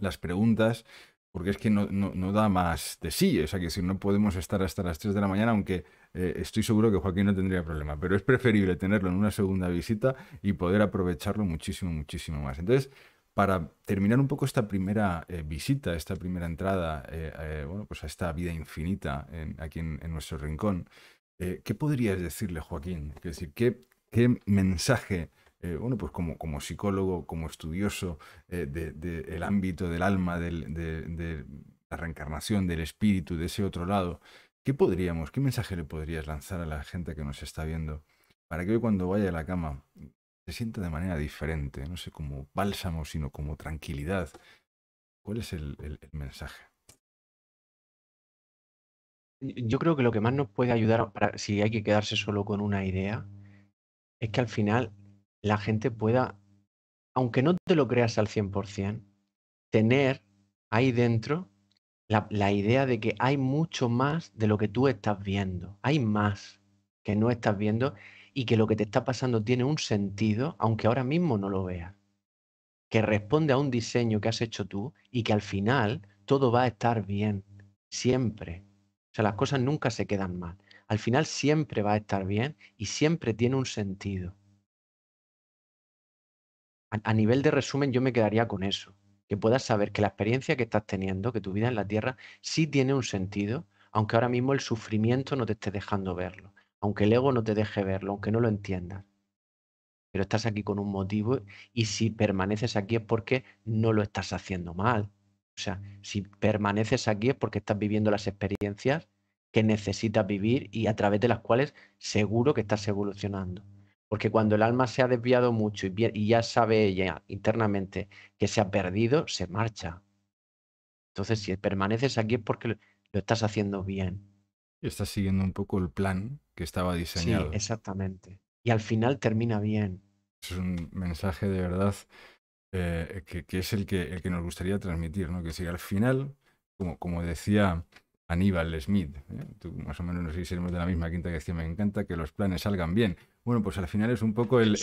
A: las preguntas, porque es que no, no, no da más de sí, o sea, que si no podemos estar hasta las 3 de la mañana, aunque eh, estoy seguro que Joaquín no tendría problema, pero es preferible tenerlo en una segunda visita y poder aprovecharlo muchísimo, muchísimo más. Entonces, para terminar un poco esta primera eh, visita, esta primera entrada, eh, bueno, pues a esta vida infinita aquí en, nuestro rincón, ¿qué podrías decirle, Joaquín? Es decir, ¿qué, mensaje bueno, pues como, como, psicólogo, como estudioso del ámbito del alma, de, la reencarnación, del espíritu, de ese otro lado, ¿Qué podríamos, qué mensaje le podrías lanzar a la gente que nos está viendo para que hoy cuando vaya a la cama mm, se sienta de manera diferente, no sé, como bálsamo, sino como tranquilidad? ¿Cuál es el, mensaje?
B: Yo creo que lo que más nos puede ayudar, para, si hay que quedarse solo con una idea, es que al final la gente pueda, aunque no te lo creas al 100%, tener ahí dentro la, idea de que hay mucho más de lo que tú estás viendo. Hay más que no estás viendo y que lo que te está pasando tiene un sentido, aunque ahora mismo no lo veas. Que responde a un diseño que has hecho tú y que al final todo va a estar bien. Siempre. O sea, las cosas nunca se quedan mal. Al final siempre va a estar bien y siempre tiene un sentido. a nivel de resumen yo me quedaría con eso que puedas saber que la experiencia que estás teniendo, que tu vida en la tierra, sí tiene un sentido, aunque ahora mismo el sufrimiento no te esté dejando verlo, aunque el ego no te deje verlo, aunque no lo entiendas. Pero estás aquí con un motivo y si permaneces aquí es porque no lo estás haciendo mal. O sea, si permaneces aquí es porque estás viviendo las experiencias que necesitas vivir y a través de las cuales seguro que estás evolucionando. Porque cuando el alma se ha desviado mucho y, ya sabe ella internamente que se ha perdido, se marcha. Entonces, si permaneces aquí es porque lo estás haciendo bien. estás siguiendo un poco
A: el plan que estaba diseñado. Sí, exactamente.
B: Y al final termina bien. Es un
A: mensaje de verdad eh, que, es el que, nos gustaría transmitir, ¿no? Que si al final, como, como decía Aníbal Smith, ¿eh? tú más o menos nos hicimos de la misma quinta que decía, me encanta que los planes salgan bien, bueno, pues al final es un poco el,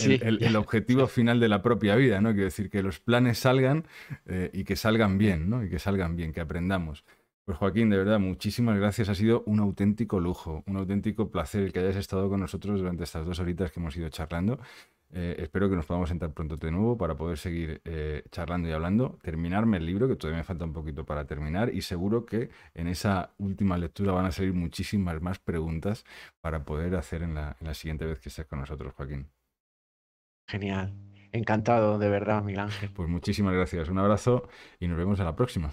A: objetivo final de la propia vida, ¿no? Quiero decir, que los planes salgan eh, y que salgan bien, ¿no? Y que salgan bien, que aprendamos. Pues Joaquín, de verdad, muchísimas gracias. Ha sido un auténtico lujo, un auténtico placer el que hayas estado con nosotros durante estas dos horitas que hemos ido charlando. Eh, espero que nos podamos sentar pronto de nuevo para poder seguir eh, charlando y hablando, terminarme el libro, que todavía me falta un poquito para terminar, y seguro que en esa última lectura van a salir muchísimas más preguntas para poder hacer en la, siguiente vez que estés con nosotros, Joaquín. Genial, encantado de verdad, Milán Pues muchísimas gracias, un abrazo y nos vemos en la próxima.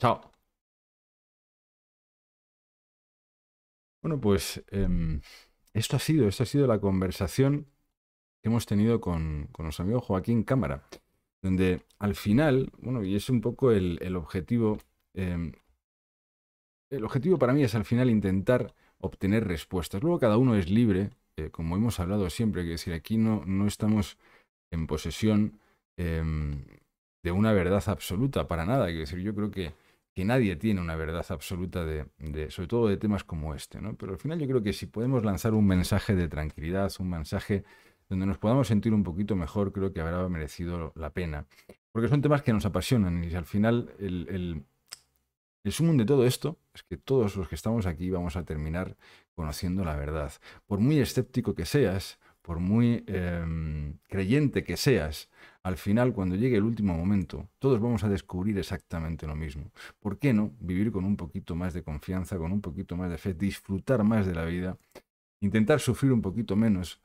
A: Chao. Bueno, pues... Em, esto ha sido, ha sido la conversación que hemos tenido con, con nuestro amigo Joaquín Cámara, donde al final, bueno, y es un poco el, objetivo, em, el objetivo para mí es al final intentar obtener respuestas. Luego cada uno es libre, eh, como hemos hablado siempre, que decir, aquí no, no estamos en posesión em, de una verdad absoluta para nada. Quiero decir, yo creo que que nadie tiene una verdad absoluta, de, sobre todo de temas como este. ¿no? Pero al final yo creo que si podemos lanzar un mensaje de tranquilidad, un mensaje donde nos podamos sentir un poquito mejor, creo que habrá merecido la pena. Porque son temas que nos apasionan y al final el, el, sumum de todo esto es que todos los que estamos aquí vamos a terminar conociendo la verdad. Por muy escéptico que seas, por muy em, creyente que seas, al final, cuando llegue el último momento, todos vamos a descubrir exactamente lo mismo. ¿Por qué no vivir con un poquito más de confianza, con un poquito más de fe, disfrutar más de la vida, intentar sufrir un poquito menos,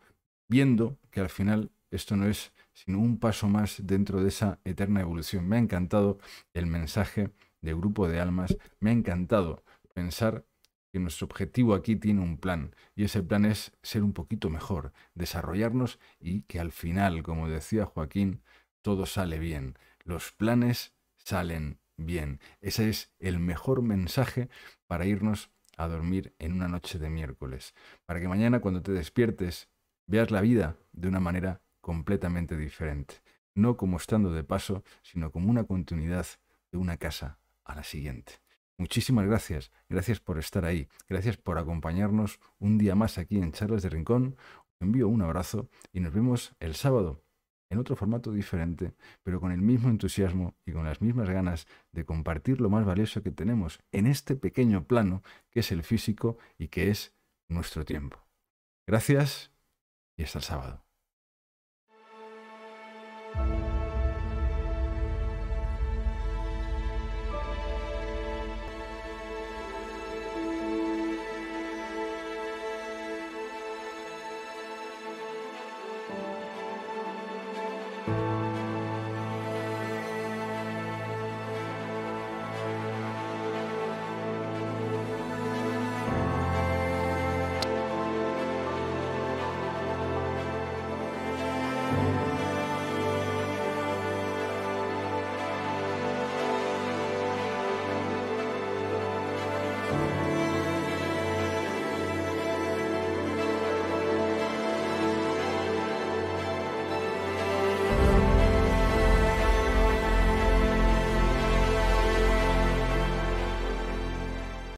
A: viendo que al final esto no es sino un paso más dentro de esa eterna evolución? Me ha encantado el mensaje de Grupo de Almas, me ha encantado pensar que nuestro objetivo aquí tiene un plan, y ese plan es ser un poquito mejor, desarrollarnos y que al final, como decía Joaquín, todo sale bien. Los planes salen bien. Ese es el mejor mensaje para irnos a dormir en una noche de miércoles, para que mañana cuando te despiertes veas la vida de una manera completamente diferente, no como estando de paso, sino como una continuidad de una casa a la siguiente. Muchísimas gracias. Gracias por estar ahí. Gracias por acompañarnos un día más aquí en Charlas de Rincón. Os envío un abrazo y nos vemos el sábado en otro formato diferente, pero con el mismo entusiasmo y con las mismas ganas de compartir lo más valioso que tenemos en este pequeño plano que es el físico y que es nuestro tiempo. Gracias y hasta el sábado.